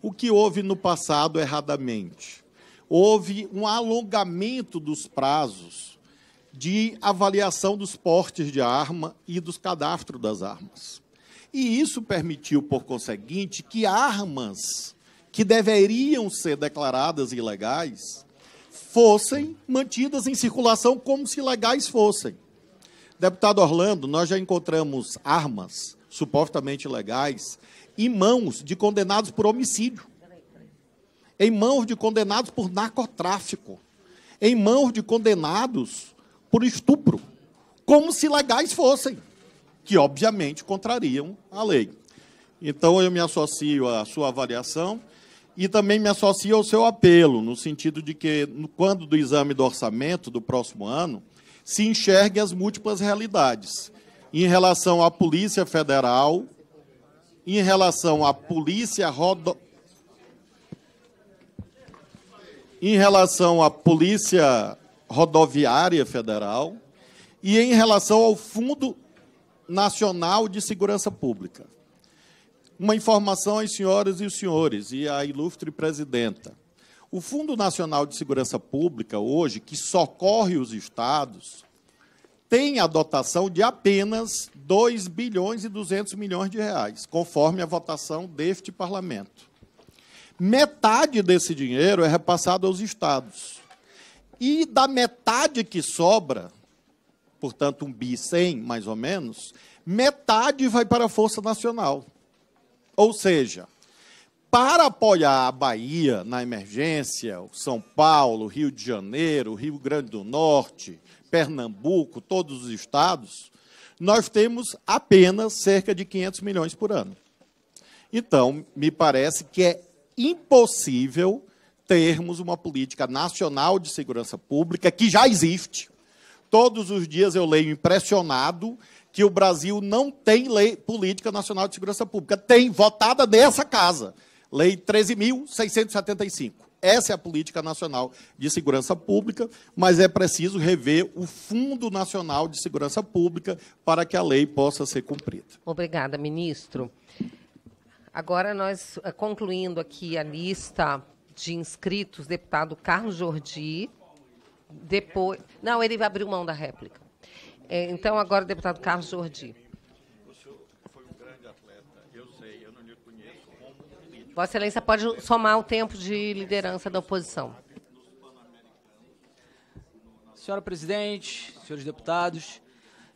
O que houve no passado erradamente? Houve um alongamento dos prazos de avaliação dos portes de arma e dos cadastros das armas. E isso permitiu, por conseguinte, que armas que deveriam ser declaradas ilegais fossem mantidas em circulação como se legais fossem. Deputado Orlando, nós já encontramos armas supostamente legais em mãos de condenados por homicídio, em mãos de condenados por narcotráfico, em mãos de condenados por estupro, como se legais fossem, que obviamente contrariam a lei. Então eu me associo à sua avaliação e também me associo ao seu apelo, no sentido de que, quando do exame do orçamento do próximo ano, se enxergue as múltiplas realidades em relação à Polícia Federal, em relação à Polícia Rodo... em relação à Polícia Rodoviária Federal e em relação ao Fundo Nacional de Segurança Pública. Uma informação às senhoras e os senhores e à ilustre presidenta. O Fundo Nacional de Segurança Pública, hoje, que socorre os estados, tem a dotação de apenas 2 bilhões e 200 milhões de reais, conforme a votação deste parlamento. Metade desse dinheiro é repassado aos estados. E da metade que sobra, portanto, um bi 100 mais ou menos, metade vai para a Força Nacional. Ou seja, para apoiar a Bahia na emergência, São Paulo, Rio de Janeiro, Rio Grande do Norte, Pernambuco, todos os estados, nós temos apenas cerca de 500 milhões por ano. Então, me parece que é impossível termos uma política nacional de segurança pública que já existe. Todos os dias eu leio impressionado que o Brasil não tem lei política nacional de segurança pública. Tem votada nessa casa, Lei 13.675. Essa é a política nacional de segurança pública, mas é preciso rever o Fundo Nacional de Segurança Pública para que a lei possa ser cumprida. Obrigada, ministro. Agora nós eh, concluindo aqui a lista de inscritos, deputado Carlos Jordi. Depois, não, ele vai abrir mão da réplica. É, então, agora, deputado Carlos Jordi. O senhor foi um grande atleta, eu sei, eu não lhe conheço Vossa Excelência pode somar o tempo de liderança da oposição. Senhora presidente, senhores deputados,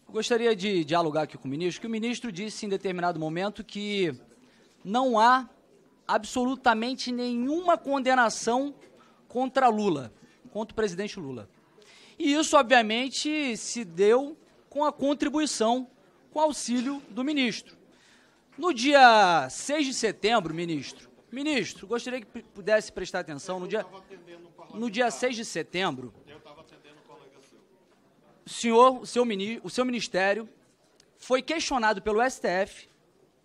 gostaria de dialogar aqui com o ministro, que o ministro disse em determinado momento que não há absolutamente nenhuma condenação contra Lula, contra o presidente Lula. E isso, obviamente, se deu com a contribuição, com o auxílio do ministro. No dia 6 de setembro, ministro, ministro, gostaria que pudesse prestar atenção, no dia, no dia 6 de setembro, o senhor, o seu, o seu ministério foi questionado pelo STF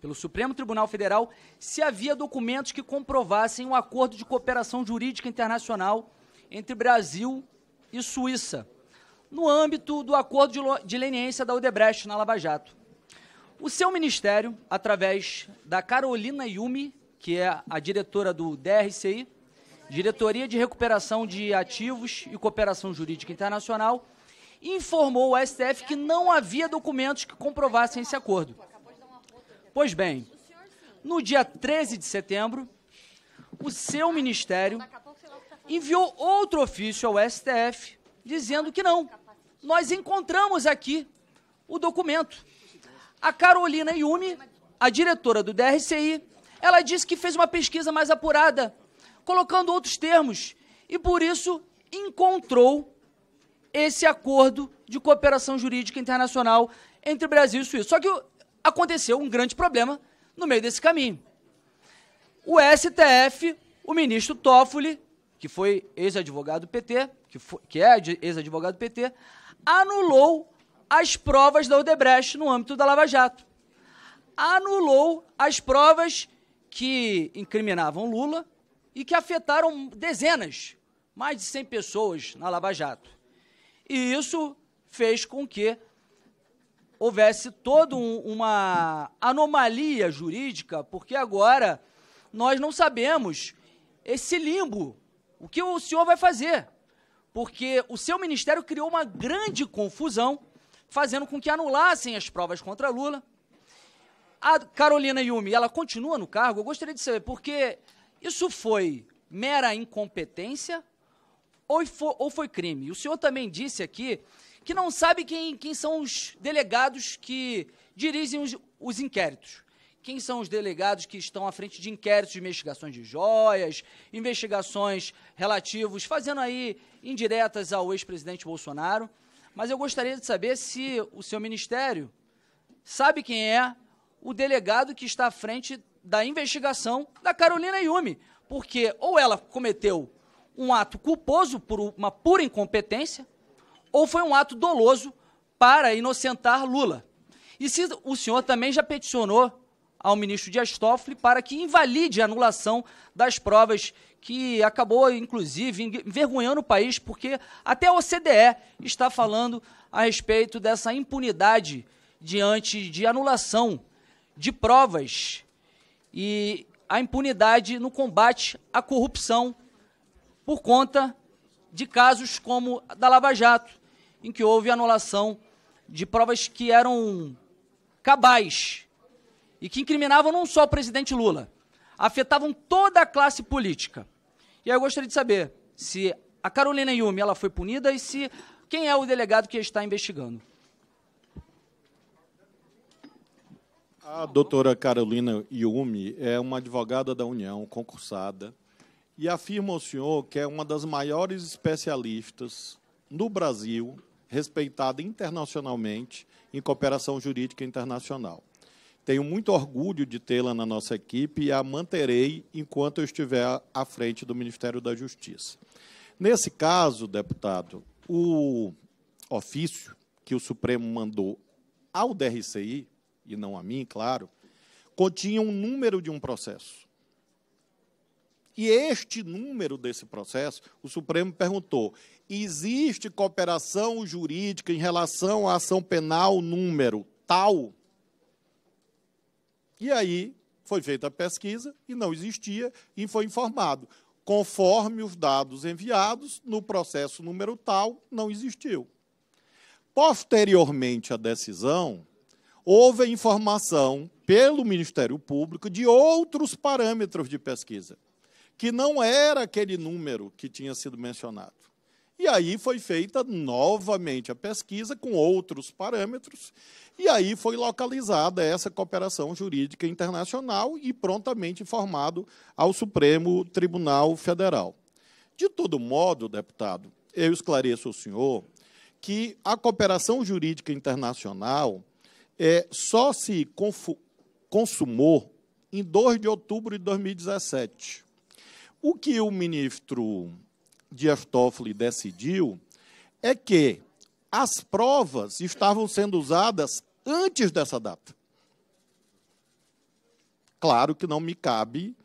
pelo Supremo Tribunal Federal se havia documentos que comprovassem um acordo de cooperação jurídica internacional entre Brasil e Suíça, no âmbito do acordo de leniência da Odebrecht na Lava Jato. O seu ministério, através da Carolina Yumi, que é a diretora do DRCI, Diretoria de Recuperação de Ativos e Cooperação Jurídica Internacional, informou ao STF que não havia documentos que comprovassem esse acordo. Pois bem, no dia 13 de setembro, o seu ministério enviou outro ofício ao STF dizendo que não. Nós encontramos aqui o documento. A Carolina Yumi, a diretora do DRCI, ela disse que fez uma pesquisa mais apurada, colocando outros termos, e por isso encontrou esse acordo de cooperação jurídica internacional entre Brasil e Suíça. Só que aconteceu um grande problema no meio desse caminho. O STF, o ministro Toffoli, que foi ex-advogado PT, que, foi, que é ex-advogado PT, anulou as provas da Odebrecht no âmbito da Lava Jato. Anulou as provas que incriminavam Lula e que afetaram dezenas, mais de 100 pessoas na Lava Jato. E isso fez com que houvesse toda um, uma anomalia jurídica, porque agora nós não sabemos esse limbo, o que o senhor vai fazer. Porque o seu ministério criou uma grande confusão, fazendo com que anulassem as provas contra Lula. A Carolina Yumi, ela continua no cargo? Eu gostaria de saber, porque isso foi mera incompetência ou foi, ou foi crime? O senhor também disse aqui que não sabe quem, quem são os delegados que dirigem os, os inquéritos quem são os delegados que estão à frente de inquéritos de investigações de joias, investigações relativos, fazendo aí indiretas ao ex-presidente Bolsonaro. Mas eu gostaria de saber se o seu ministério sabe quem é o delegado que está à frente da investigação da Carolina Yumi, Porque ou ela cometeu um ato culposo por uma pura incompetência, ou foi um ato doloso para inocentar Lula. E se o senhor também já peticionou ao ministro Dias Toffoli para que invalide a anulação das provas que acabou, inclusive, envergonhando o país, porque até a OCDE está falando a respeito dessa impunidade diante de anulação de provas e a impunidade no combate à corrupção por conta de casos como da Lava Jato em que houve anulação de provas que eram cabais e que incriminavam não só o presidente Lula, afetavam toda a classe política. E aí eu gostaria de saber se a Carolina Yumi ela foi punida e se quem é o delegado que está investigando. A doutora Carolina Yumi é uma advogada da União, concursada, e afirma ao senhor que é uma das maiores especialistas no Brasil respeitada internacionalmente em cooperação jurídica internacional. Tenho muito orgulho de tê-la na nossa equipe e a manterei enquanto eu estiver à frente do Ministério da Justiça. Nesse caso, deputado, o ofício que o Supremo mandou ao DRCI, e não a mim, claro, continha um número de um processo. E este número desse processo, o Supremo perguntou: existe cooperação jurídica em relação à ação penal número tal. E aí foi feita a pesquisa e não existia e foi informado. Conforme os dados enviados, no processo número tal, não existiu. Posteriormente à decisão, houve informação pelo Ministério Público de outros parâmetros de pesquisa, que não era aquele número que tinha sido mencionado. E aí foi feita novamente a pesquisa com outros parâmetros, e aí foi localizada essa cooperação jurídica internacional e prontamente informado ao Supremo Tribunal Federal. De todo modo, deputado, eu esclareço ao senhor que a cooperação jurídica internacional é, só se consumou em 2 de outubro de 2017. O que o ministro Dias Toffoli decidiu é que as provas estavam sendo usadas antes dessa data. Claro que não me cabe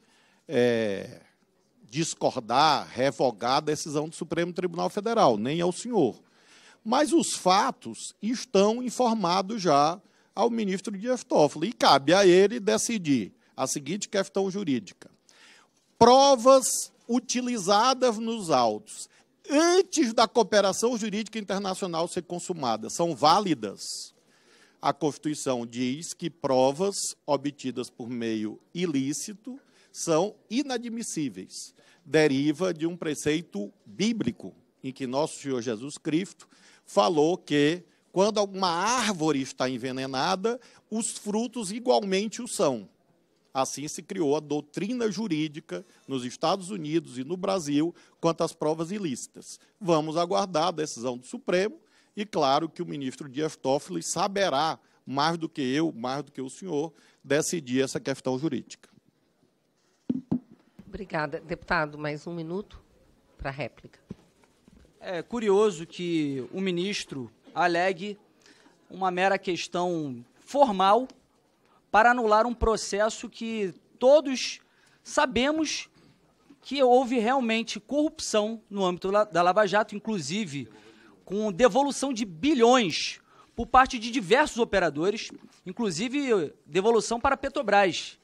é, discordar, revogar a decisão do Supremo Tribunal Federal, nem ao senhor. Mas os fatos estão informados já ao ministro Dias Toffoli e cabe a ele decidir a seguinte questão jurídica: provas utilizadas nos autos antes da cooperação jurídica internacional ser consumada são válidas. A Constituição diz que provas obtidas por meio ilícito são inadmissíveis. Deriva de um preceito bíblico em que nosso Senhor Jesus Cristo falou que quando alguma árvore está envenenada, os frutos igualmente o são. Assim se criou a doutrina jurídica nos Estados Unidos e no Brasil quanto às provas ilícitas. Vamos aguardar a decisão do Supremo e, claro, que o ministro Dias Toffoli saberá, mais do que eu, mais do que o senhor, decidir essa questão jurídica. Obrigada. Deputado, mais um minuto para a réplica. É curioso que o ministro alegue uma mera questão formal para anular um processo que todos sabemos que houve realmente corrupção no âmbito da Lava Jato, inclusive com devolução de bilhões por parte de diversos operadores, inclusive devolução para Petrobras,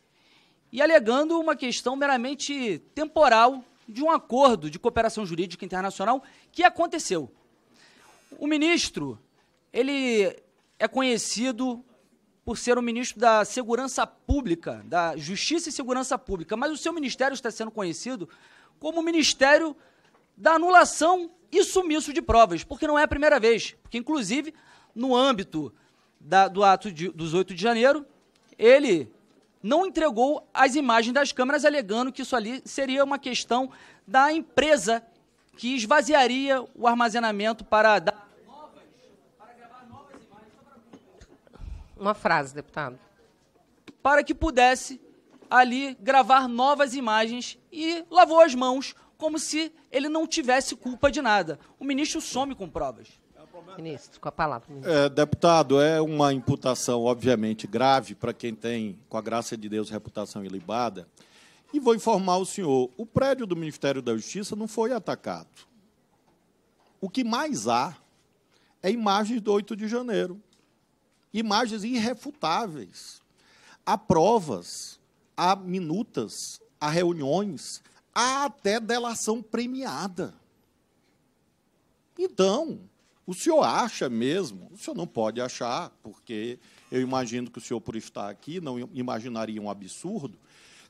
e alegando uma questão meramente temporal de um acordo de cooperação jurídica internacional que aconteceu. O ministro, ele é conhecido por ser o ministro da Segurança Pública, da Justiça e Segurança Pública, mas o seu ministério está sendo conhecido como o Ministério da Anulação e Sumiço de Provas, porque não é a primeira vez, porque, inclusive, no âmbito da, do ato de, dos 8 de janeiro, ele não entregou as imagens das câmeras, alegando que isso ali seria uma questão da empresa que esvaziaria o armazenamento para dar Uma frase, deputado. Para que pudesse ali gravar novas imagens e lavou as mãos como se ele não tivesse culpa de nada. O ministro some com provas. Ministro, com a palavra. É, deputado, é uma imputação, obviamente, grave para quem tem, com a graça de Deus, reputação ilibada. E vou informar o senhor: o prédio do Ministério da Justiça não foi atacado. O que mais há é imagens do 8 de janeiro imagens irrefutáveis. Há provas, há minutas, há reuniões, há até delação premiada. Então, o senhor acha mesmo? O senhor não pode achar, porque eu imagino que o senhor, por estar aqui, não imaginaria um absurdo,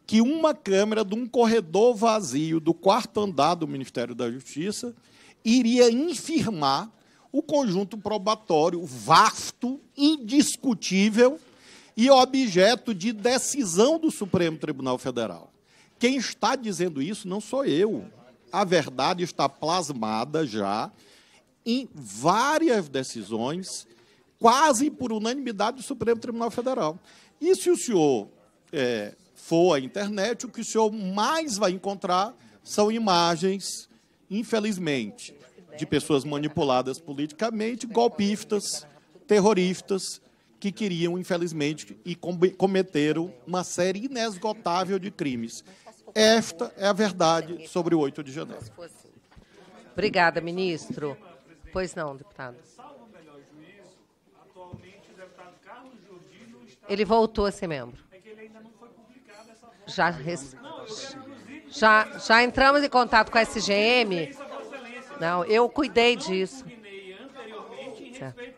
que uma câmera de um corredor vazio do quarto andar do Ministério da Justiça iria infirmar o conjunto probatório vasto, indiscutível e objeto de decisão do Supremo Tribunal Federal. Quem está dizendo isso não sou eu. A verdade está plasmada já em várias decisões, quase por unanimidade do Supremo Tribunal Federal. E se o senhor é, for à internet, o que o senhor mais vai encontrar são imagens, infelizmente, de pessoas manipuladas politicamente, golpistas, terroristas, que queriam, infelizmente, e cometeram uma série inesgotável de crimes. Esta é a verdade sobre o 8 de janeiro. Obrigada, ministro. Pois não, deputado. Ele voltou a ser membro. Já, já, já entramos em contato com a SGM não, eu cuidei disso. Tá. É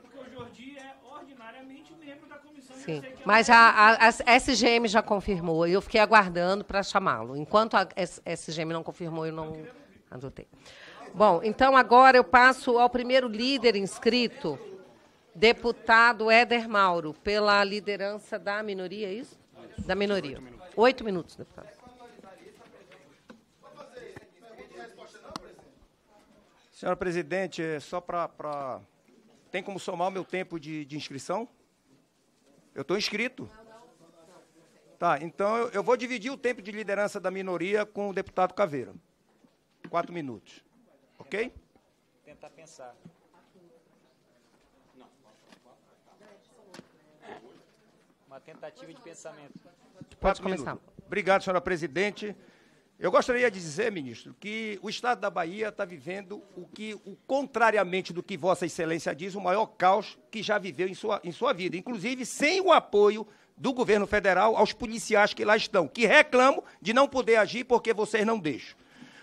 Sim. É Mas a, a, a, SGM já confirmou. Eu fiquei aguardando para chamá-lo. Enquanto a SGM não confirmou, eu não adotei. Bom, então agora eu passo ao primeiro líder inscrito, deputado Éder Mauro, pela liderança da minoria, é isso? Da minoria. Oito minutos, deputado. Senhora presidente, é só para. Pra... Tem como somar o meu tempo de, de inscrição? Eu estou inscrito. Tá, então eu, eu, vou dividir o tempo de liderança da minoria com o deputado Caveira. Quatro minutos. Ok? Tentar pensar. Não. Uma tentativa de pensamento. Pode começar. Obrigado, senhora presidente. Eu gostaria de dizer, ministro, que o Estado da Bahia está vivendo o que, o, contrariamente do que Vossa Excelência diz, o maior caos que já viveu em sua, em sua vida, inclusive sem o apoio do governo federal aos policiais que lá estão, que reclamam de não poder agir porque vocês não deixam.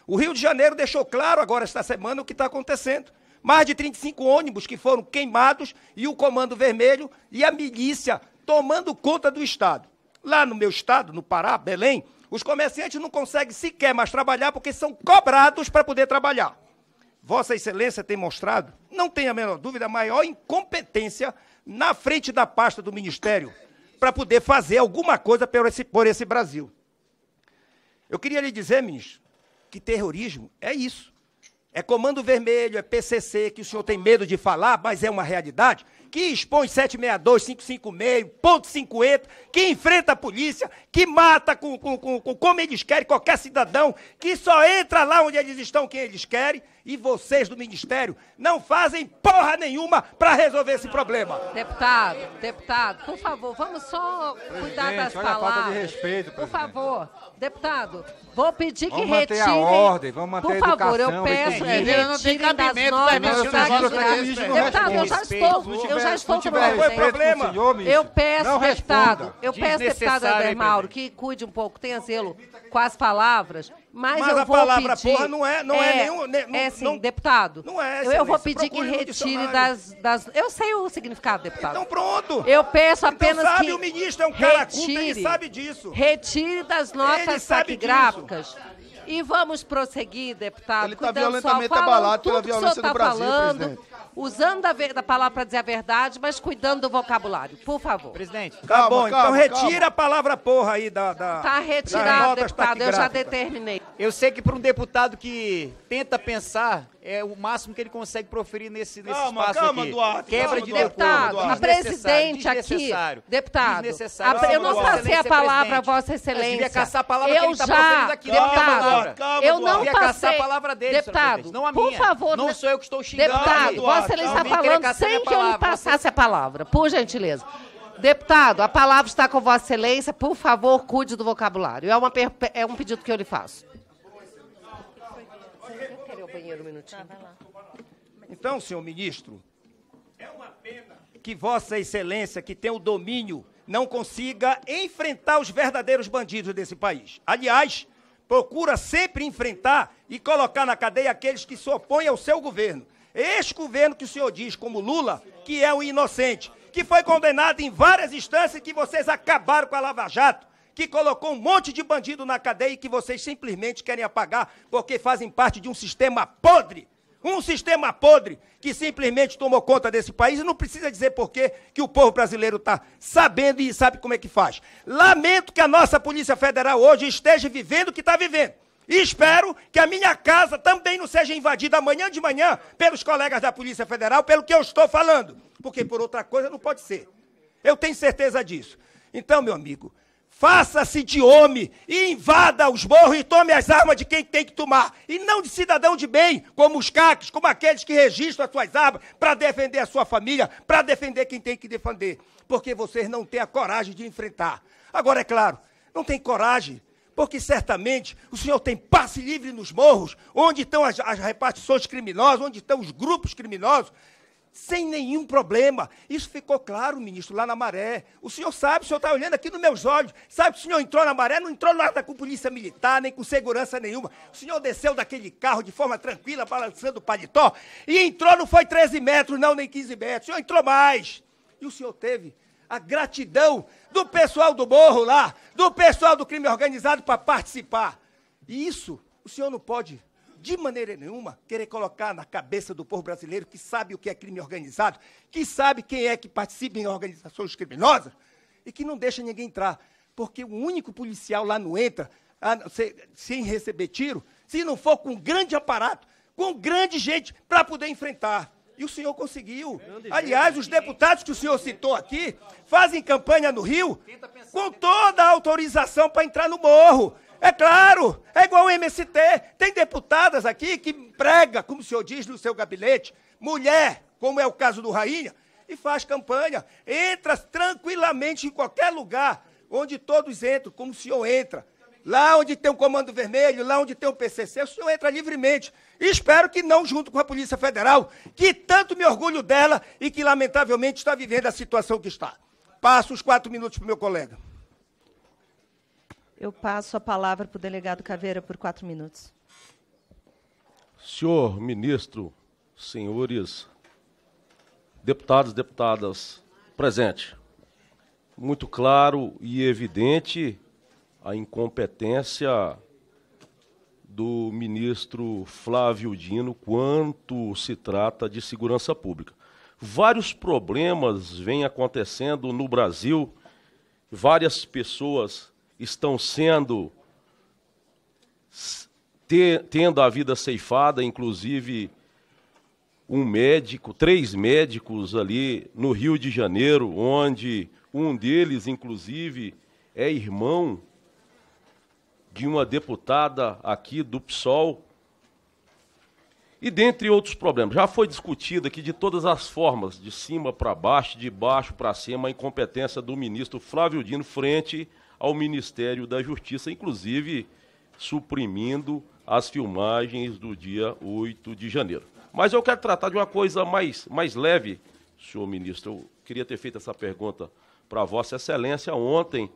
O Rio de Janeiro deixou claro agora esta semana o que está acontecendo. Mais de 35 ônibus que foram queimados e o Comando Vermelho e a milícia tomando conta do Estado. Lá no meu estado, no Pará, Belém, os comerciantes não conseguem sequer mais trabalhar porque são cobrados para poder trabalhar. Vossa Excelência tem mostrado, não tenha a menor dúvida, a maior incompetência na frente da pasta do Ministério para poder fazer alguma coisa por esse, por esse Brasil. Eu queria lhe dizer, ministro, que terrorismo é isso. É Comando Vermelho, é PCC, que o senhor tem medo de falar, mas é uma realidade que expõe 762, 556, ponto 50, que enfrenta a polícia, que mata com, com, com, com, como eles querem qualquer cidadão, que só entra lá onde eles estão quem eles querem, e vocês do Ministério não fazem porra nenhuma para resolver esse problema. Deputado, deputado, por favor, vamos só cuidar presidente, das olha palavras. A falta de respeito, presidente. por favor, deputado, vou pedir vamos que retire. Vamos manter a ordem, vamos manter por a educação. Por favor, eu peço que é, retirem das normas. Né? Deputado, eu já estou, eu já estou Qual o problema? Senhor, eu peço, não deputado, eu peço, deputado Eder Mauro, que cuide um pouco, tenha zelo com as palavras, mas, mas eu vou pedir... a palavra pedir, porra não é, não é, é nenhum... é sim, não, deputado. Não é, assim, Eu, vou pedir que retire das, das... Eu sei o significado, deputado. Então pronto. Eu peço então apenas então, sabe, que... o ministro é um cara ele sabe disso. Retire das notas saquigráficas. E vamos prosseguir, deputado. Ele está violentamente abalado pela violência do tá Brasil, presidente usando a, a palavra para dizer a verdade, mas cuidando do vocabulário, por favor. Presidente. Tá calma, bom, calma, então calma. retira a palavra porra aí da. da tá retirado, deputado, eu já determinei. Eu sei que para um deputado que tenta pensar é o máximo que ele consegue proferir nesse, nesse calma, espaço calma, aqui. Duarte, Quebra calma, de deputado, decoro, a presidente aqui, deputado, desnecessário. Calma, eu não Duarte. passei a palavra a vossa excelência. Devia caçar a palavra eu que ele já, tá aqui, deputado, calma, eu não passei. caçar a palavra dele, deputado, não a minha. Por favor, não né? sou eu que estou xingando. Deputado, vossa excelência está falando sem que eu lhe passasse a palavra, por gentileza. Deputado, a palavra está com Vossa Excelência. Por favor, cuide do vocabulário. É, uma, é um pedido que eu lhe faço um minutinho. Tá, então, senhor ministro, é uma pena que Vossa Excelência, que tem o domínio, não consiga enfrentar os verdadeiros bandidos desse país. Aliás, procura sempre enfrentar e colocar na cadeia aqueles que se opõem ao seu governo. Este governo que o senhor diz, como Lula, que é um inocente, que foi condenado em várias instâncias que vocês acabaram com a Lava Jato, que colocou um monte de bandido na cadeia e que vocês simplesmente querem apagar porque fazem parte de um sistema podre. Um sistema podre que simplesmente tomou conta desse país e não precisa dizer porquê que o povo brasileiro está sabendo e sabe como é que faz. Lamento que a nossa Polícia Federal hoje esteja vivendo o que está vivendo. E espero que a minha casa também não seja invadida amanhã de manhã pelos colegas da Polícia Federal, pelo que eu estou falando. Porque por outra coisa não pode ser. Eu tenho certeza disso. Então, meu amigo, faça-se de homem e invada os morros e tome as armas de quem tem que tomar. E não de cidadão de bem, como os caques, como aqueles que registram as suas armas para defender a sua família, para defender quem tem que defender. Porque vocês não têm a coragem de enfrentar. Agora, é claro, não tem coragem porque certamente o senhor tem passe livre nos morros, onde estão as, as, repartições criminosas, onde estão os grupos criminosos, sem nenhum problema. Isso ficou claro, ministro, lá na maré. O senhor sabe, o senhor está olhando aqui nos meus olhos. Sabe que o senhor entrou na maré, não entrou nada com polícia militar, nem com segurança nenhuma. O senhor desceu daquele carro de forma tranquila, balançando o paletó, e entrou, não foi 13 metros, não, nem 15 metros. O senhor entrou mais. E o senhor teve a gratidão do pessoal do morro lá, do pessoal do crime organizado para participar. E isso o senhor não pode de maneira nenhuma, querer colocar na cabeça do povo brasileiro que sabe o que é crime organizado, que sabe quem é que participa em organizações criminosas e que não deixa ninguém entrar. Porque o único policial lá não entra a, se, sem receber tiro, se não for com um grande aparato, com grande gente para poder enfrentar. E o senhor conseguiu. Aliás, os deputados que o senhor citou aqui fazem campanha no Rio com toda a autorização para entrar no morro. É claro, é igual o MST. Tem deputadas aqui que prega, como o senhor diz, no seu gabinete, mulher, como é o caso do Rainha, e faz campanha. Entra tranquilamente em qualquer lugar onde todos entram, como o senhor entra. Lá onde tem o Comando Vermelho, lá onde tem o PCC, o senhor entra livremente. E espero que não junto com a Polícia Federal, que tanto me orgulho dela e que, lamentavelmente, está vivendo a situação que está. Passo os quatro minutos para o meu colega. Eu passo a palavra para o delegado Caveira por quatro minutos. Senhor ministro, senhores deputados e deputadas presentes, muito claro e evidente a incompetência do ministro Flávio Dino quanto se trata de segurança pública. Vários problemas vêm acontecendo no Brasil, várias pessoas estão sendo tendo a vida ceifada, inclusive um médico, três médicos ali no Rio de Janeiro, onde um deles, inclusive, é irmão de uma deputada aqui do PSOL. E dentre outros problemas. Já foi discutido aqui de todas as formas, de cima para baixo, de baixo para cima, a incompetência do ministro Flávio Dino frente ao Ministério da Justiça, inclusive suprimindo as filmagens do dia 8 de janeiro. Mas eu quero tratar de uma coisa mais, mais leve, senhor ministro. Eu queria ter feito essa pergunta para Vossa Excelência ontem,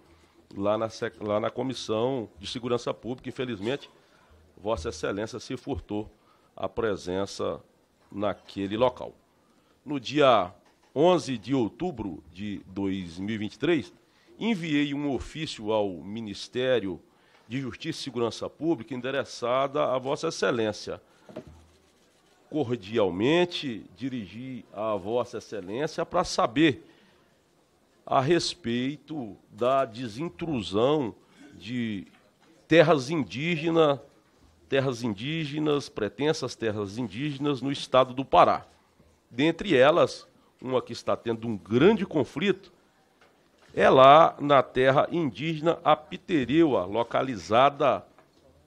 lá na, lá na Comissão de Segurança Pública. Infelizmente, Vossa Excelência se furtou a presença naquele local. No dia 11 de outubro de 2023, enviei um ofício ao Ministério de Justiça e Segurança Pública endereçada a Vossa Excelência. Cordialmente dirigi a Vossa Excelência para saber a respeito da desintrusão de terras indígenas, terras indígenas, pretensas terras indígenas no estado do Pará. Dentre elas, uma que está tendo um grande conflito, é lá na terra indígena Apitereua, localizada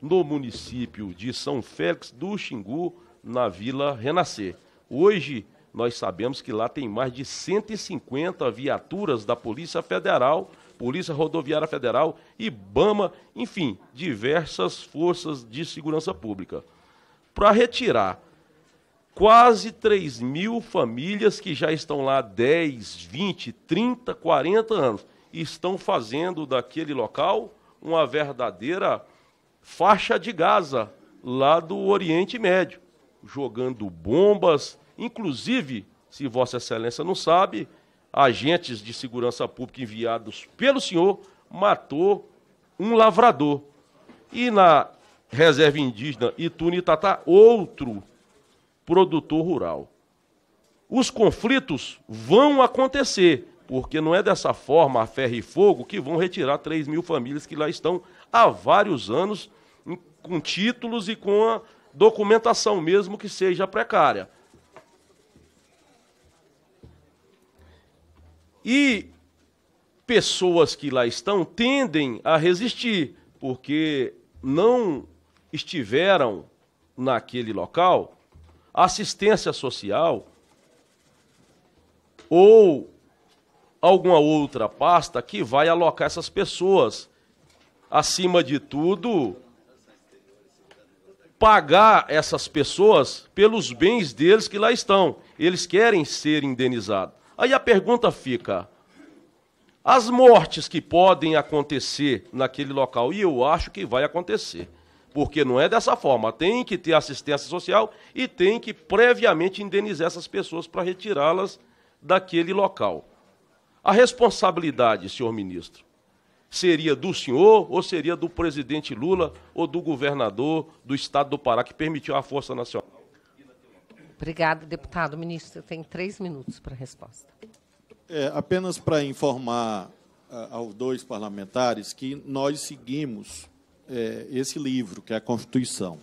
no município de São Félix do Xingu, na Vila Renascer. Hoje, nós sabemos que lá tem mais de 150 viaturas da Polícia Federal, Polícia Rodoviária Federal, IBAMA, enfim, diversas forças de segurança pública. Para retirar quase 3 mil famílias que já estão lá 10, 20, 30, 40 anos e estão fazendo daquele local uma verdadeira faixa de Gaza, lá do Oriente Médio, jogando bombas, inclusive, se Vossa Excelência não sabe, agentes de segurança pública enviados pelo senhor matou um lavrador. E na reserva indígena Itunitatá, outro produtor rural. Os conflitos vão acontecer, porque não é dessa forma a ferro e fogo que vão retirar 3 mil famílias que lá estão há vários anos, com títulos e com a documentação mesmo que seja precária. E pessoas que lá estão tendem a resistir, porque não estiveram naquele local assistência social ou alguma outra pasta que vai alocar essas pessoas. Acima de tudo, pagar essas pessoas pelos bens deles que lá estão. Eles querem ser indenizados. Aí a pergunta fica: as mortes que podem acontecer naquele local, e eu acho que vai acontecer. Porque não é dessa forma. Tem que ter assistência social e tem que previamente indenizar essas pessoas para retirá-las daquele local. A responsabilidade, senhor ministro, seria do senhor ou seria do presidente Lula ou do governador do estado do Pará que permitiu a Força Nacional? Obrigado, deputado. Ministro, tem três minutos para a resposta. É, apenas para informar ah, aos dois parlamentares que nós seguimos é, esse livro, que é a Constituição.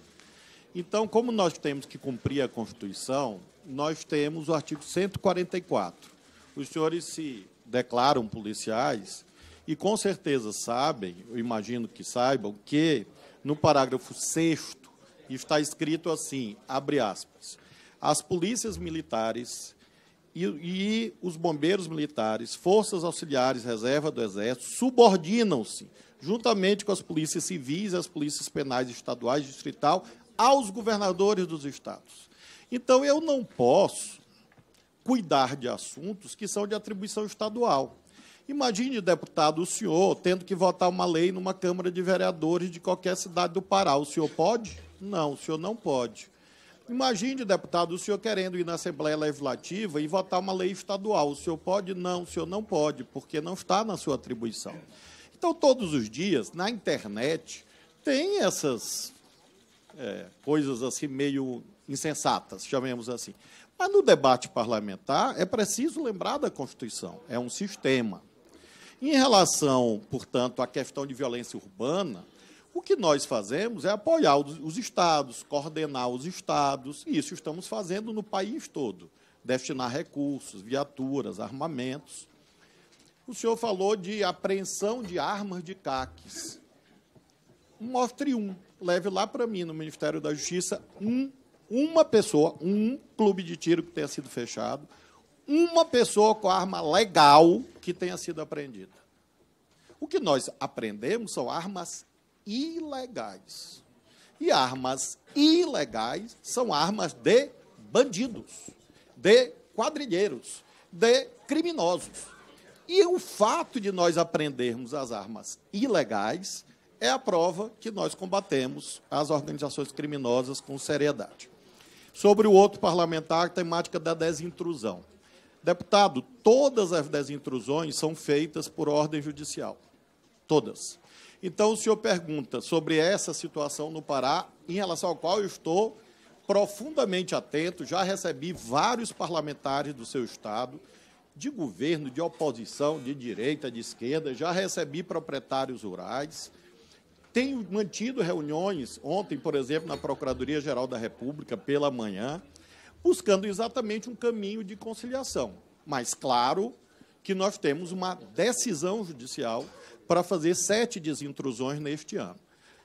Então, como nós temos que cumprir a Constituição, nós temos o artigo 144. Os senhores se declaram policiais e com certeza sabem, eu imagino que saibam, que no parágrafo 6 está escrito assim, abre aspas, as polícias militares e, e os bombeiros militares, forças auxiliares, reserva do Exército, subordinam-se, juntamente com as polícias civis, as polícias penais estaduais, distrital, aos governadores dos estados. Então, eu não posso cuidar de assuntos que são de atribuição estadual. Imagine, deputado, o senhor tendo que votar uma lei numa Câmara de Vereadores de qualquer cidade do Pará. O senhor pode? Não, o senhor não pode. Imagine, deputado, o senhor querendo ir na Assembleia Legislativa e votar uma lei estadual. O senhor pode? Não, o senhor não pode, porque não está na sua atribuição. Então, todos os dias, na internet, tem essas é, coisas assim meio insensatas, chamemos assim. Mas no debate parlamentar é preciso lembrar da Constituição, é um sistema. Em relação, portanto, à questão de violência urbana, o que nós fazemos é apoiar os estados, coordenar os estados, e isso estamos fazendo no país todo, destinar recursos, viaturas, armamentos. O senhor falou de apreensão de armas de caques. Mostre um, leve lá para mim no Ministério da Justiça um, uma pessoa, um clube de tiro que tenha sido fechado, uma pessoa com arma legal que tenha sido apreendida. O que nós aprendemos são armas ilegais. E armas ilegais são armas de bandidos, de quadrilheiros, de criminosos. E o fato de nós aprendermos as armas ilegais é a prova que nós combatemos as organizações criminosas com seriedade. Sobre o outro parlamentar, a temática da desintrusão. Deputado, todas as desintrusões são feitas por ordem judicial. Todas. Então, o senhor pergunta sobre essa situação no Pará, em relação ao qual eu estou profundamente atento, já recebi vários parlamentares do seu estado, de governo, de oposição, de direita, de esquerda, já recebi proprietários rurais, tenho mantido reuniões, ontem, por exemplo, na Procuradoria-Geral da República, pela manhã, buscando exatamente um caminho de conciliação. Mas, claro, que nós temos uma decisão judicial para fazer sete desintrusões neste ano.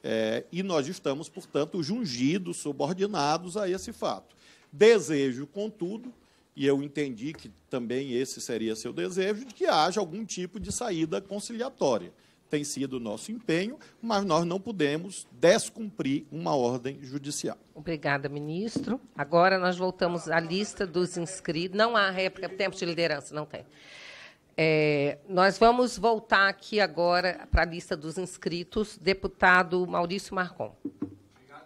É, e nós estamos, portanto, jungidos, subordinados a esse fato. Desejo, contudo, e eu entendi que também esse seria seu desejo, de que haja algum tipo de saída conciliatória. Tem sido o nosso empenho, mas nós não podemos descumprir uma ordem judicial. Obrigada, ministro. Agora nós voltamos à lista dos inscritos. Não há réplica, tempo de liderança, não tem. É, nós vamos voltar aqui agora para a lista dos inscritos. Deputado Maurício Marcon. Obrigado.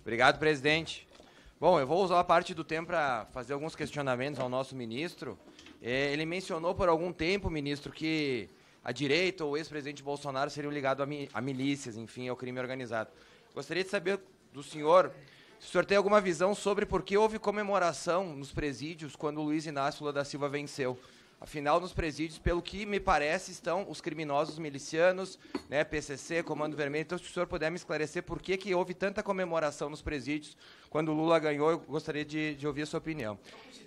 Obrigado, presidente. Bom, eu vou usar a parte do tempo para fazer alguns questionamentos ao nosso ministro. É, ele mencionou por algum tempo, ministro, que a direita ou o ex-presidente Bolsonaro seriam ligados a, mi a milícias, enfim, ao crime organizado. Gostaria de saber do senhor se o senhor tem alguma visão sobre por que houve comemoração nos presídios quando o Luiz Inácio Lula da Silva venceu? Afinal, nos presídios, pelo que me parece, estão os criminosos milicianos, né, PCC, Comando Vermelho. Então, se o senhor puder me esclarecer por que, que houve tanta comemoração nos presídios quando o Lula ganhou, eu gostaria de, de ouvir a sua opinião.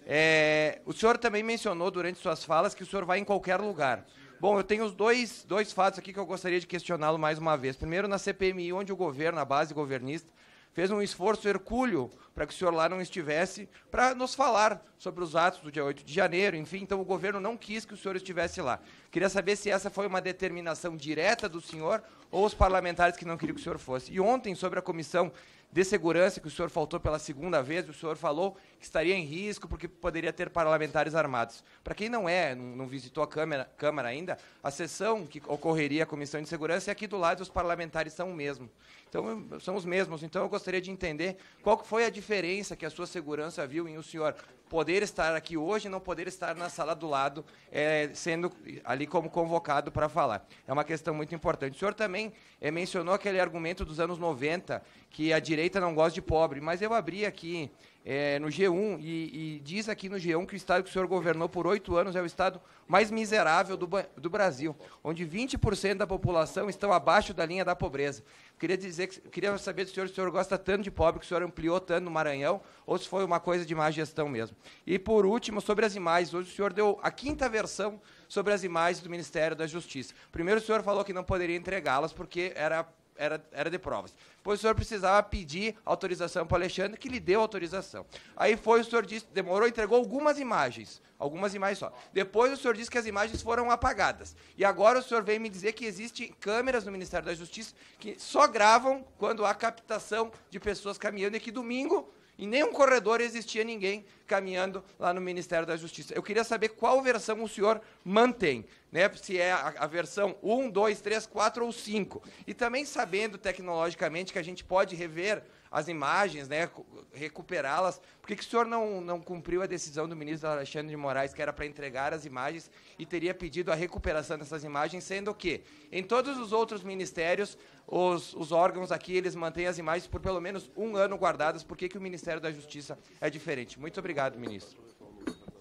É, o senhor também mencionou durante suas falas que o senhor vai em qualquer lugar. Bom, eu tenho dois, dois fatos aqui que eu gostaria de questioná-lo mais uma vez. Primeiro, na CPMI, onde o governo, a base governista, fez um esforço hercúleo para que o senhor lá não estivesse, para nos falar sobre os atos do dia 8 de janeiro, enfim, então o governo não quis que o senhor estivesse lá. Queria saber se essa foi uma determinação direta do senhor ou os parlamentares que não queriam que o senhor fosse. E ontem, sobre a comissão de segurança, que o senhor faltou pela segunda vez, o senhor falou que estaria em risco porque poderia ter parlamentares armados. Para quem não é, não visitou a Câmara, Câmara ainda, a sessão que ocorreria a Comissão de Segurança é aqui do lado e os parlamentares são o mesmo. Então, são os mesmos. Então, eu gostaria de entender qual foi a diferença que a sua segurança viu em o senhor poder estar aqui hoje e não poder estar na sala do lado, é, sendo ali como convocado para falar. É uma questão muito importante. O senhor também é, mencionou aquele argumento dos anos 90, que a direita não gosta de pobre, mas eu abri aqui é, no G1 e, e, diz aqui no G1 que o estado que o senhor governou por oito anos é o estado mais miserável do, do Brasil, onde 20% da população estão abaixo da linha da pobreza. Queria dizer, que, queria saber do senhor se o senhor gosta tanto de pobre, que o senhor ampliou tanto no Maranhão, ou se foi uma coisa de má gestão mesmo. E por último, sobre as imagens, hoje o senhor deu a quinta versão sobre as imagens do Ministério da Justiça. Primeiro, o senhor falou que não poderia entregá-las porque era era, era de provas. Pois o senhor precisava pedir autorização para o Alexandre, que lhe deu autorização. Aí foi, o senhor disse, demorou, entregou algumas imagens. Algumas imagens só. Depois o senhor disse que as imagens foram apagadas. E agora o senhor vem me dizer que existem câmeras no Ministério da Justiça que só gravam quando há captação de pessoas caminhando e que domingo em nenhum corredor existia ninguém caminhando lá no Ministério da Justiça. Eu queria saber qual versão o senhor mantém, né? Se é a, a versão 1, 2, 3, 4 ou 5. E também sabendo tecnologicamente que a gente pode rever as imagens, né, recuperá-las. Por que, que o senhor não, não cumpriu a decisão do ministro Alexandre de Moraes, que era para entregar as imagens e teria pedido a recuperação dessas imagens, sendo que em todos os outros ministérios, os, os órgãos aqui, eles mantêm as imagens por pelo menos um ano guardadas. Por que, que o Ministério da Justiça é diferente? Muito obrigado, ministro.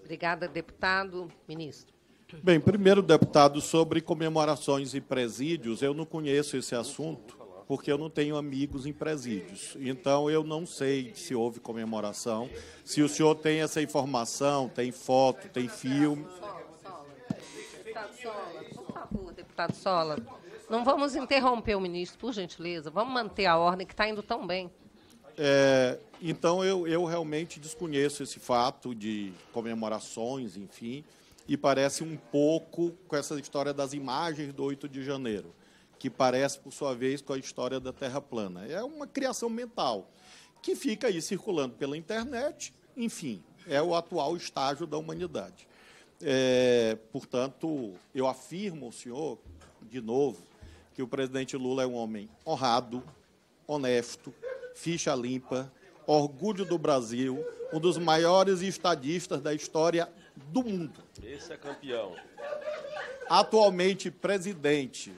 Obrigada, deputado. Ministro. Bem, primeiro, deputado, sobre comemorações e presídios, eu não conheço esse assunto porque eu não tenho amigos em presídios. Então eu não sei se houve comemoração. Se o senhor tem essa informação, tem foto, tem filme. Deputado Sola, por favor, deputado Sola, não vamos interromper o ministro, por gentileza. Vamos manter a ordem que está indo tão bem. É, então, eu, eu realmente desconheço esse fato de comemorações, enfim, e parece um pouco com essa história das imagens do 8 de janeiro que parece, por sua vez, com a história da Terra plana. É uma criação mental que fica aí circulando pela internet, enfim, é o atual estágio da humanidade. É, portanto, eu afirmo ao senhor, de novo, que o presidente Lula é um homem honrado, honesto, ficha limpa, orgulho do Brasil, um dos maiores estadistas da história do mundo. Esse é campeão. Atualmente presidente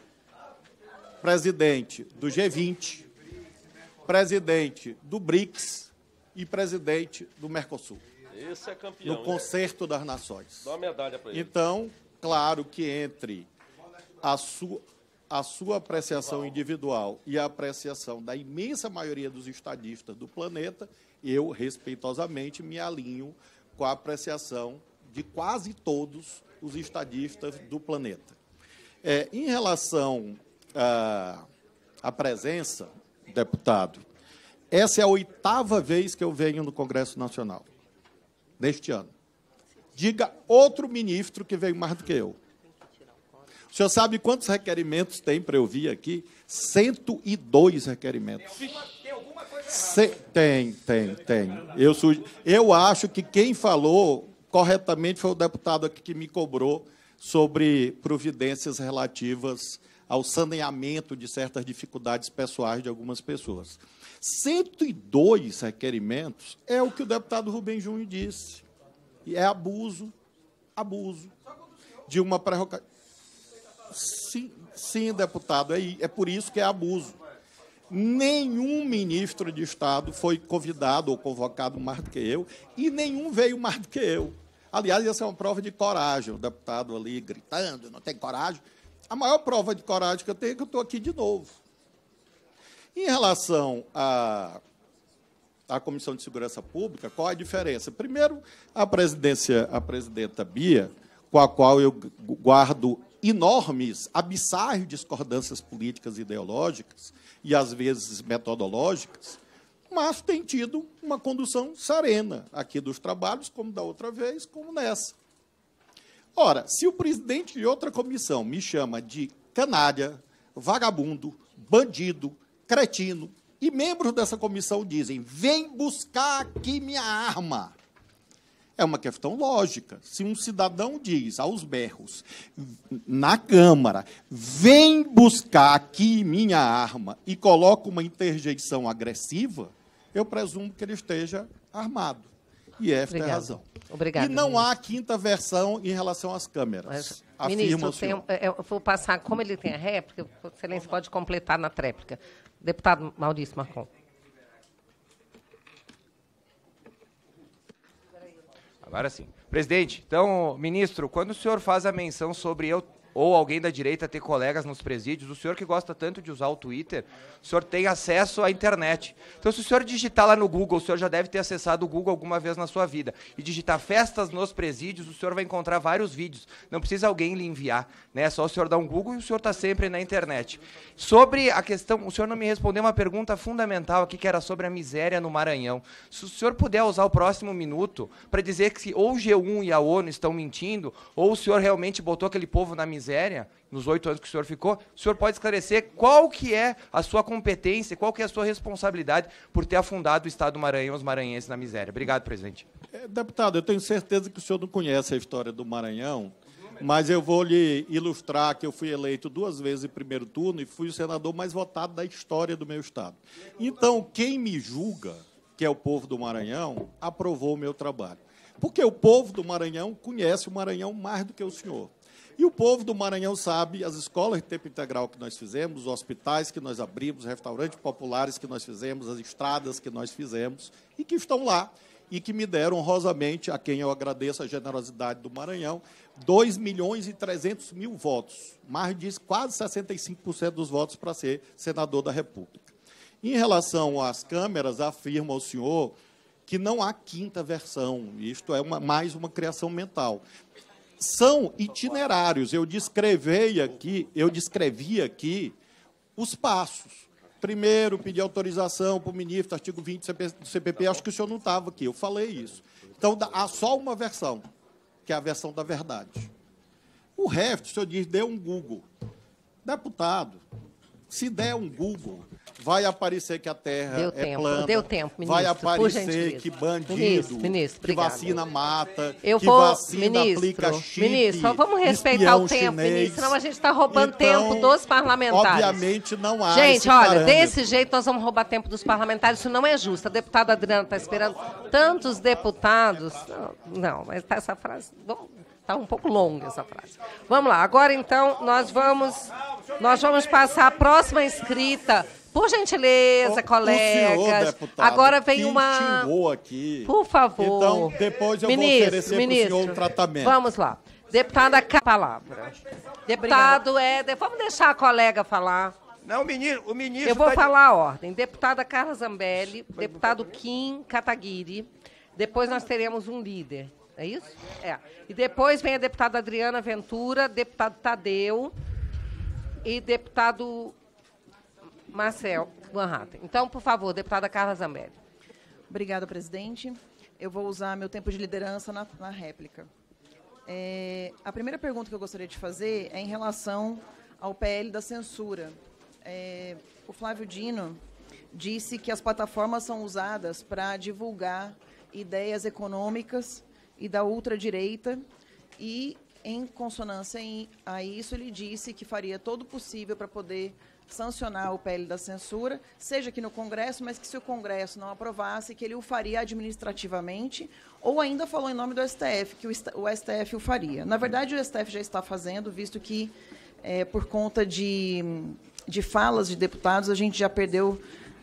presidente do G20, presidente do BRICS e presidente do Mercosul. Esse é campeão. No né? Concerto das Nações. Dá uma medalha para ele. Então, claro que entre a sua, a sua apreciação individual e a apreciação da imensa maioria dos estadistas do planeta, eu respeitosamente me alinho com a apreciação de quase todos os estadistas do planeta. É, em relação a, a presença, deputado, essa é a oitava vez que eu venho no Congresso Nacional, neste ano. Diga outro ministro que veio mais do que eu. O senhor sabe quantos requerimentos tem para eu vir aqui? 102 requerimentos. Tem alguma coisa Se, tem, tem, tem. Eu, sugi... eu acho que quem falou corretamente foi o deputado aqui que me cobrou sobre providências relativas ao saneamento de certas dificuldades pessoais de algumas pessoas. 102 requerimentos é o que o deputado Rubem Júnior disse. E é abuso, abuso de uma prerrogativa. Sim, sim, deputado, é, é por isso que é abuso. Nenhum ministro de Estado foi convidado ou convocado mais do que eu, e nenhum veio mais do que eu. Aliás, essa é uma prova de coragem, o deputado ali gritando, não tem coragem. A maior prova de coragem que eu tenho é que eu estou aqui de novo. Em relação à, à Comissão de Segurança Pública, qual a diferença? Primeiro, a presidência, a presidenta Bia, com a qual eu guardo enormes, abissais discordâncias políticas e ideológicas, e às vezes metodológicas, mas tem tido uma condução serena aqui dos trabalhos, como da outra vez, como nessa. Ora, se o presidente de outra comissão me chama de canalha, vagabundo, bandido, cretino, e membros dessa comissão dizem: vem buscar aqui minha arma. É uma questão lógica. Se um cidadão diz aos berros, na Câmara, vem buscar aqui minha arma e coloca uma interjeição agressiva, eu presumo que ele esteja armado. E Obrigado. tem razão. Obrigado, e não ministro. há quinta versão em relação às câmeras. Mas, ministro, é, eu vou passar, como ele tem a réplica, o excelência pode completar na tréplica. Deputado Maurício Marcon. Agora sim. Presidente, então, ministro, quando o senhor faz a menção sobre eu ou alguém da direita ter colegas nos presídios, o senhor que gosta tanto de usar o Twitter, o senhor tem acesso à internet. Então, se o senhor digitar lá no Google, o senhor já deve ter acessado o Google alguma vez na sua vida, e digitar festas nos presídios, o senhor vai encontrar vários vídeos. Não precisa alguém lhe enviar, né? É só o senhor dar um Google e o senhor está sempre na internet. Sobre a questão, o senhor não me respondeu uma pergunta fundamental aqui, que era sobre a miséria no Maranhão. Se o senhor puder usar o próximo minuto para dizer que se ou o G1 e a ONU estão mentindo, ou o senhor realmente botou aquele povo na miséria, miséria nos oito anos que o senhor ficou, o senhor pode esclarecer qual que é a sua competência, qual que é a sua responsabilidade por ter afundado o Estado do Maranhão, os maranhenses na miséria. Obrigado, presidente. É, deputado, eu tenho certeza que o senhor não conhece a história do Maranhão, mas eu vou lhe ilustrar que eu fui eleito duas vezes em primeiro turno e fui o senador mais votado da história do meu Estado. Então, quem me julga, que é o povo do Maranhão, aprovou o meu trabalho. Porque o povo do Maranhão conhece o Maranhão mais do que o senhor. E o povo do Maranhão sabe, as escolas de tempo integral que nós fizemos, os hospitais que nós abrimos, os restaurantes populares que nós fizemos, as estradas que nós fizemos e que estão lá e que me deram honrosamente, a quem eu agradeço a generosidade do Maranhão, 2 milhões e 300 mil votos, mais de quase 65% dos votos para ser senador da República. Em relação às câmeras, afirma o senhor que não há quinta versão, isto é uma, mais uma criação mental são itinerários. Eu descrevi aqui, eu descrevi aqui os passos. Primeiro, pedir autorização para o ministro, artigo 20 do CPP. Tá Acho que o senhor não estava aqui, eu falei isso. Então, há só uma versão, que é a versão da verdade. O resto, o senhor diz, dê um Google. Deputado, se der um Google, vai aparecer que a Terra deu é tempo, plana. Deu tempo, ministro. Vai aparecer que bandido, ministro, ministro, que vacina mata, eu que vou, vacina ministro, aplica chip. Ministro, vamos respeitar o tempo, chinês. ministro, senão a gente está roubando então, tempo dos parlamentares. Obviamente não há Gente, olha, parâmetro. desse jeito nós vamos roubar tempo dos parlamentares, isso não é justo. A deputada Adriana está esperando tantos deputados. Não, mas tá essa frase... Está um pouco longa essa frase. Vamos lá, agora então nós vamos nós vamos passar a próxima escrita. Por gentileza, o, colegas. O senhor, deputado, agora vem uma. aqui. Por favor. Então, depois eu ministro, vou oferecer para o senhor um tratamento. Vamos lá. Deputada, a palavra. Deputado Éder, vamos deixar a colega falar. Não, o ministro. O ministro eu vou tá... falar a ordem. Deputada Carla Zambelli, deputado Kim Kataguiri. Depois nós teremos um líder. É isso? É. E depois vem a deputada Adriana Ventura, deputado Tadeu e deputado Marcel Manhattan. Então, por favor, deputada Carla Zambelli. Obrigada, presidente. Eu vou usar meu tempo de liderança na, na réplica. É, a primeira pergunta que eu gostaria de fazer é em relação ao PL da censura. É, o Flávio Dino disse que as plataformas são usadas para divulgar ideias econômicas e da ultradireita e em consonância a isso, ele disse que faria todo o possível para poder sancionar o PL da censura, seja aqui no Congresso, mas que se o Congresso não aprovasse, que ele o faria administrativamente, ou ainda falou em nome do STF, que o STF o faria. Na verdade, o STF já está fazendo, visto que, é, por conta de, de falas de deputados, a gente já perdeu,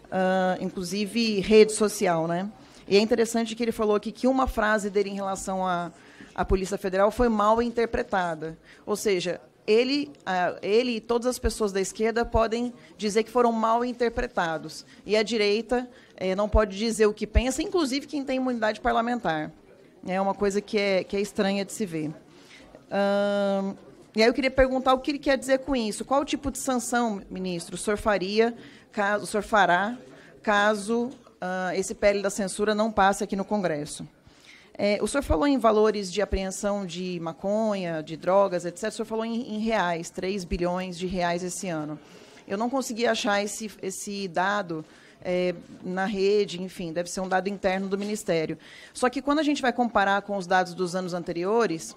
uh, inclusive, rede social. Né? E é interessante que ele falou aqui que uma frase dele em relação a a Polícia Federal foi mal interpretada. Ou seja, ele, ele e todas as pessoas da esquerda podem dizer que foram mal interpretados. E a direita eh, não pode dizer o que pensa, inclusive quem tem imunidade parlamentar. É uma coisa que é, que é estranha de se ver. Hum, e aí eu queria perguntar o que ele quer dizer com isso. Qual tipo de sanção, ministro, o senhor faria, caso, o senhor fará, caso uh, esse PL da censura não passe aqui no Congresso? É, o senhor falou em valores de apreensão de maconha, de drogas, etc. O senhor falou em, em reais, 3 bilhões de reais esse ano. Eu não consegui achar esse, esse dado é, na rede, enfim, deve ser um dado interno do Ministério. Só que quando a gente vai comparar com os dados dos anos anteriores,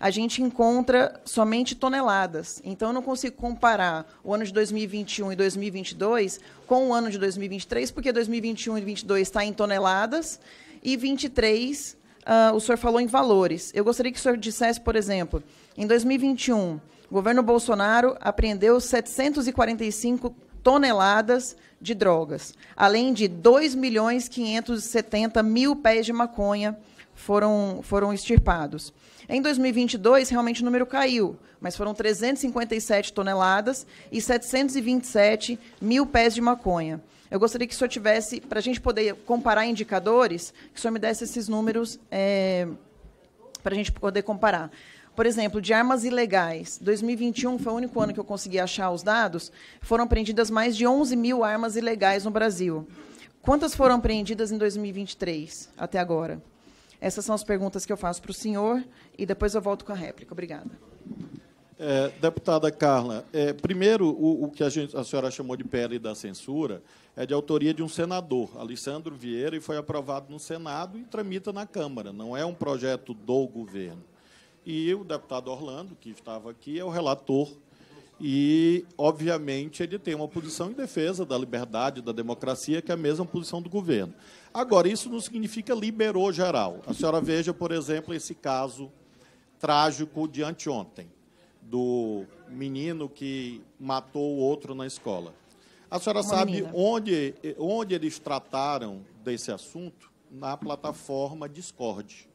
a gente encontra somente toneladas. Então, eu não consigo comparar o ano de 2021 e 2022 com o ano de 2023, porque 2021 e 2022 está em toneladas e 23, uh, ah, o senhor falou em valores. Eu gostaria que o senhor dissesse, por exemplo, em 2021, o governo Bolsonaro apreendeu 745 toneladas de drogas, além de 2 milhões 570 mil pés de maconha foram, foram extirpados. Em 2022, realmente o número caiu, mas foram 357 toneladas e 727 mil pés de maconha. Eu gostaria que o senhor tivesse, para a gente poder comparar indicadores, que o senhor me desse esses números é, para a gente poder comparar. Por exemplo, de armas ilegais, 2021 foi o único ano que eu consegui achar os dados, foram apreendidas mais de 11 mil armas ilegais no Brasil. Quantas foram apreendidas em 2023 até agora? Essas são as perguntas que eu faço para o senhor e depois eu volto com a réplica. Obrigada. É, deputada Carla, é, primeiro, o, o que a, gente, a, senhora chamou de pele da censura é de autoria de um senador, Alessandro Vieira, e foi aprovado no Senado e tramita na Câmara. Não é um projeto do governo. E o deputado Orlando, que estava aqui, é o relator. E, obviamente, ele tem uma posição em defesa da liberdade, da democracia, que é a mesma posição do governo. Agora, isso não significa liberou geral. A senhora veja, por exemplo, esse caso trágico de anteontem do menino que matou o outro na escola. A senhora Uma sabe onde, onde eles trataram desse assunto? Na plataforma Discord.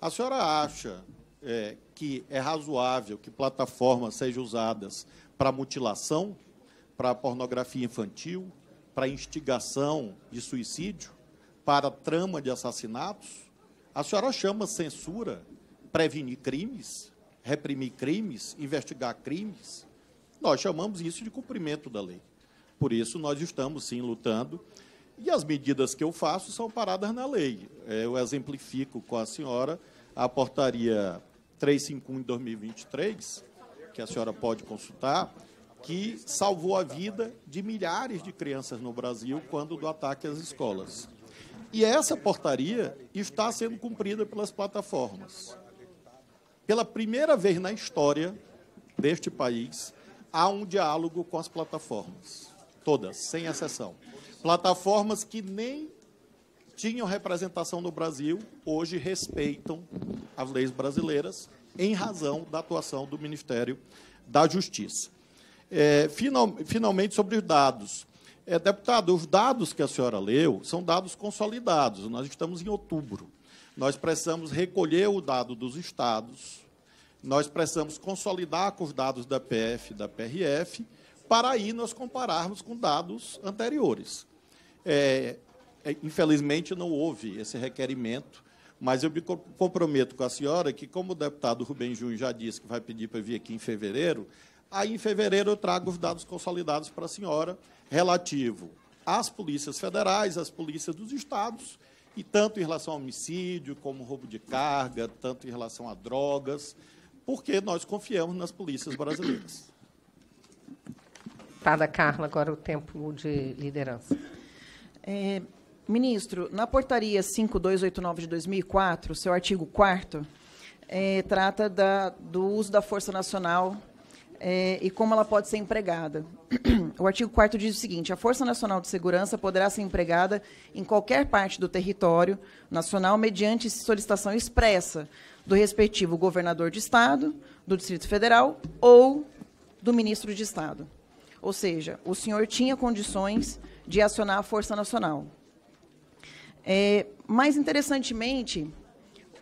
A senhora acha é, que é razoável que plataformas sejam usadas para mutilação, para pornografia infantil, para instigação de suicídio, para trama de assassinatos? A senhora chama censura prevenir crimes? reprimir crimes, investigar crimes, nós chamamos isso de cumprimento da lei. Por isso, nós estamos, sim, lutando. E as medidas que eu faço são paradas na lei. É, eu exemplifico com a senhora a portaria 351 de 2023, que a senhora pode consultar, que salvou a vida de milhares de crianças no Brasil quando do ataque às escolas. E essa portaria está sendo cumprida pelas plataformas. Pela primeira vez na história deste país, há um diálogo com as plataformas, todas, sem exceção. Plataformas que nem tinham representação no Brasil, hoje respeitam as leis brasileiras em razão da atuação do Ministério da Justiça. É, final, finalmente, sobre os dados. É, deputado, os dados que a senhora leu são dados consolidados. Nós estamos em outubro. Nós precisamos recolher o dado dos estados, nós precisamos consolidar com os dados da PF, da PRF, para aí nós compararmos com dados anteriores. É, é, infelizmente, não houve esse requerimento, mas eu me comprometo com a senhora que, como o deputado Rubem Jun já disse que vai pedir para vir aqui em fevereiro, aí em fevereiro eu trago os dados consolidados para a senhora relativo às polícias federais, às polícias dos estados e tanto em relação a homicídio, como roubo de carga, tanto em relação a drogas, porque nós confiamos nas polícias brasileiras. Deputada tá Carla, agora o tempo de liderança. É, ministro, na portaria 5289 de 2004, seu artigo 4 é, trata da, do uso da Força Nacional é, e como ela pode ser empregada. O artigo 4 diz o seguinte: a Força Nacional de Segurança poderá ser empregada em qualquer parte do território nacional mediante solicitação expressa do respectivo governador de Estado, do Distrito Federal ou do ministro de Estado. Ou seja, o senhor tinha condições de acionar a Força Nacional. É, mais interessantemente,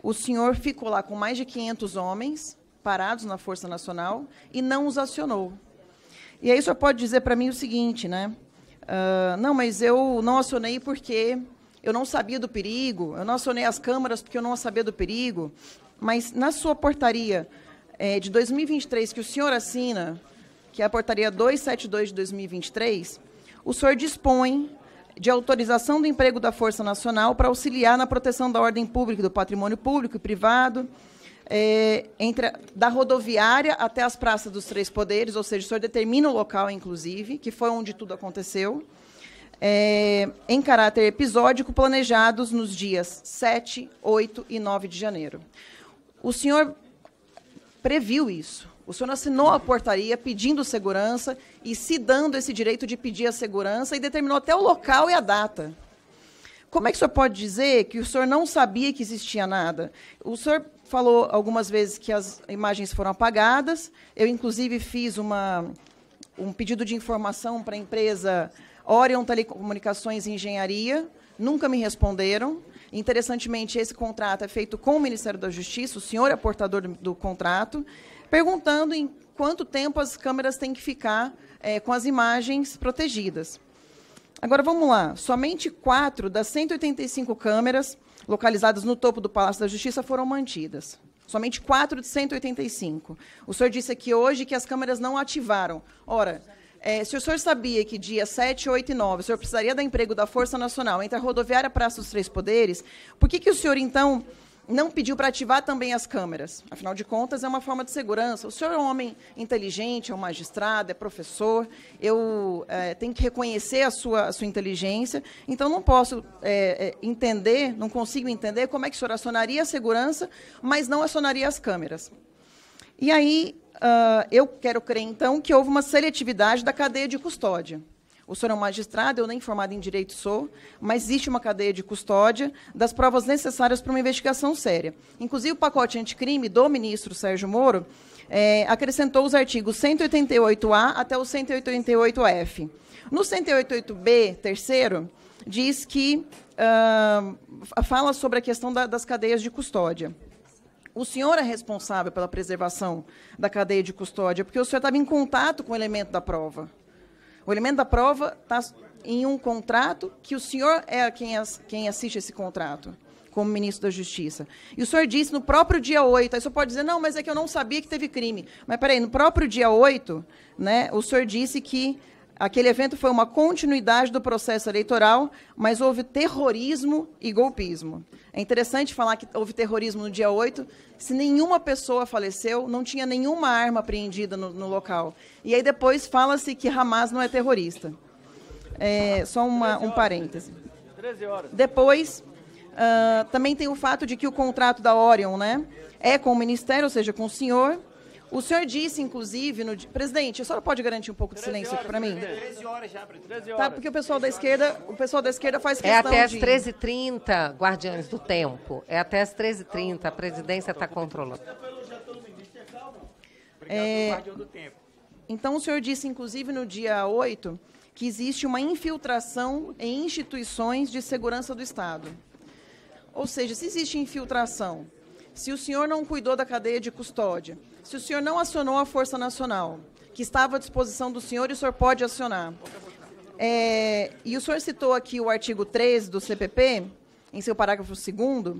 o senhor ficou lá com mais de 500 homens parados na Força Nacional e não os acionou. E aí o senhor pode dizer para mim o seguinte, né? Uh, não, mas eu não acionei porque eu não sabia do perigo, eu não acionei as câmaras porque eu não sabia do perigo, mas na sua portaria é, de 2023 que o senhor assina, que é a portaria 272 de 2023, o senhor dispõe de autorização do emprego da Força Nacional para auxiliar na proteção da ordem pública, do patrimônio público e privado, é, entre, da rodoviária até as praças dos três poderes, ou seja, o senhor determina o local, inclusive, que foi onde tudo aconteceu, é, em caráter episódico, planejados nos dias 7, 8 e 9 de janeiro. O senhor previu isso. O senhor assinou a portaria pedindo segurança e se dando esse direito de pedir a segurança e determinou até o local e a data. Como é que o senhor pode dizer que o senhor não sabia que existia nada? O senhor falou algumas vezes que as imagens foram apagadas. Eu, inclusive, fiz uma, um pedido de informação para a empresa Orion Telecomunicações e Engenharia. Nunca me responderam. Interessantemente, esse contrato é feito com o Ministério da Justiça, o senhor é portador do, do contrato, perguntando em quanto tempo as câmeras têm que ficar é, com as imagens protegidas. Agora vamos lá. Somente quatro das 185 câmeras localizadas no topo do Palácio da Justiça foram mantidas. Somente quatro de 185. O senhor disse aqui hoje que as câmeras não ativaram. Ora, é, se o senhor sabia que dia 7, 8 e 9 o senhor precisaria do emprego da Força Nacional entre a rodoviária Praça dos Três Poderes, por que, que o senhor, então, não pediu para ativar também as câmeras. Afinal de contas, é uma forma de segurança. O senhor é um homem inteligente, é um magistrado, é professor. Eu é, tenho que reconhecer a sua, a sua inteligência. Então, não posso é, é entender, não consigo entender como é que o senhor acionaria a segurança, mas não acionaria as câmeras. E aí, uh, eu quero crer, então, que houve uma seletividade da cadeia de custódia. O senhor é um magistrado, eu nem formado em direito sou, mas existe uma cadeia de custódia das provas necessárias para uma investigação séria. Inclusive, o pacote anticrime do ministro Sérgio Moro é, acrescentou os artigos 188A até o 188F. No 188B, terceiro, diz que uh, fala sobre a questão da, das cadeias de custódia. O senhor é responsável pela preservação da cadeia de custódia, porque o senhor estava em contato com o elemento da prova. O elemento da prova está em um contrato que o senhor é quem, as, quem assiste esse contrato como ministro da Justiça. E o senhor disse no próprio dia 8, aí o senhor pode dizer, não, mas é que eu não sabia que teve crime. Mas peraí, no próprio dia 8, né, o senhor disse que Aquele evento foi uma continuidade do processo eleitoral, mas houve terrorismo e golpismo. É interessante falar que houve terrorismo no dia 8, se nenhuma pessoa faleceu, não tinha nenhuma arma apreendida no, no local. E aí depois fala-se que Hamas não é terrorista. É, só uma, um parêntese. Depois, uh, também tem o fato de que o contrato da Orion né, é com o Ministério, ou seja, com o senhor, o senhor disse, inclusive, no... presidente, a senhora pode garantir um pouco de silêncio aqui para mim? 13 horas já, tá, horas. Tá, porque o pessoal da esquerda, o pessoal da esquerda faz questão É até as 13h30, guardiães do tempo. É até as 13h30, a presidência está controlando. É... Então, o senhor disse, inclusive, no dia 8, que existe uma infiltração em instituições de segurança do Estado. Ou seja, se existe infiltração, se o senhor não cuidou da cadeia de custódia, se o senhor não acionou a Força Nacional, que estava à disposição do senhor, e o senhor pode acionar. É, e o senhor citou aqui o artigo 13 do CPP, em seu parágrafo 2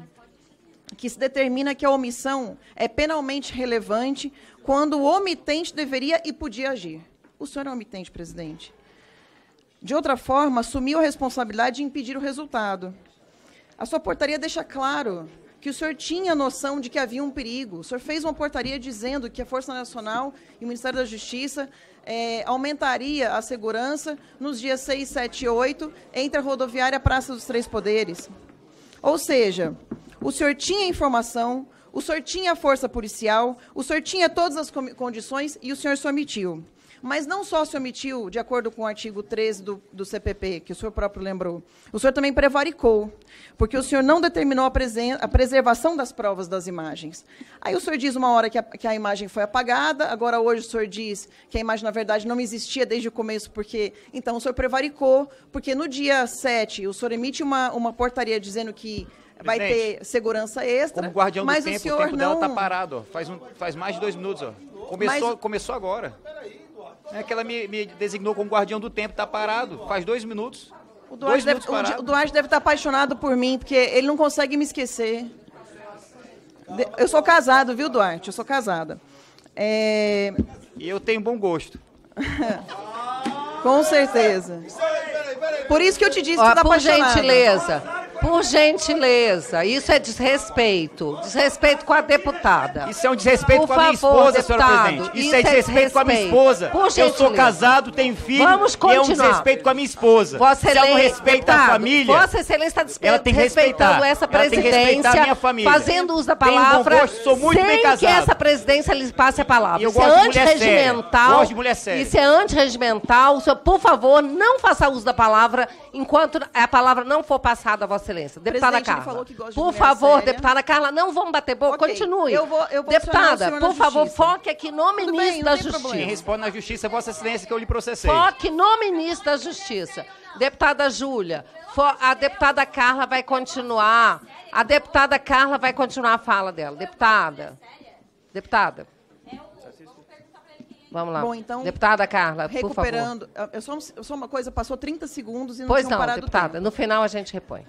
que se determina que a omissão é penalmente relevante quando o omitente deveria e podia agir. O senhor é omitente, presidente. De outra forma, assumiu a responsabilidade de impedir o resultado. A sua portaria deixa claro que o senhor tinha noção de que havia um perigo. O senhor fez uma portaria dizendo que a Força Nacional e o Ministério da Justiça é, aumentaria a segurança nos dias 6, 7 e 8 entre a rodoviária e a Praça dos Três Poderes. Ou seja, o senhor tinha informação, o senhor tinha força policial, o senhor tinha todas as condições e o senhor se omitiu. Mas não só se omitiu, de acordo com o artigo 13 do, do CPP, que o senhor próprio lembrou, o senhor também prevaricou, porque o senhor não determinou a, a preservação das provas das imagens. Aí o senhor diz uma hora que a, que a imagem foi apagada, agora hoje o senhor diz que a imagem, na verdade, não existia desde o começo, porque. Então o senhor prevaricou, porque no dia 7 o senhor emite uma, uma portaria dizendo que vai ter segurança extra. Como guardião mas do tempo, o, senhor o tempo não... dela tá parado, ó. Faz, um, faz mais de dois minutos, ó. Começou, mas... começou agora. É que ela me, me designou como guardião do tempo, tá parado, faz dois minutos. O Duarte, deve, o Duarte deve estar tá apaixonado por mim, porque ele não consegue me esquecer. Eu sou casado, viu, Duarte? Eu sou casada. É... E eu tenho bom gosto. Com certeza. Por isso que eu te disse Ó, que tá Por gentileza, por gentileza, isso é desrespeito. Desrespeito com a deputada. Isso é um desrespeito Por com a minha favor, esposa, deputado, senhora presidente. Isso, é isso é desrespeito é com a minha esposa. Por gentileza. Eu sou casado, tenho filho. Vamos continuar. E é um desrespeito com a minha esposa. Vossa Se ela não respeita deputado, a família. Vossa Excelência está despe... ela tem que respeitando respeitar. essa presidência. Ela tem que a minha família. Fazendo uso da palavra. gosto, sou muito sem bem casado. que essa presidência lhe passe a palavra. Eu isso é gosto é antirregimental. Gosto de mulher séria. Isso é antirregimental. O senhor, por favor, não faça uso da palavra enquanto a palavra não for passada a vossa Excelência. Deputada Carla. por favor, séria. deputada Carla, não vamos bater boca. Okay. Continue. Eu vou, eu deputada, por favor, foque aqui no ministro bem, da Justiça. Quem Responde na Justiça, é Vossa Excelência, que eu lhe processei. Foque no ministro da Justiça. Deputada Júlia, a deputada Carla vai continuar. A deputada Carla vai continuar a fala dela. Deputada. Deputada. Vamos lá. Bom, então, deputada Carla, por favor. Eu sou, eu sou uma coisa, passou 30 segundos e não Pois não, deputada, no final a gente repõe. Uh,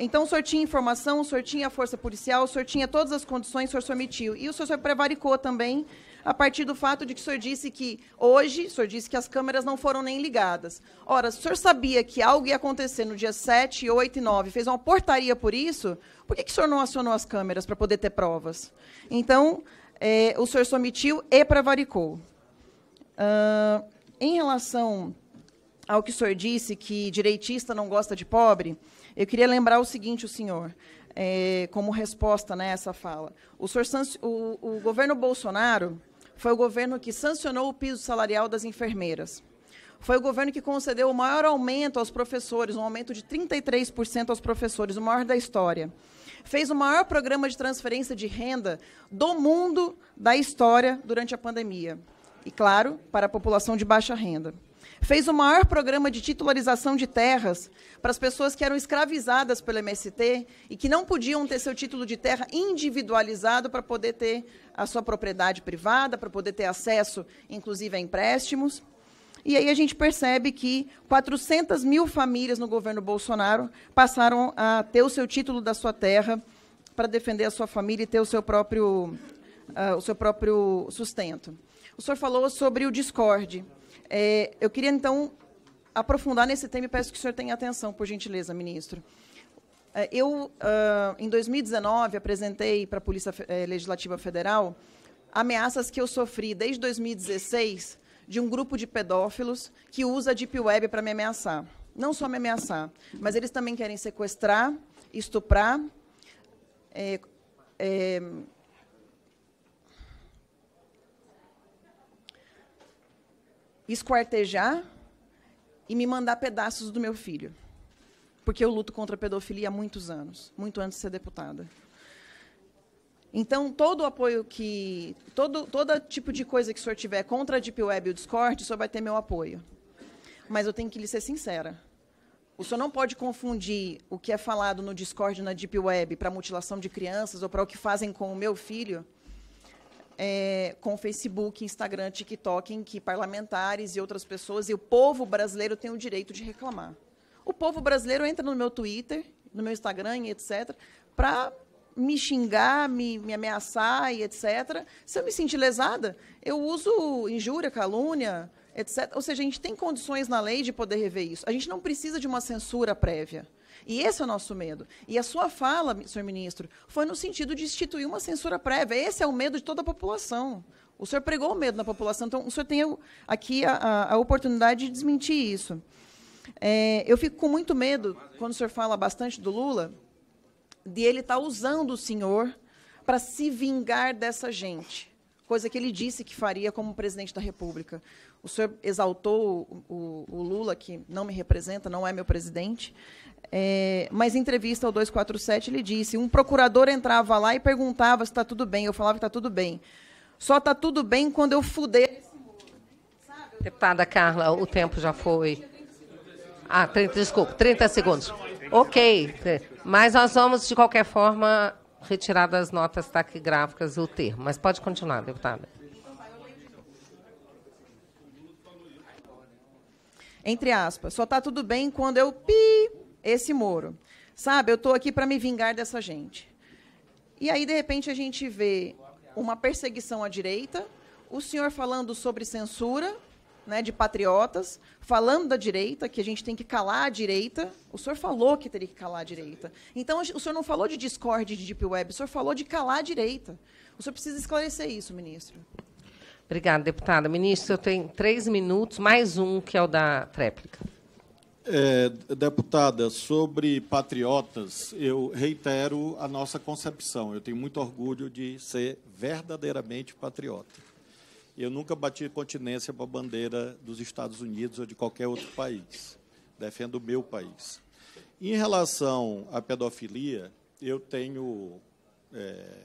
então, tinha informação, o tinha a força policial, o tinha todas as condições, o senhor se omitiu. E o senhor prevaricou também, a partir do fato de que o senhor disse que, hoje, o senhor disse que as câmeras não foram nem ligadas. Ora, se o senhor sabia que algo ia acontecer no dia 7, 8 e 9, fez uma portaria por isso, por que, que o senhor não acionou as câmeras para poder ter provas? Então, o senhor se omitiu e prevaricou. Uh, em relação ao que o senhor disse, que direitista não gosta de pobre, eu queria lembrar o seguinte, o senhor, é, como resposta né, a essa fala. O, senhor, o, o governo Bolsonaro foi o governo que sancionou o piso salarial das enfermeiras. Foi o governo que concedeu o maior aumento aos professores, um aumento de 33% aos professores, o maior da história. Fez o maior programa de transferência de renda do mundo da história durante a pandemia e, claro, para a população de baixa renda. Fez o maior programa de titularização de terras para as pessoas que eram escravizadas pelo MST e que não podiam ter seu título de terra individualizado para poder ter a sua propriedade privada, para poder ter acesso, inclusive, a empréstimos. E aí a gente percebe que 400 mil famílias no governo Bolsonaro passaram a ter o seu título da sua terra para defender a sua família e ter o seu próprio, uh, o seu próprio sustento. O senhor falou sobre o Discord. É, eu queria, então, aprofundar nesse tema e peço que o senhor tenha atenção, por gentileza, ministro. É, eu, ah, em 2019, apresentei para a Polícia eh, Legislativa Federal ameaças que eu sofri desde 2016 de um grupo de pedófilos que usa a Deep Web para me ameaçar. Não só me ameaçar, mas eles também querem sequestrar, estuprar, é, é, esquartejar e me mandar pedaços do meu filho. Porque eu luto contra a pedofilia há muitos anos, muito antes de ser deputada. Então, todo o apoio que. Todo, todo tipo de coisa que o senhor tiver contra a Deep Web e o Discord, o senhor vai ter meu apoio. Mas eu tenho que lhe ser sincera. O senhor não pode confundir o que é falado no Discord na Deep Web para mutilação de crianças ou para o que fazem com o meu filho é, com Facebook, Instagram, TikTok, em que parlamentares e outras pessoas e o povo brasileiro tem o direito de reclamar. O povo brasileiro entra no meu Twitter, no meu Instagram etc., para me xingar, me, me, ameaçar e etc. Se eu me sentir lesada, eu uso injúria, calúnia, etc. Ou seja, a gente tem condições na lei de poder rever isso. A gente não precisa de uma censura prévia. E esse é o nosso medo. E a sua fala, senhor ministro, foi no sentido de instituir uma censura prévia. Esse é o medo de toda a população. O senhor pregou o medo na população, então o senhor tem aqui a, a oportunidade de desmentir isso. É, eu fico com muito medo, quando o senhor fala bastante do Lula, de ele estar tá usando o senhor para se vingar dessa gente, coisa que ele disse que faria como presidente da República o senhor exaltou o, o, o Lula, que não me representa, não é meu presidente, é, mas em entrevista ao 247 ele disse: um procurador entrava lá e perguntava se está tudo bem. Eu falava que está tudo bem. Só está tudo bem quando eu fuder. Deputada Carla, o tempo já foi. Ah, 30, desculpa, 30 segundos. Ok, mas nós vamos, de qualquer forma, retirar das notas taquigráficas o termo. Mas pode continuar, deputada. Entre aspas, só está tudo bem quando eu pi esse muro. Sabe, eu estou aqui para me vingar dessa gente. E aí, de repente, a gente vê uma perseguição à direita, o senhor falando sobre censura, né, de patriotas, falando da direita, que a gente tem que calar a direita. O senhor falou que teria que calar a direita. Então, o senhor não falou de Discord de Deep Web, o senhor falou de calar a direita. O senhor precisa esclarecer isso, ministro. Obrigada, deputada. Ministro, eu tenho três minutos, mais um, que é o da tréplica. É, deputada, sobre patriotas, eu reitero a nossa concepção. Eu tenho muito orgulho de ser verdadeiramente patriota. Eu nunca bati continência para a bandeira dos Estados Unidos ou de qualquer outro país. Defendo o meu país. Em relação à pedofilia, eu tenho é,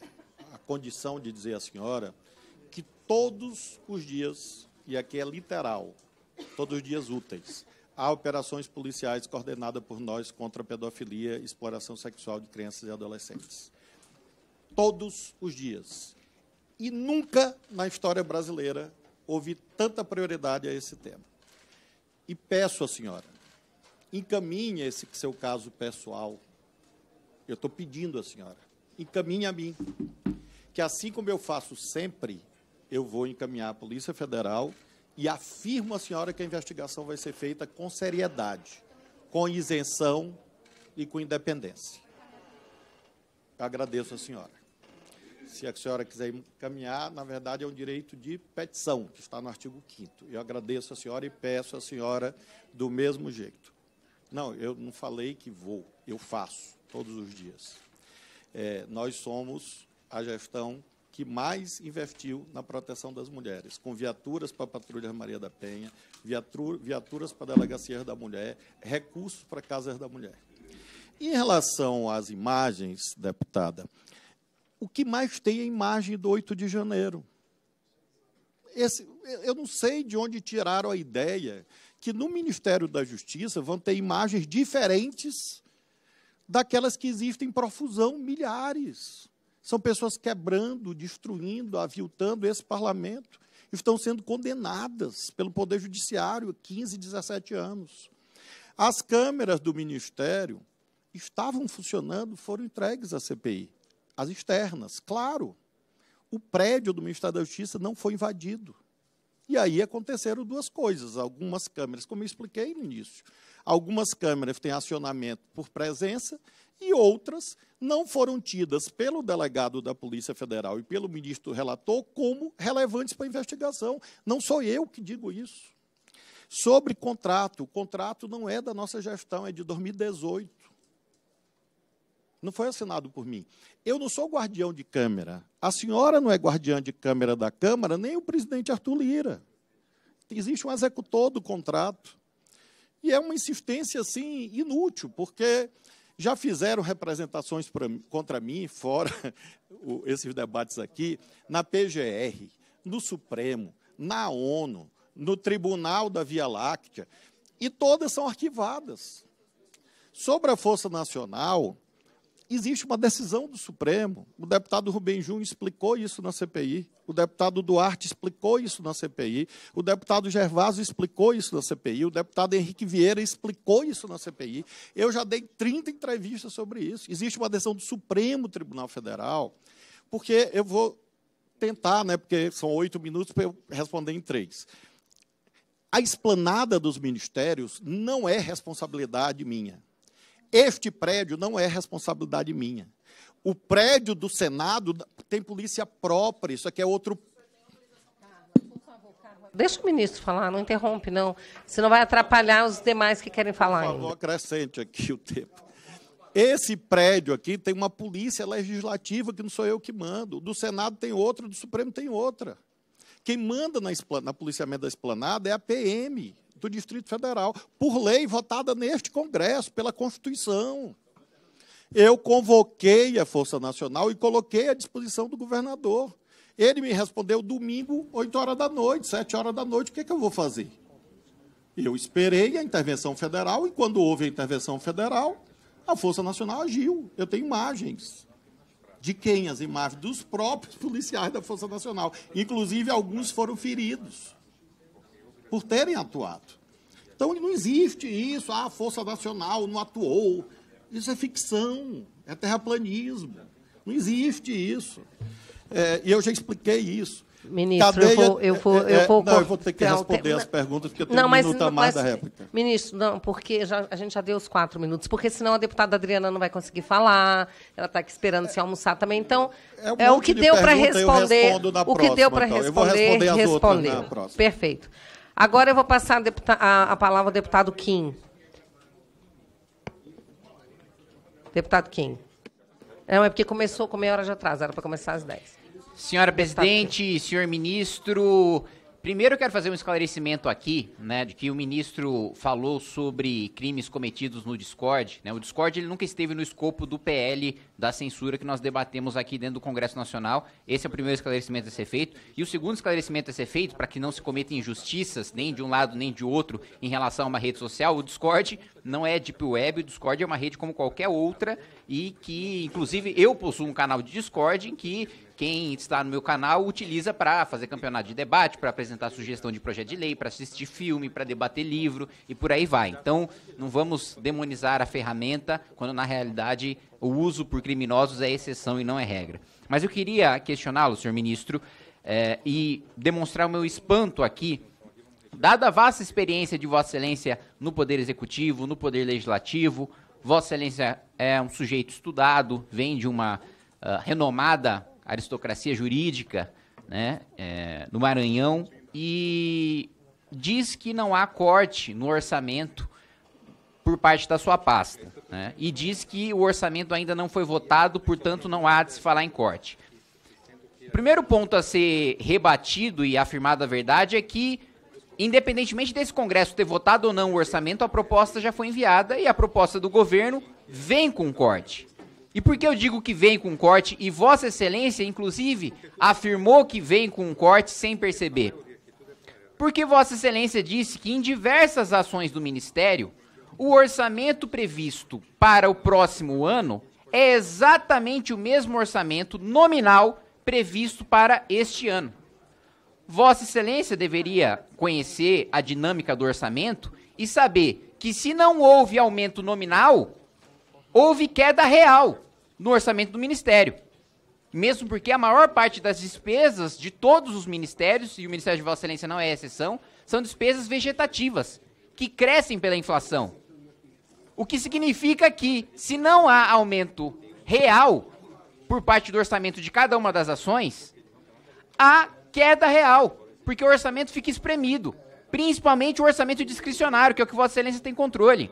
a condição de dizer à senhora todos os dias, e aqui é literal, todos os dias úteis, há operações policiais coordenadas por nós contra a pedofilia e exploração sexual de crianças e adolescentes. Todos os dias. E nunca na história brasileira houve tanta prioridade a esse tema. E peço à senhora, encaminhe esse seu caso pessoal. Eu estou pedindo à senhora, encaminhe a mim. Que assim como eu faço sempre, eu vou encaminhar à Polícia Federal e afirmo à senhora que a investigação vai ser feita com seriedade, com isenção e com independência. Agradeço à senhora. Se a senhora quiser encaminhar, na verdade é um direito de petição, que está no artigo 5 Eu agradeço à senhora e peço à senhora do mesmo jeito. Não, eu não falei que vou, eu faço todos os dias. É, nós somos a gestão que mais investiu na proteção das mulheres, com viaturas para a Patrulha Maria da Penha, viaturas para a Delegacia da Mulher, recursos para Casas da Mulher. Em relação às imagens, deputada, o que mais tem é a imagem do 8 de janeiro. Esse, eu não sei de onde tiraram a ideia que no Ministério da Justiça vão ter imagens diferentes daquelas que existem em profusão, milhares. São pessoas quebrando, destruindo, aviltando esse parlamento. E estão sendo condenadas pelo Poder Judiciário 15, 17 anos. As câmeras do Ministério estavam funcionando, foram entregues à CPI. As externas, claro. O prédio do Ministério da Justiça não foi invadido. E aí aconteceram duas coisas. Algumas câmeras, como eu expliquei no início, algumas câmeras têm acionamento por presença e outras não foram tidas pelo delegado da Polícia Federal e pelo ministro relator como relevantes para a investigação. Não sou eu que digo isso. Sobre contrato, o contrato não é da nossa gestão, é de 2018. Não foi assinado por mim. Eu não sou guardião de câmera A senhora não é guardiã de câmera da Câmara, nem o presidente Arthur Lira. Existe um executor do contrato. E é uma insistência assim inútil, porque já fizeram representações pra, contra mim, fora o, esses debates aqui, na PGR, no Supremo, na ONU, no Tribunal da Via Láctea, e todas são arquivadas. Sobre a Força Nacional, existe uma decisão do Supremo. O deputado Rubem Jun explicou isso na CPI. O deputado Duarte explicou isso na CPI. O deputado Gervásio explicou isso na CPI. O deputado Henrique Vieira explicou isso na CPI. Eu já dei 30 entrevistas sobre isso. Existe uma decisão do Supremo Tribunal Federal, porque eu vou tentar, né, porque são oito minutos para eu responder em três. A esplanada dos ministérios não é responsabilidade minha. Este prédio não é responsabilidade minha. O prédio do Senado tem polícia própria, isso aqui é outro. Deixa o ministro falar, não interrompe, não, senão vai atrapalhar os demais que querem falar. Por favor, ainda. acrescente aqui o tempo. Esse prédio aqui tem uma polícia legislativa que não sou eu que mando. Do Senado tem outra, do Supremo tem outra. Quem manda na, na policiamento da esplanada é a PM do Distrito Federal, por lei votada neste Congresso, pela Constituição. Eu convoquei a Força Nacional e coloquei à disposição do governador. Ele me respondeu domingo, 8 horas da noite, 7 horas da noite, o que, é que eu vou fazer? Eu esperei a intervenção federal e, quando houve a intervenção federal, a Força Nacional agiu. Eu tenho imagens. De quem? As imagens dos próprios policiais da Força Nacional. Inclusive, alguns foram feridos por terem atuado. Então não existe isso, ah, a Força Nacional não atuou. Isso é ficção, é terraplanismo. Não existe isso. É, e eu já expliquei isso. Ministro, Cadeia, eu vou, eu vou, é, eu é, vou, não, eu vou ter que então, responder as perguntas porque tem não, um minuto a mais mas, da réplica. Ministro, não, porque já, a gente já deu os quatro minutos, porque senão a deputada Adriana não vai conseguir falar, ela está aqui esperando é, se almoçar também. Então, é, é um é o que de deu para responder. O que próxima, deu para então. responder, responder. Perfeito. Agora eu vou passar a, a, a palavra ao deputado Kim. Deputado Kim. Não, é porque começou com meia hora de atraso, era para começar às 10. Senhora deputado presidente, Kim. senhor ministro, Primeiro eu quero fazer um esclarecimento aqui, né, de que o ministro falou sobre crimes cometidos no Discord, né? O Discord ele nunca esteve no escopo do PL da censura que nós debatemos aqui dentro do Congresso Nacional. Esse é o primeiro esclarecimento a ser feito. E o segundo esclarecimento a ser feito, para que não se cometam injustiças, nem de um lado nem de outro, em relação a uma rede social, o Discord não é deep web, o Discord é uma rede como qualquer outra e que, inclusive, eu possuo um canal de Discord em que quem está no meu canal utiliza para fazer campeonato de debate, para apresentar sugestão de projeto de lei, para assistir filme, para debater livro e por aí vai. Então, não vamos demonizar a ferramenta quando na realidade o uso por criminosos é exceção e não é regra. Mas eu queria questioná-lo, senhor ministro, eh, e demonstrar o meu espanto aqui dada a vasta experiência de Vossa Excelência no Poder Executivo, no Poder Legislativo, Vossa Excelência é um sujeito estudado, vem de uma uh, renomada aristocracia jurídica né, é, no Maranhão e diz que não há corte no orçamento por parte da sua pasta. Né, e diz que o orçamento ainda não foi votado, portanto não há de se falar em corte. O primeiro ponto a ser rebatido e afirmado a verdade é que, independentemente desse Congresso ter votado ou não o orçamento, a proposta já foi enviada e a proposta do governo vem com corte. E por que eu digo que vem com corte? E Vossa Excelência, inclusive, afirmou que vem com corte sem perceber. Porque Vossa Excelência disse que em diversas ações do Ministério, o orçamento previsto para o próximo ano é exatamente o mesmo orçamento nominal previsto para este ano. Vossa Excelência deveria conhecer a dinâmica do orçamento e saber que se não houve aumento nominal, houve queda real no orçamento do ministério. Mesmo porque a maior parte das despesas de todos os ministérios, e o Ministério de Vossa Excelência não é exceção, são despesas vegetativas, que crescem pela inflação. O que significa que, se não há aumento real por parte do orçamento de cada uma das ações, há queda real, porque o orçamento fica espremido, principalmente o orçamento discricionário, que é o que Vossa Excelência tem controle.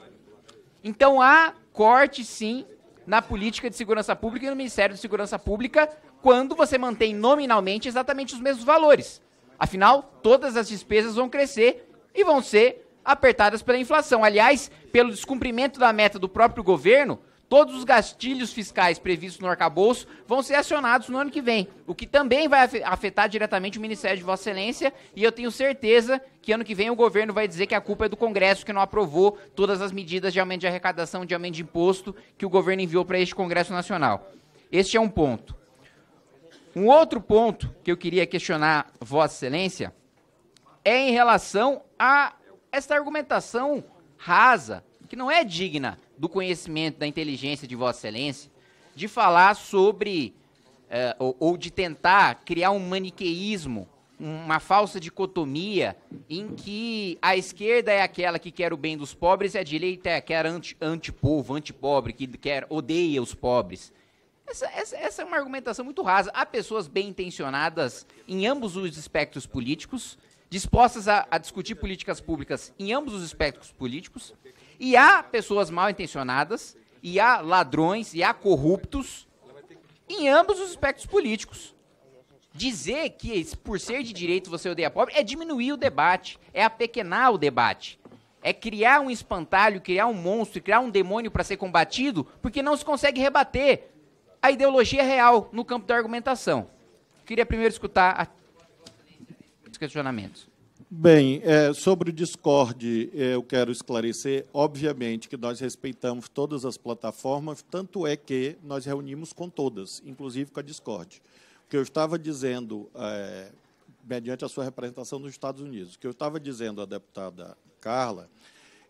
Então há corte, sim, na política de segurança pública e no Ministério de Segurança Pública quando você mantém nominalmente exatamente os mesmos valores. Afinal, todas as despesas vão crescer e vão ser apertadas pela inflação. Aliás, pelo descumprimento da meta do próprio governo, Todos os gastilhos fiscais previstos no arcabouço vão ser acionados no ano que vem, o que também vai afetar diretamente o Ministério de Vossa Excelência, e eu tenho certeza que ano que vem o governo vai dizer que a culpa é do Congresso que não aprovou todas as medidas de aumento de arrecadação, de aumento de imposto que o governo enviou para este Congresso Nacional. Este é um ponto. Um outro ponto que eu queria questionar Vossa Excelência é em relação a esta argumentação rasa, que não é digna do conhecimento, da inteligência de Vossa Excelência, de falar sobre, é, ou, ou de tentar criar um maniqueísmo, uma falsa dicotomia em que a esquerda é aquela que quer o bem dos pobres e a direita é aquela anti, antipovo, antipobre, que quer, odeia os pobres. Essa, essa, essa, é uma argumentação muito rasa. Há pessoas bem intencionadas em ambos os espectros políticos, dispostas a, a discutir políticas públicas em ambos os espectros políticos, e há pessoas mal intencionadas, e há ladrões, e há corruptos em ambos os aspectos políticos. Dizer que por ser de direito você odeia pobre é diminuir o debate, é apequenar o debate. É criar um espantalho, criar um monstro, criar um demônio para ser combatido, porque não se consegue rebater a ideologia real no campo da argumentação. Queria primeiro escutar a... os questionamentos. Bem, é, sobre o Discord, é, eu quero esclarecer, obviamente, que nós respeitamos todas as plataformas, tanto é que nós reunimos com todas, inclusive com a Discord. O que eu estava dizendo, é, mediante a sua representação nos Estados Unidos, o que eu estava dizendo à deputada Carla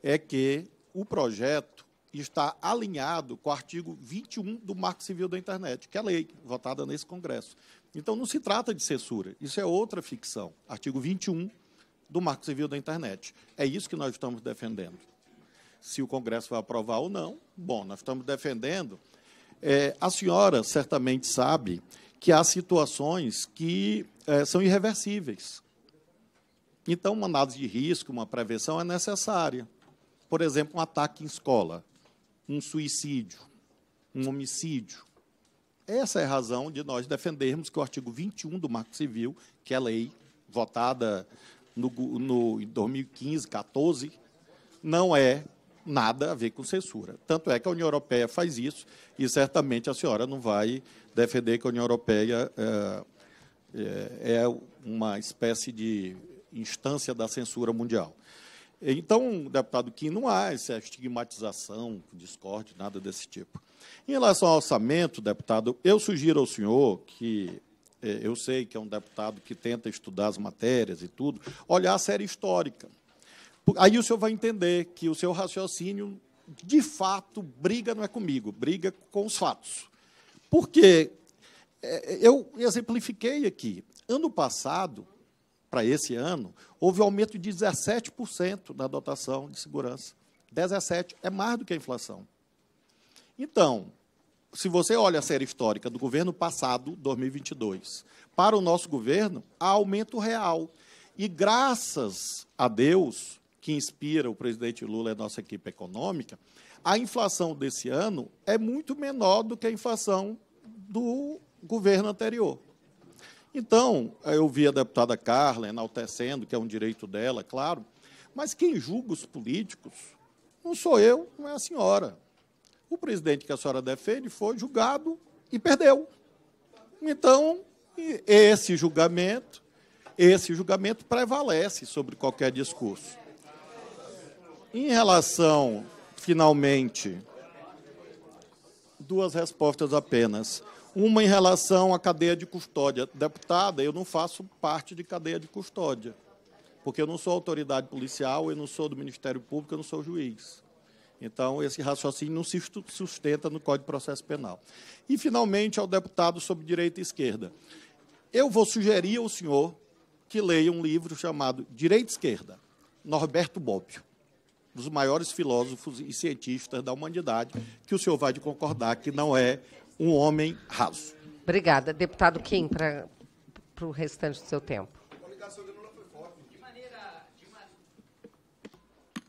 é que o projeto está alinhado com o artigo 21 do Marco Civil da Internet, que é a lei votada nesse Congresso. Então, não se trata de censura, isso é outra ficção. Artigo 21 do Marco Civil da Internet. É isso que nós estamos defendendo. Se o Congresso vai aprovar ou não, bom, nós estamos defendendo. É, a senhora certamente sabe que há situações que é, são irreversíveis. Então, uma análise de risco, uma prevenção é necessária. Por exemplo, um ataque em escola, um suicídio, um homicídio. Essa é a razão de nós defendermos que o artigo 21 do Marco Civil, que é lei votada no, no, em 2015, 14, não é nada a ver com censura. Tanto é que a União Europeia faz isso, e certamente a senhora não vai defender que a União Europeia é, é uma espécie de instância da censura mundial. Então, deputado Kim, não há essa estigmatização, discórdia, nada desse tipo. Em relação ao orçamento, deputado, eu sugiro ao senhor que é, eu sei que é um deputado que tenta estudar as matérias e tudo, olhar a série histórica. Aí o senhor vai entender que o seu raciocínio, de fato, briga não é comigo, briga com os fatos. Porque é, é, eu exemplifiquei aqui. Ano passado, para esse ano, houve aumento de 17% na dotação de segurança. 17% é mais do que a inflação. Então, se você olha a série histórica do governo passado, 2022, para o nosso governo, há aumento real. E graças a Deus, que inspira o presidente Lula e a nossa equipe econômica, a inflação desse ano é muito menor do que a inflação do governo anterior. Então, eu vi a deputada Carla enaltecendo, que é um direito dela, claro, mas quem julga os políticos não sou eu, não é a senhora. O presidente que a senhora defende foi julgado e perdeu. Então, esse julgamento, esse julgamento prevalece sobre qualquer discurso. Em relação, finalmente, duas respostas apenas. Uma em relação à cadeia de custódia. Deputada, eu não faço parte de cadeia de custódia, porque eu não sou autoridade policial, eu não sou do Ministério Público, eu não sou juiz. Então, esse raciocínio não se sustenta no Código de Processo Penal. E, finalmente, ao deputado sobre direita e esquerda. Eu vou sugerir ao senhor que leia um livro chamado Direita e Esquerda, Norberto Bobbio, um dos maiores filósofos e cientistas da humanidade, que o senhor vai concordar que não é um homem raso. Obrigada. Deputado Kim, para o restante do seu tempo.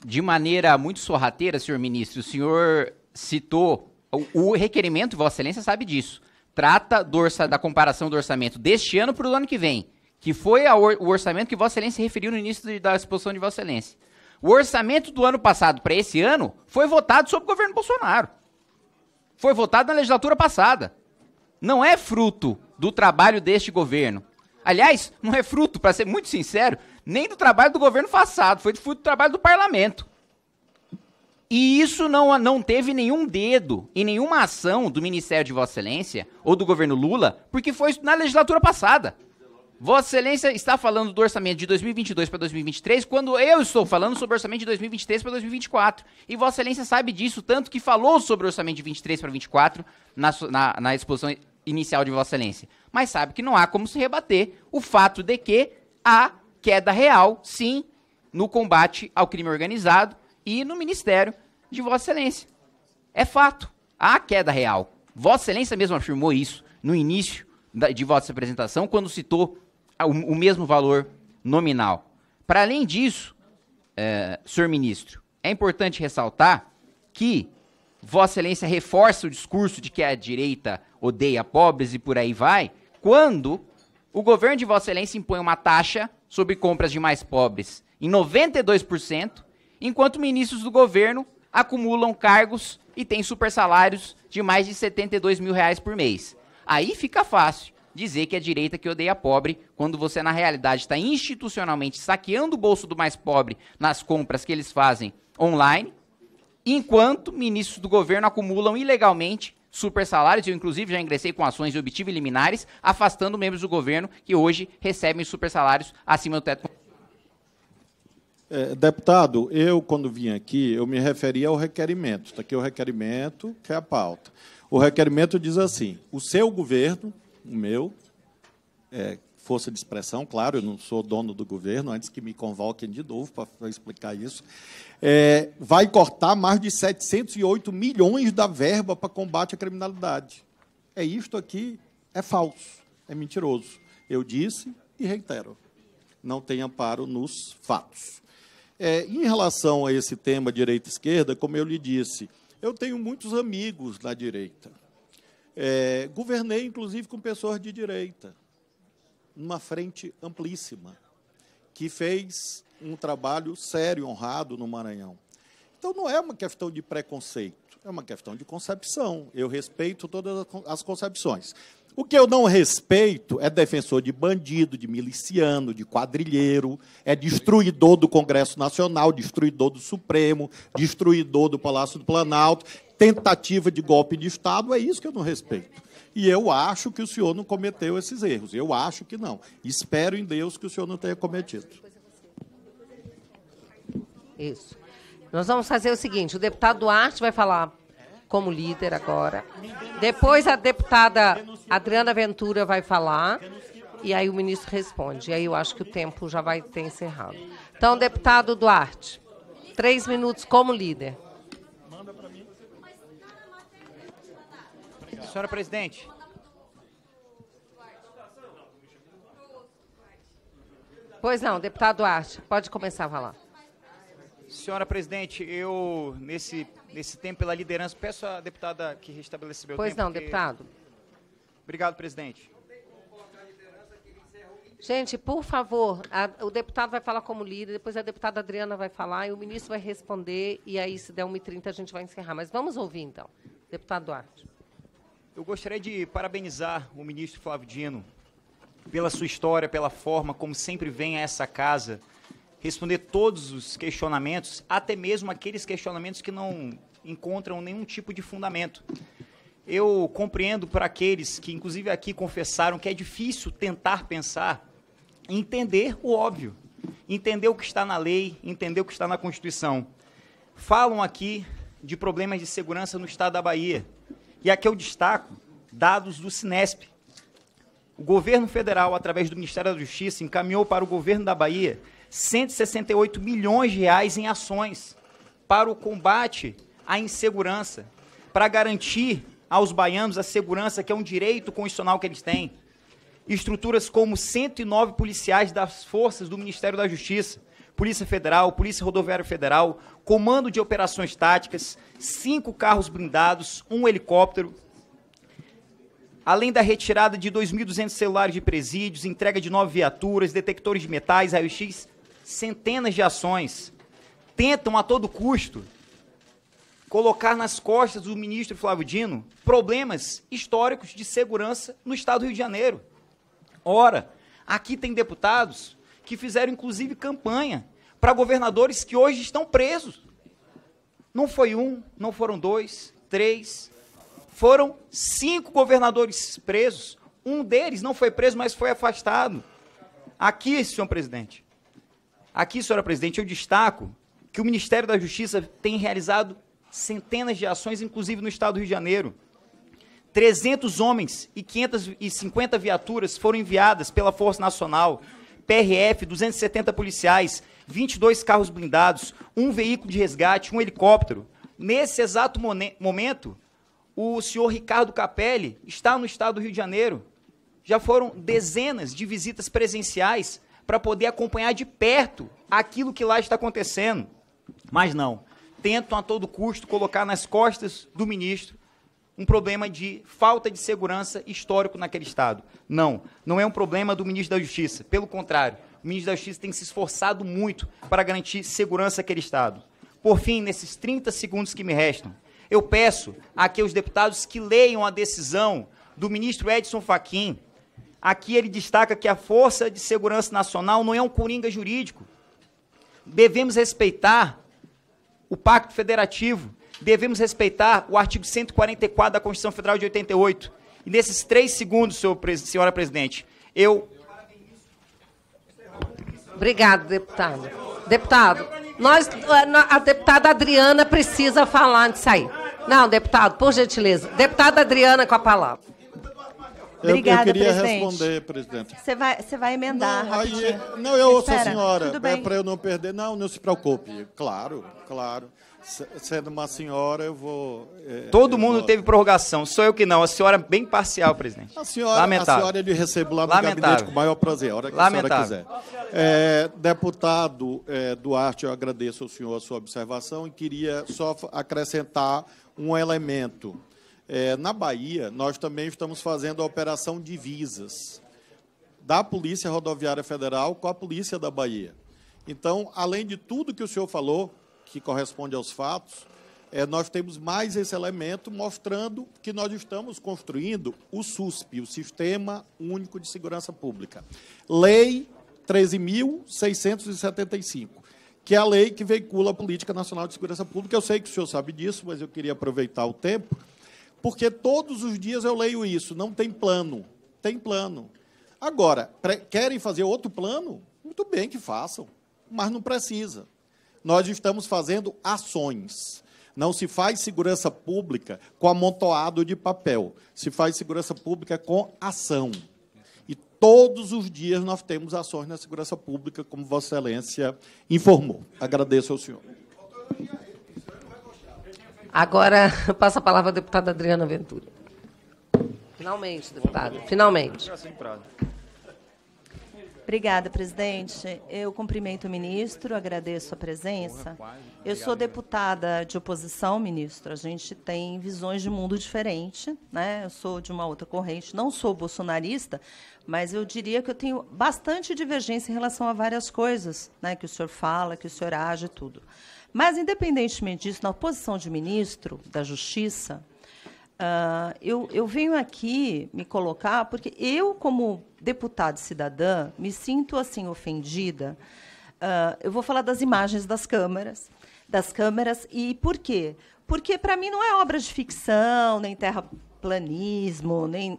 de maneira muito sorrateira, senhor ministro, o senhor citou o, o requerimento, Vossa Excelência sabe disso, trata do orça, da comparação do orçamento deste ano para o ano que vem, que foi or, o orçamento que Vossa Excelência referiu no início de, da exposição de Vossa Excelência. O orçamento do ano passado para esse ano foi votado sob o governo Bolsonaro. Foi votado na legislatura passada. Não é fruto do trabalho deste governo. Aliás, não é fruto, para ser muito sincero, nem do trabalho do governo passado, foi do trabalho do parlamento. E isso não, não teve nenhum dedo e nenhuma ação do Ministério de Vossa Excelência ou do governo Lula, porque foi na legislatura passada. Vossa Excelência está falando do orçamento de 2022 para 2023, quando eu estou falando sobre o orçamento de 2023 para 2024. E Vossa Excelência sabe disso, tanto que falou sobre o orçamento de 23 para 24 na, na, na exposição inicial de Vossa Excelência. Mas sabe que não há como se rebater o fato de que há queda real, sim, no combate ao crime organizado e no ministério de Vossa Excelência. É fato. Há queda real. Vossa Excelência mesmo afirmou isso no início de vossa apresentação, quando citou o, mesmo valor nominal. Para além disso, é, senhor ministro, é importante ressaltar que Vossa Excelência reforça o discurso de que a direita odeia pobres e por aí vai, quando o governo de Vossa Excelência impõe uma taxa sobre compras de mais pobres em 92%, enquanto ministros do governo acumulam cargos e têm supersalários de mais de 72 mil reais por mês. Aí fica fácil dizer que é a direita que odeia pobre, quando você na realidade está institucionalmente saqueando o bolso do mais pobre nas compras que eles fazem online, enquanto ministros do governo acumulam ilegalmente super salários. Eu, inclusive, já ingressei com ações e obtive liminares, afastando membros do governo que hoje recebem super salários acima do teto. É, deputado, eu, quando vim aqui, eu me referi ao requerimento. Está aqui o requerimento, que é a pauta. O requerimento diz assim: o seu governo, o meu, é, força de expressão, claro, eu não sou dono do governo, antes que me convoquem de novo para explicar isso é, vai cortar mais de 708 milhões da verba para combate à criminalidade. É isto aqui, é falso, é mentiroso. Eu disse e reitero, não tem amparo nos fatos. É, em relação a esse tema direita-esquerda, como eu lhe disse, eu tenho muitos amigos da direita. É, governei, inclusive, com pessoas de direita, numa frente amplíssima, que fez um trabalho sério, honrado no Maranhão. Então não é uma questão de preconceito, é uma questão de concepção. Eu respeito todas as concepções. O que eu não respeito é defensor de bandido, de miliciano, de quadrilheiro, é destruidor do Congresso Nacional, destruidor do Supremo, destruidor do Palácio do Planalto, tentativa de golpe de Estado, é isso que eu não respeito. E eu acho que o senhor não cometeu esses erros. Eu acho que não. Espero em Deus que o senhor não tenha cometido. Isso. Nós vamos fazer o seguinte: o deputado Duarte vai falar como líder agora. Depois a deputada Adriana Ventura vai falar. E aí o ministro responde. E aí eu acho que o tempo já vai ter encerrado. Então, deputado Duarte, três minutos como líder. Manda para mim. Senhora presidente. Pois não, deputado Duarte, pode começar a falar. Senhora presidente, eu, nesse, nesse tempo, pela liderança, peço à deputada que restabeleceu o tempo. Pois não, porque... deputado. Obrigado, presidente. Gente, por favor, a, o deputado vai falar como líder, depois a deputada Adriana vai falar e o ministro vai responder, e aí, se der 1h30, a gente vai encerrar. Mas vamos ouvir, então. Deputado Duarte. Eu gostaria de parabenizar o ministro Flávio Dino pela sua história, pela forma como sempre vem a essa casa responder todos os questionamentos, até mesmo aqueles questionamentos que não encontram nenhum tipo de fundamento. Eu compreendo para aqueles que, inclusive, aqui confessaram que é difícil tentar pensar, entender o óbvio, entender o que está na lei, entender o que está na Constituição. Falam aqui de problemas de segurança no estado da Bahia. E aqui eu destaco dados do Sinesp. O governo federal, através do Ministério da Justiça, encaminhou para o governo da Bahia 168 milhões de reais em ações para o combate à insegurança, para garantir aos baianos a segurança, que é um direito constitucional que eles têm. Estruturas como 109 policiais das forças do Ministério da Justiça, Polícia Federal, Polícia Rodoviária Federal, Comando de Operações Táticas, cinco carros blindados, um helicóptero, além da retirada de 2.200 celulares de presídios, entrega de nove viaturas, detectores de metais, raio-x, centenas de ações, tentam a todo custo colocar nas costas do ministro Flávio Dino problemas históricos de segurança no estado do Rio de Janeiro. Ora, aqui tem deputados que fizeram inclusive campanha para governadores que hoje estão presos. Não foi um, não foram dois, três, foram cinco governadores presos. Um deles não foi preso, mas foi afastado. Aqui, senhor presidente, Aqui, senhora presidente, eu destaco que o Ministério da Justiça tem realizado centenas de ações, inclusive no estado do Rio de Janeiro. 300 homens e 550 viaturas foram enviadas pela Força Nacional, PRF, 270 policiais, 22 carros blindados, um veículo de resgate, um helicóptero. Nesse exato momento, o senhor Ricardo Capelli está no estado do Rio de Janeiro. Já foram dezenas de visitas presenciais para poder acompanhar de perto aquilo que lá está acontecendo. Mas não, tentam a todo custo colocar nas costas do ministro um problema de falta de segurança histórico naquele estado. Não, não é um problema do ministro da Justiça. Pelo contrário, o ministro da Justiça tem se esforçado muito para garantir segurança àquele estado. Por fim, nesses 30 segundos que me restam, eu peço aqui aos deputados que leiam a decisão do ministro Edson Fachin, Aqui ele destaca que a Força de Segurança Nacional não é um coringa jurídico. Devemos respeitar o Pacto Federativo, devemos respeitar o artigo 144 da Constituição Federal de 88. E nesses três segundos, senhor, senhora presidente, eu. Obrigado, deputado. Deputado, nós, eh, a deputada Adriana precisa falar antes de sair. Não, deputado, por gentileza. Deputada Adriana com a palavra. Obrigada, eu, eu queria presidente. responder, presidente. Você vai, você vai emendar. Não, aí, não eu ouço a senhora, é para eu não perder. Não, não se preocupe. Claro, claro. Sendo uma senhora, eu vou. É, Todo eu mundo vou... teve prorrogação, sou eu que não. A senhora é bem parcial, presidente. A senhora, Lamentável. A senhora ele recebo lá no Lamentável. gabinete com o maior prazer, a hora que Lamentável. a senhora quiser. É, deputado é, Duarte, eu agradeço ao senhor a sua observação e queria só acrescentar um elemento. É, na Bahia, nós também estamos fazendo a operação divisas da Polícia Rodoviária Federal com a Polícia da Bahia. Então, além de tudo que o senhor falou, que corresponde aos fatos, é, nós temos mais esse elemento mostrando que nós estamos construindo o SUSP, o Sistema Único de Segurança Pública. Lei 13.675, que é a lei que veicula a Política Nacional de Segurança Pública. Eu sei que o senhor sabe disso, mas eu queria aproveitar o tempo porque todos os dias eu leio isso. Não tem plano. Tem plano. Agora, querem fazer outro plano? Muito bem que façam, mas não precisa. Nós estamos fazendo ações. Não se faz segurança pública com amontoado de papel. Se faz segurança pública com ação. E todos os dias nós temos ações na segurança pública, como Vossa Excelência informou. Agradeço ao senhor. Agora, passa a palavra à deputada Adriana Ventura. Finalmente, deputada, finalmente. Obrigada, presidente. Eu cumprimento o ministro, agradeço a presença. Eu sou deputada de oposição, ministro. A gente tem visões de mundo diferente, né? Eu sou de uma outra corrente, não sou bolsonarista, mas eu diria que eu tenho bastante divergência em relação a várias coisas, né, que o senhor fala, que o senhor age tudo. Mas, independentemente disso, na posição de ministro da Justiça, uh, eu, eu venho aqui me colocar, porque eu, como deputada cidadã, me sinto assim ofendida. Uh, eu vou falar das imagens das câmeras, das câmeras e por quê? Porque para mim não é obra de ficção, nem terraplanismo, nem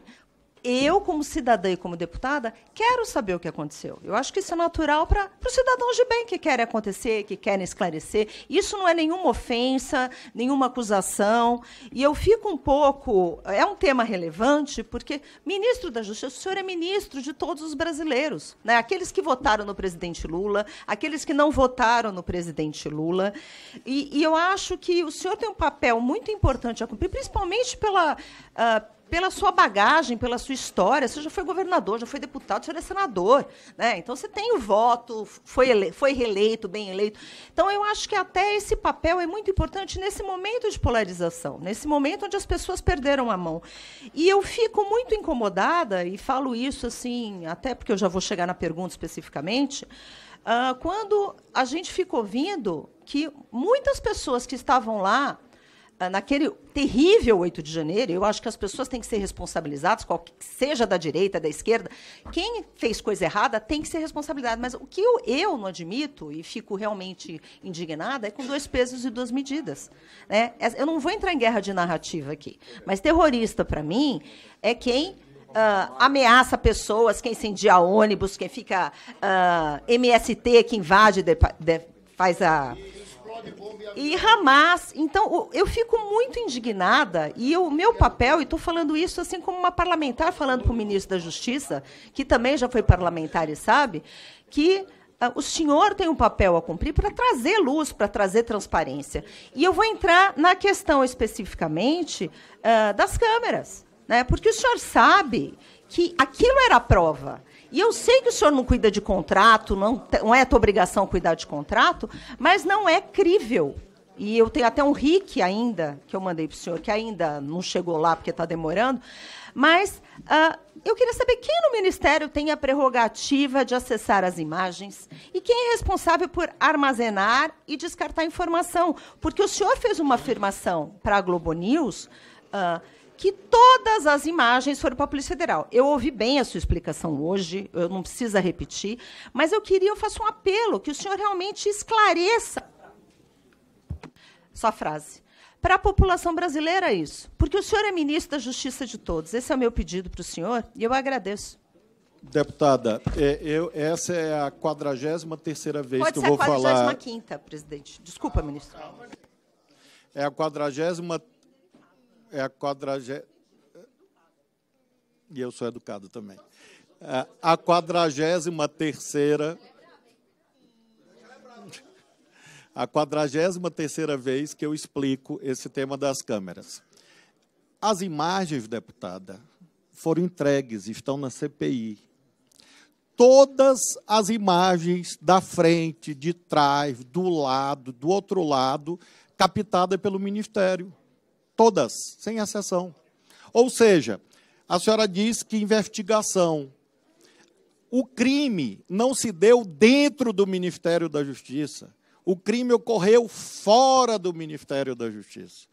eu, como cidadã e como deputada, quero saber o que aconteceu. Eu acho que isso é natural para os cidadãos de bem que querem acontecer, que querem esclarecer. Isso não é nenhuma ofensa, nenhuma acusação. E eu fico um pouco. É um tema relevante, porque, ministro da Justiça, o senhor é ministro de todos os brasileiros. Né? Aqueles que votaram no presidente Lula, aqueles que não votaram no presidente Lula. E, e eu acho que o senhor tem um papel muito importante a cumprir, principalmente pela. Uh, pela sua bagagem, pela sua história, você já foi governador, já foi deputado, já era é senador, né? Então você tem o voto, foi, ele, foi reeleito, bem eleito. Então eu acho que até esse papel é muito importante nesse momento de polarização, nesse momento onde as pessoas perderam a mão. E eu fico muito incomodada e falo isso assim, até porque eu já vou chegar na pergunta especificamente, uh, quando a gente fica ouvindo que muitas pessoas que estavam lá ah, naquele terrível 8 de janeiro, eu acho que as pessoas têm que ser responsabilizadas, qual seja da direita, da esquerda, quem fez coisa errada tem que ser responsabilizado. Mas o que eu, eu não admito e fico realmente indignada é com dois pesos e duas medidas. Né? Eu não vou entrar em guerra de narrativa aqui, mas terrorista, para mim, é quem Uh, ameaça pessoas, quem incendia ônibus, quem fica uh, ah, MST, que invade, de, de, faz a e Hamas. Então, eu fico muito indignada e o meu papel, e estou falando isso assim como uma parlamentar falando para o ministro da Justiça, que também já foi parlamentar e sabe, que ah, o senhor tem um papel a cumprir para trazer luz, para trazer transparência. E eu vou entrar na questão especificamente uh, das câmeras, né? porque o senhor sabe que aquilo era prova. E eu sei que o senhor não cuida de contrato, não, não é a tua obrigação cuidar de contrato, mas não é crível. E eu tenho até um RIC ainda, que eu mandei para o senhor, que ainda não chegou lá porque está demorando. Mas uh, eu queria saber quem no Ministério tem a prerrogativa de acessar as imagens e quem é responsável por armazenar e descartar informação. Porque o senhor fez uma afirmação para a Globo News. Uh, que todas as imagens foram para a Polícia Federal. Eu ouvi bem a sua explicação hoje, eu não precisa repetir, mas eu queria, eu faço um apelo que o senhor realmente esclareça sua frase. Para a população brasileira, isso. Porque o senhor é ministro da Justiça de todos. Esse é o meu pedido para o senhor e eu agradeço. Deputada, é, eu, essa é a 43 terceira vez Pode que eu vou falar... Pode ser a 45 presidente. Desculpa, ministro. É a 43 é a quadragésima. E eu sou educado também. É a quadragésima terceira. A quadragésima terceira vez que eu explico esse tema das câmeras. As imagens, deputada, foram entregues, estão na CPI. Todas as imagens da frente, de trás, do lado, do outro lado, captada pelo Ministério. Todas, sem exceção. Ou seja, a senhora diz que investigação. O crime não se deu dentro do Ministério da Justiça. O crime ocorreu fora do Ministério da Justiça.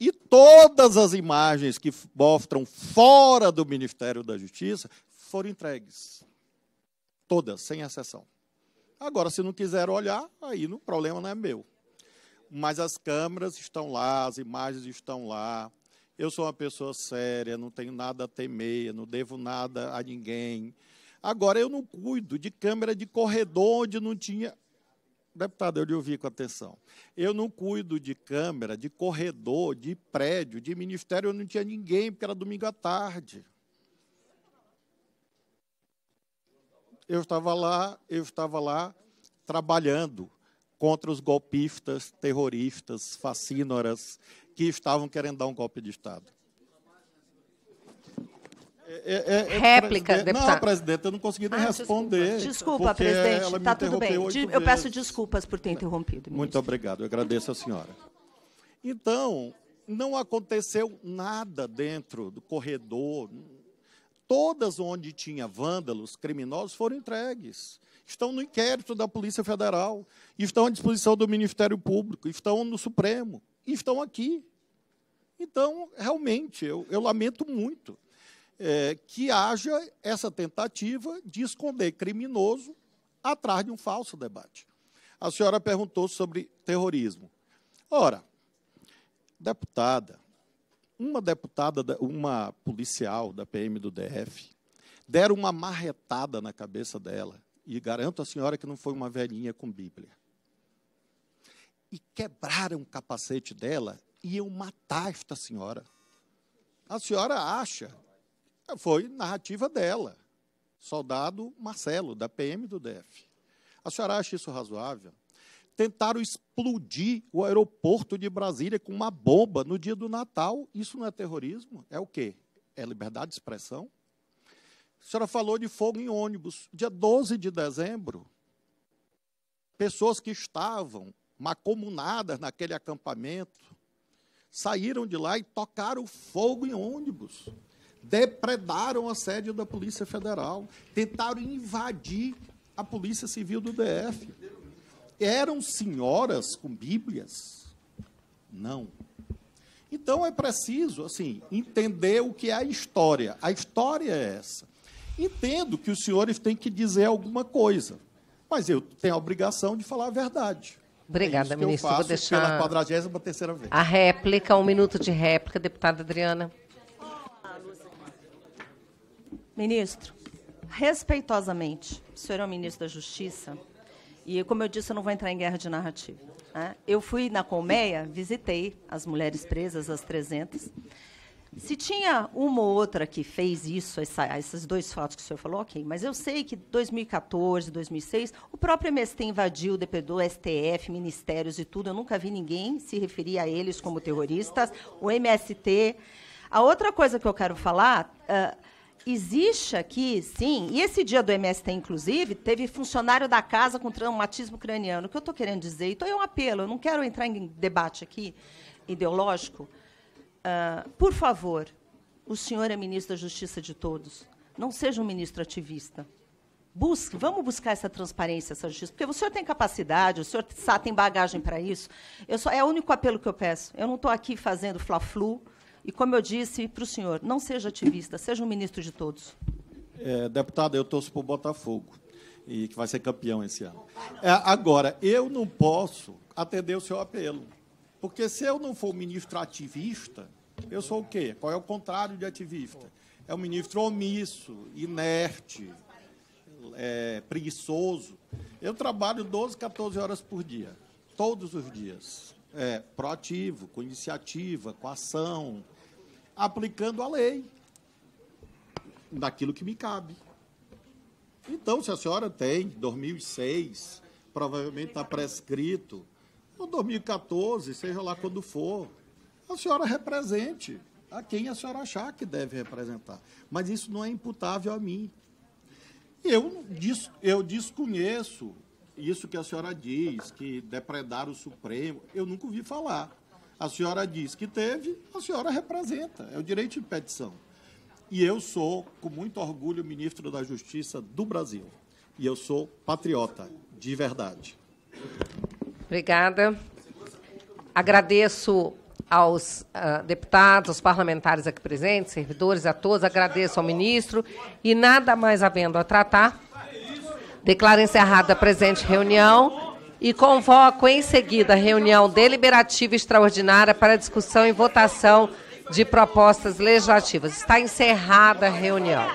E todas as imagens que mostram fora do Ministério da Justiça foram entregues. Todas, sem exceção. Agora, se não quiser olhar, aí o problema não é meu. Mas as câmeras estão lá, as imagens estão lá. Eu sou uma pessoa séria, não tenho nada a temer, não devo nada a ninguém. Agora, eu não cuido de câmera de corredor onde não tinha. Deputado, eu lhe ouvi com atenção. Eu não cuido de câmera, de corredor, de prédio, de ministério, eu não tinha ninguém, porque era domingo à tarde. Eu estava lá, eu estava lá trabalhando contra os golpistas, terroristas, fascínoras que estavam querendo dar um golpe de Estado. É, é, é, é Réplica, deputado. Não, presidente, eu não consegui nem ah, responder. Desculpa, presidente, está tudo bem. Eu vezes. peço desculpas por ter interrompido. Ministro. Muito obrigado, eu agradeço a senhora. Então, não aconteceu nada dentro do corredor. Todas onde tinha vândalos, criminosos, foram entregues estão no inquérito da Polícia Federal, estão à disposição do Ministério Público, estão no Supremo, estão aqui. Então, realmente, eu, eu lamento muito é, que haja essa tentativa de esconder criminoso atrás de um falso debate. A senhora perguntou sobre terrorismo. Ora, deputada, uma deputada, uma policial da PM do DF, deram uma marretada na cabeça dela e garanto à senhora que não foi uma velhinha com Bíblia. E quebraram o capacete dela e iam matar esta senhora. A senhora acha, foi narrativa dela, soldado Marcelo, da PM do DF. A senhora acha isso razoável? Tentaram explodir o aeroporto de Brasília com uma bomba no dia do Natal. Isso não é terrorismo? É o quê? É liberdade de expressão? A senhora falou de fogo em ônibus. Dia 12 de dezembro, pessoas que estavam macomunadas naquele acampamento saíram de lá e tocaram fogo em ônibus. Depredaram a sede da Polícia Federal. Tentaram invadir a Polícia Civil do DF. Eram senhoras com Bíblias? Não. Então é preciso, assim, entender o que é a história. A história é essa. Entendo que os senhores têm que dizer alguma coisa, mas eu tenho a obrigação de falar a verdade. Obrigada, é ministro. Eu faço Vou deixar pela 43 vez. A réplica, um minuto de réplica, deputada Adriana. Ministro, respeitosamente, o senhor é o ministro da Justiça, e como eu disse, eu não vou entrar em guerra de narrativa. Né? Eu fui na Colmeia, visitei as mulheres presas, as 300, se tinha uma ou outra que fez isso, essa, esses dois fatos que o senhor falou, ok, mas eu sei que 2014, 2006, o próprio MST invadiu, depredou STF, ministérios e tudo, eu nunca vi ninguém se referir a eles como terroristas, o MST. A outra coisa que eu quero falar. Uh, existe aqui, sim, e esse dia do MST, inclusive, teve funcionário da casa com traumatismo craniano. O que eu estou querendo dizer, então é um apelo, eu não quero entrar em debate aqui ideológico, ah, por favor, o senhor é ministro da Justiça de todos. Não seja um ministro ativista. Busque, vamos buscar essa transparência, essa justiça, porque o senhor tem capacidade, o senhor tem bagagem para isso. Eu só, é o único apelo que eu peço. Eu não estou aqui fazendo fla-flu. E, como eu disse para o senhor, não seja ativista, seja um ministro de todos. É, deputado, eu torço para o Botafogo, e que vai ser campeão esse ano. É, agora, eu não posso atender o seu apelo. Porque se eu não for ministro ativista, eu sou o quê? Qual é o contrário de ativista? É um ministro omisso, inerte, é, preguiçoso. Eu trabalho 12, 14 horas por dia, todos os dias. É, proativo, com iniciativa, com ação, aplicando a lei daquilo que me cabe. Então, se a senhora tem 2006, provavelmente está prescrito, ou 2014, seja lá quando for, a senhora represente a quem a senhora achar que deve representar. Mas isso não é imputável a mim. Eu, des, eu desconheço isso que a senhora diz, que depredaram o Supremo. Eu nunca ouvi falar. A senhora diz que teve, a senhora representa. É o direito de petição. E eu sou, com muito orgulho, ministro da Justiça do Brasil. E eu sou patriota, de verdade. Obrigada. Agradeço aos uh, deputados, aos parlamentares aqui presentes, servidores, a todos, agradeço ao ministro. E nada mais havendo a tratar, declaro encerrada a presente reunião e convoco em seguida a reunião deliberativa extraordinária para discussão e votação de propostas legislativas. Está encerrada a reunião.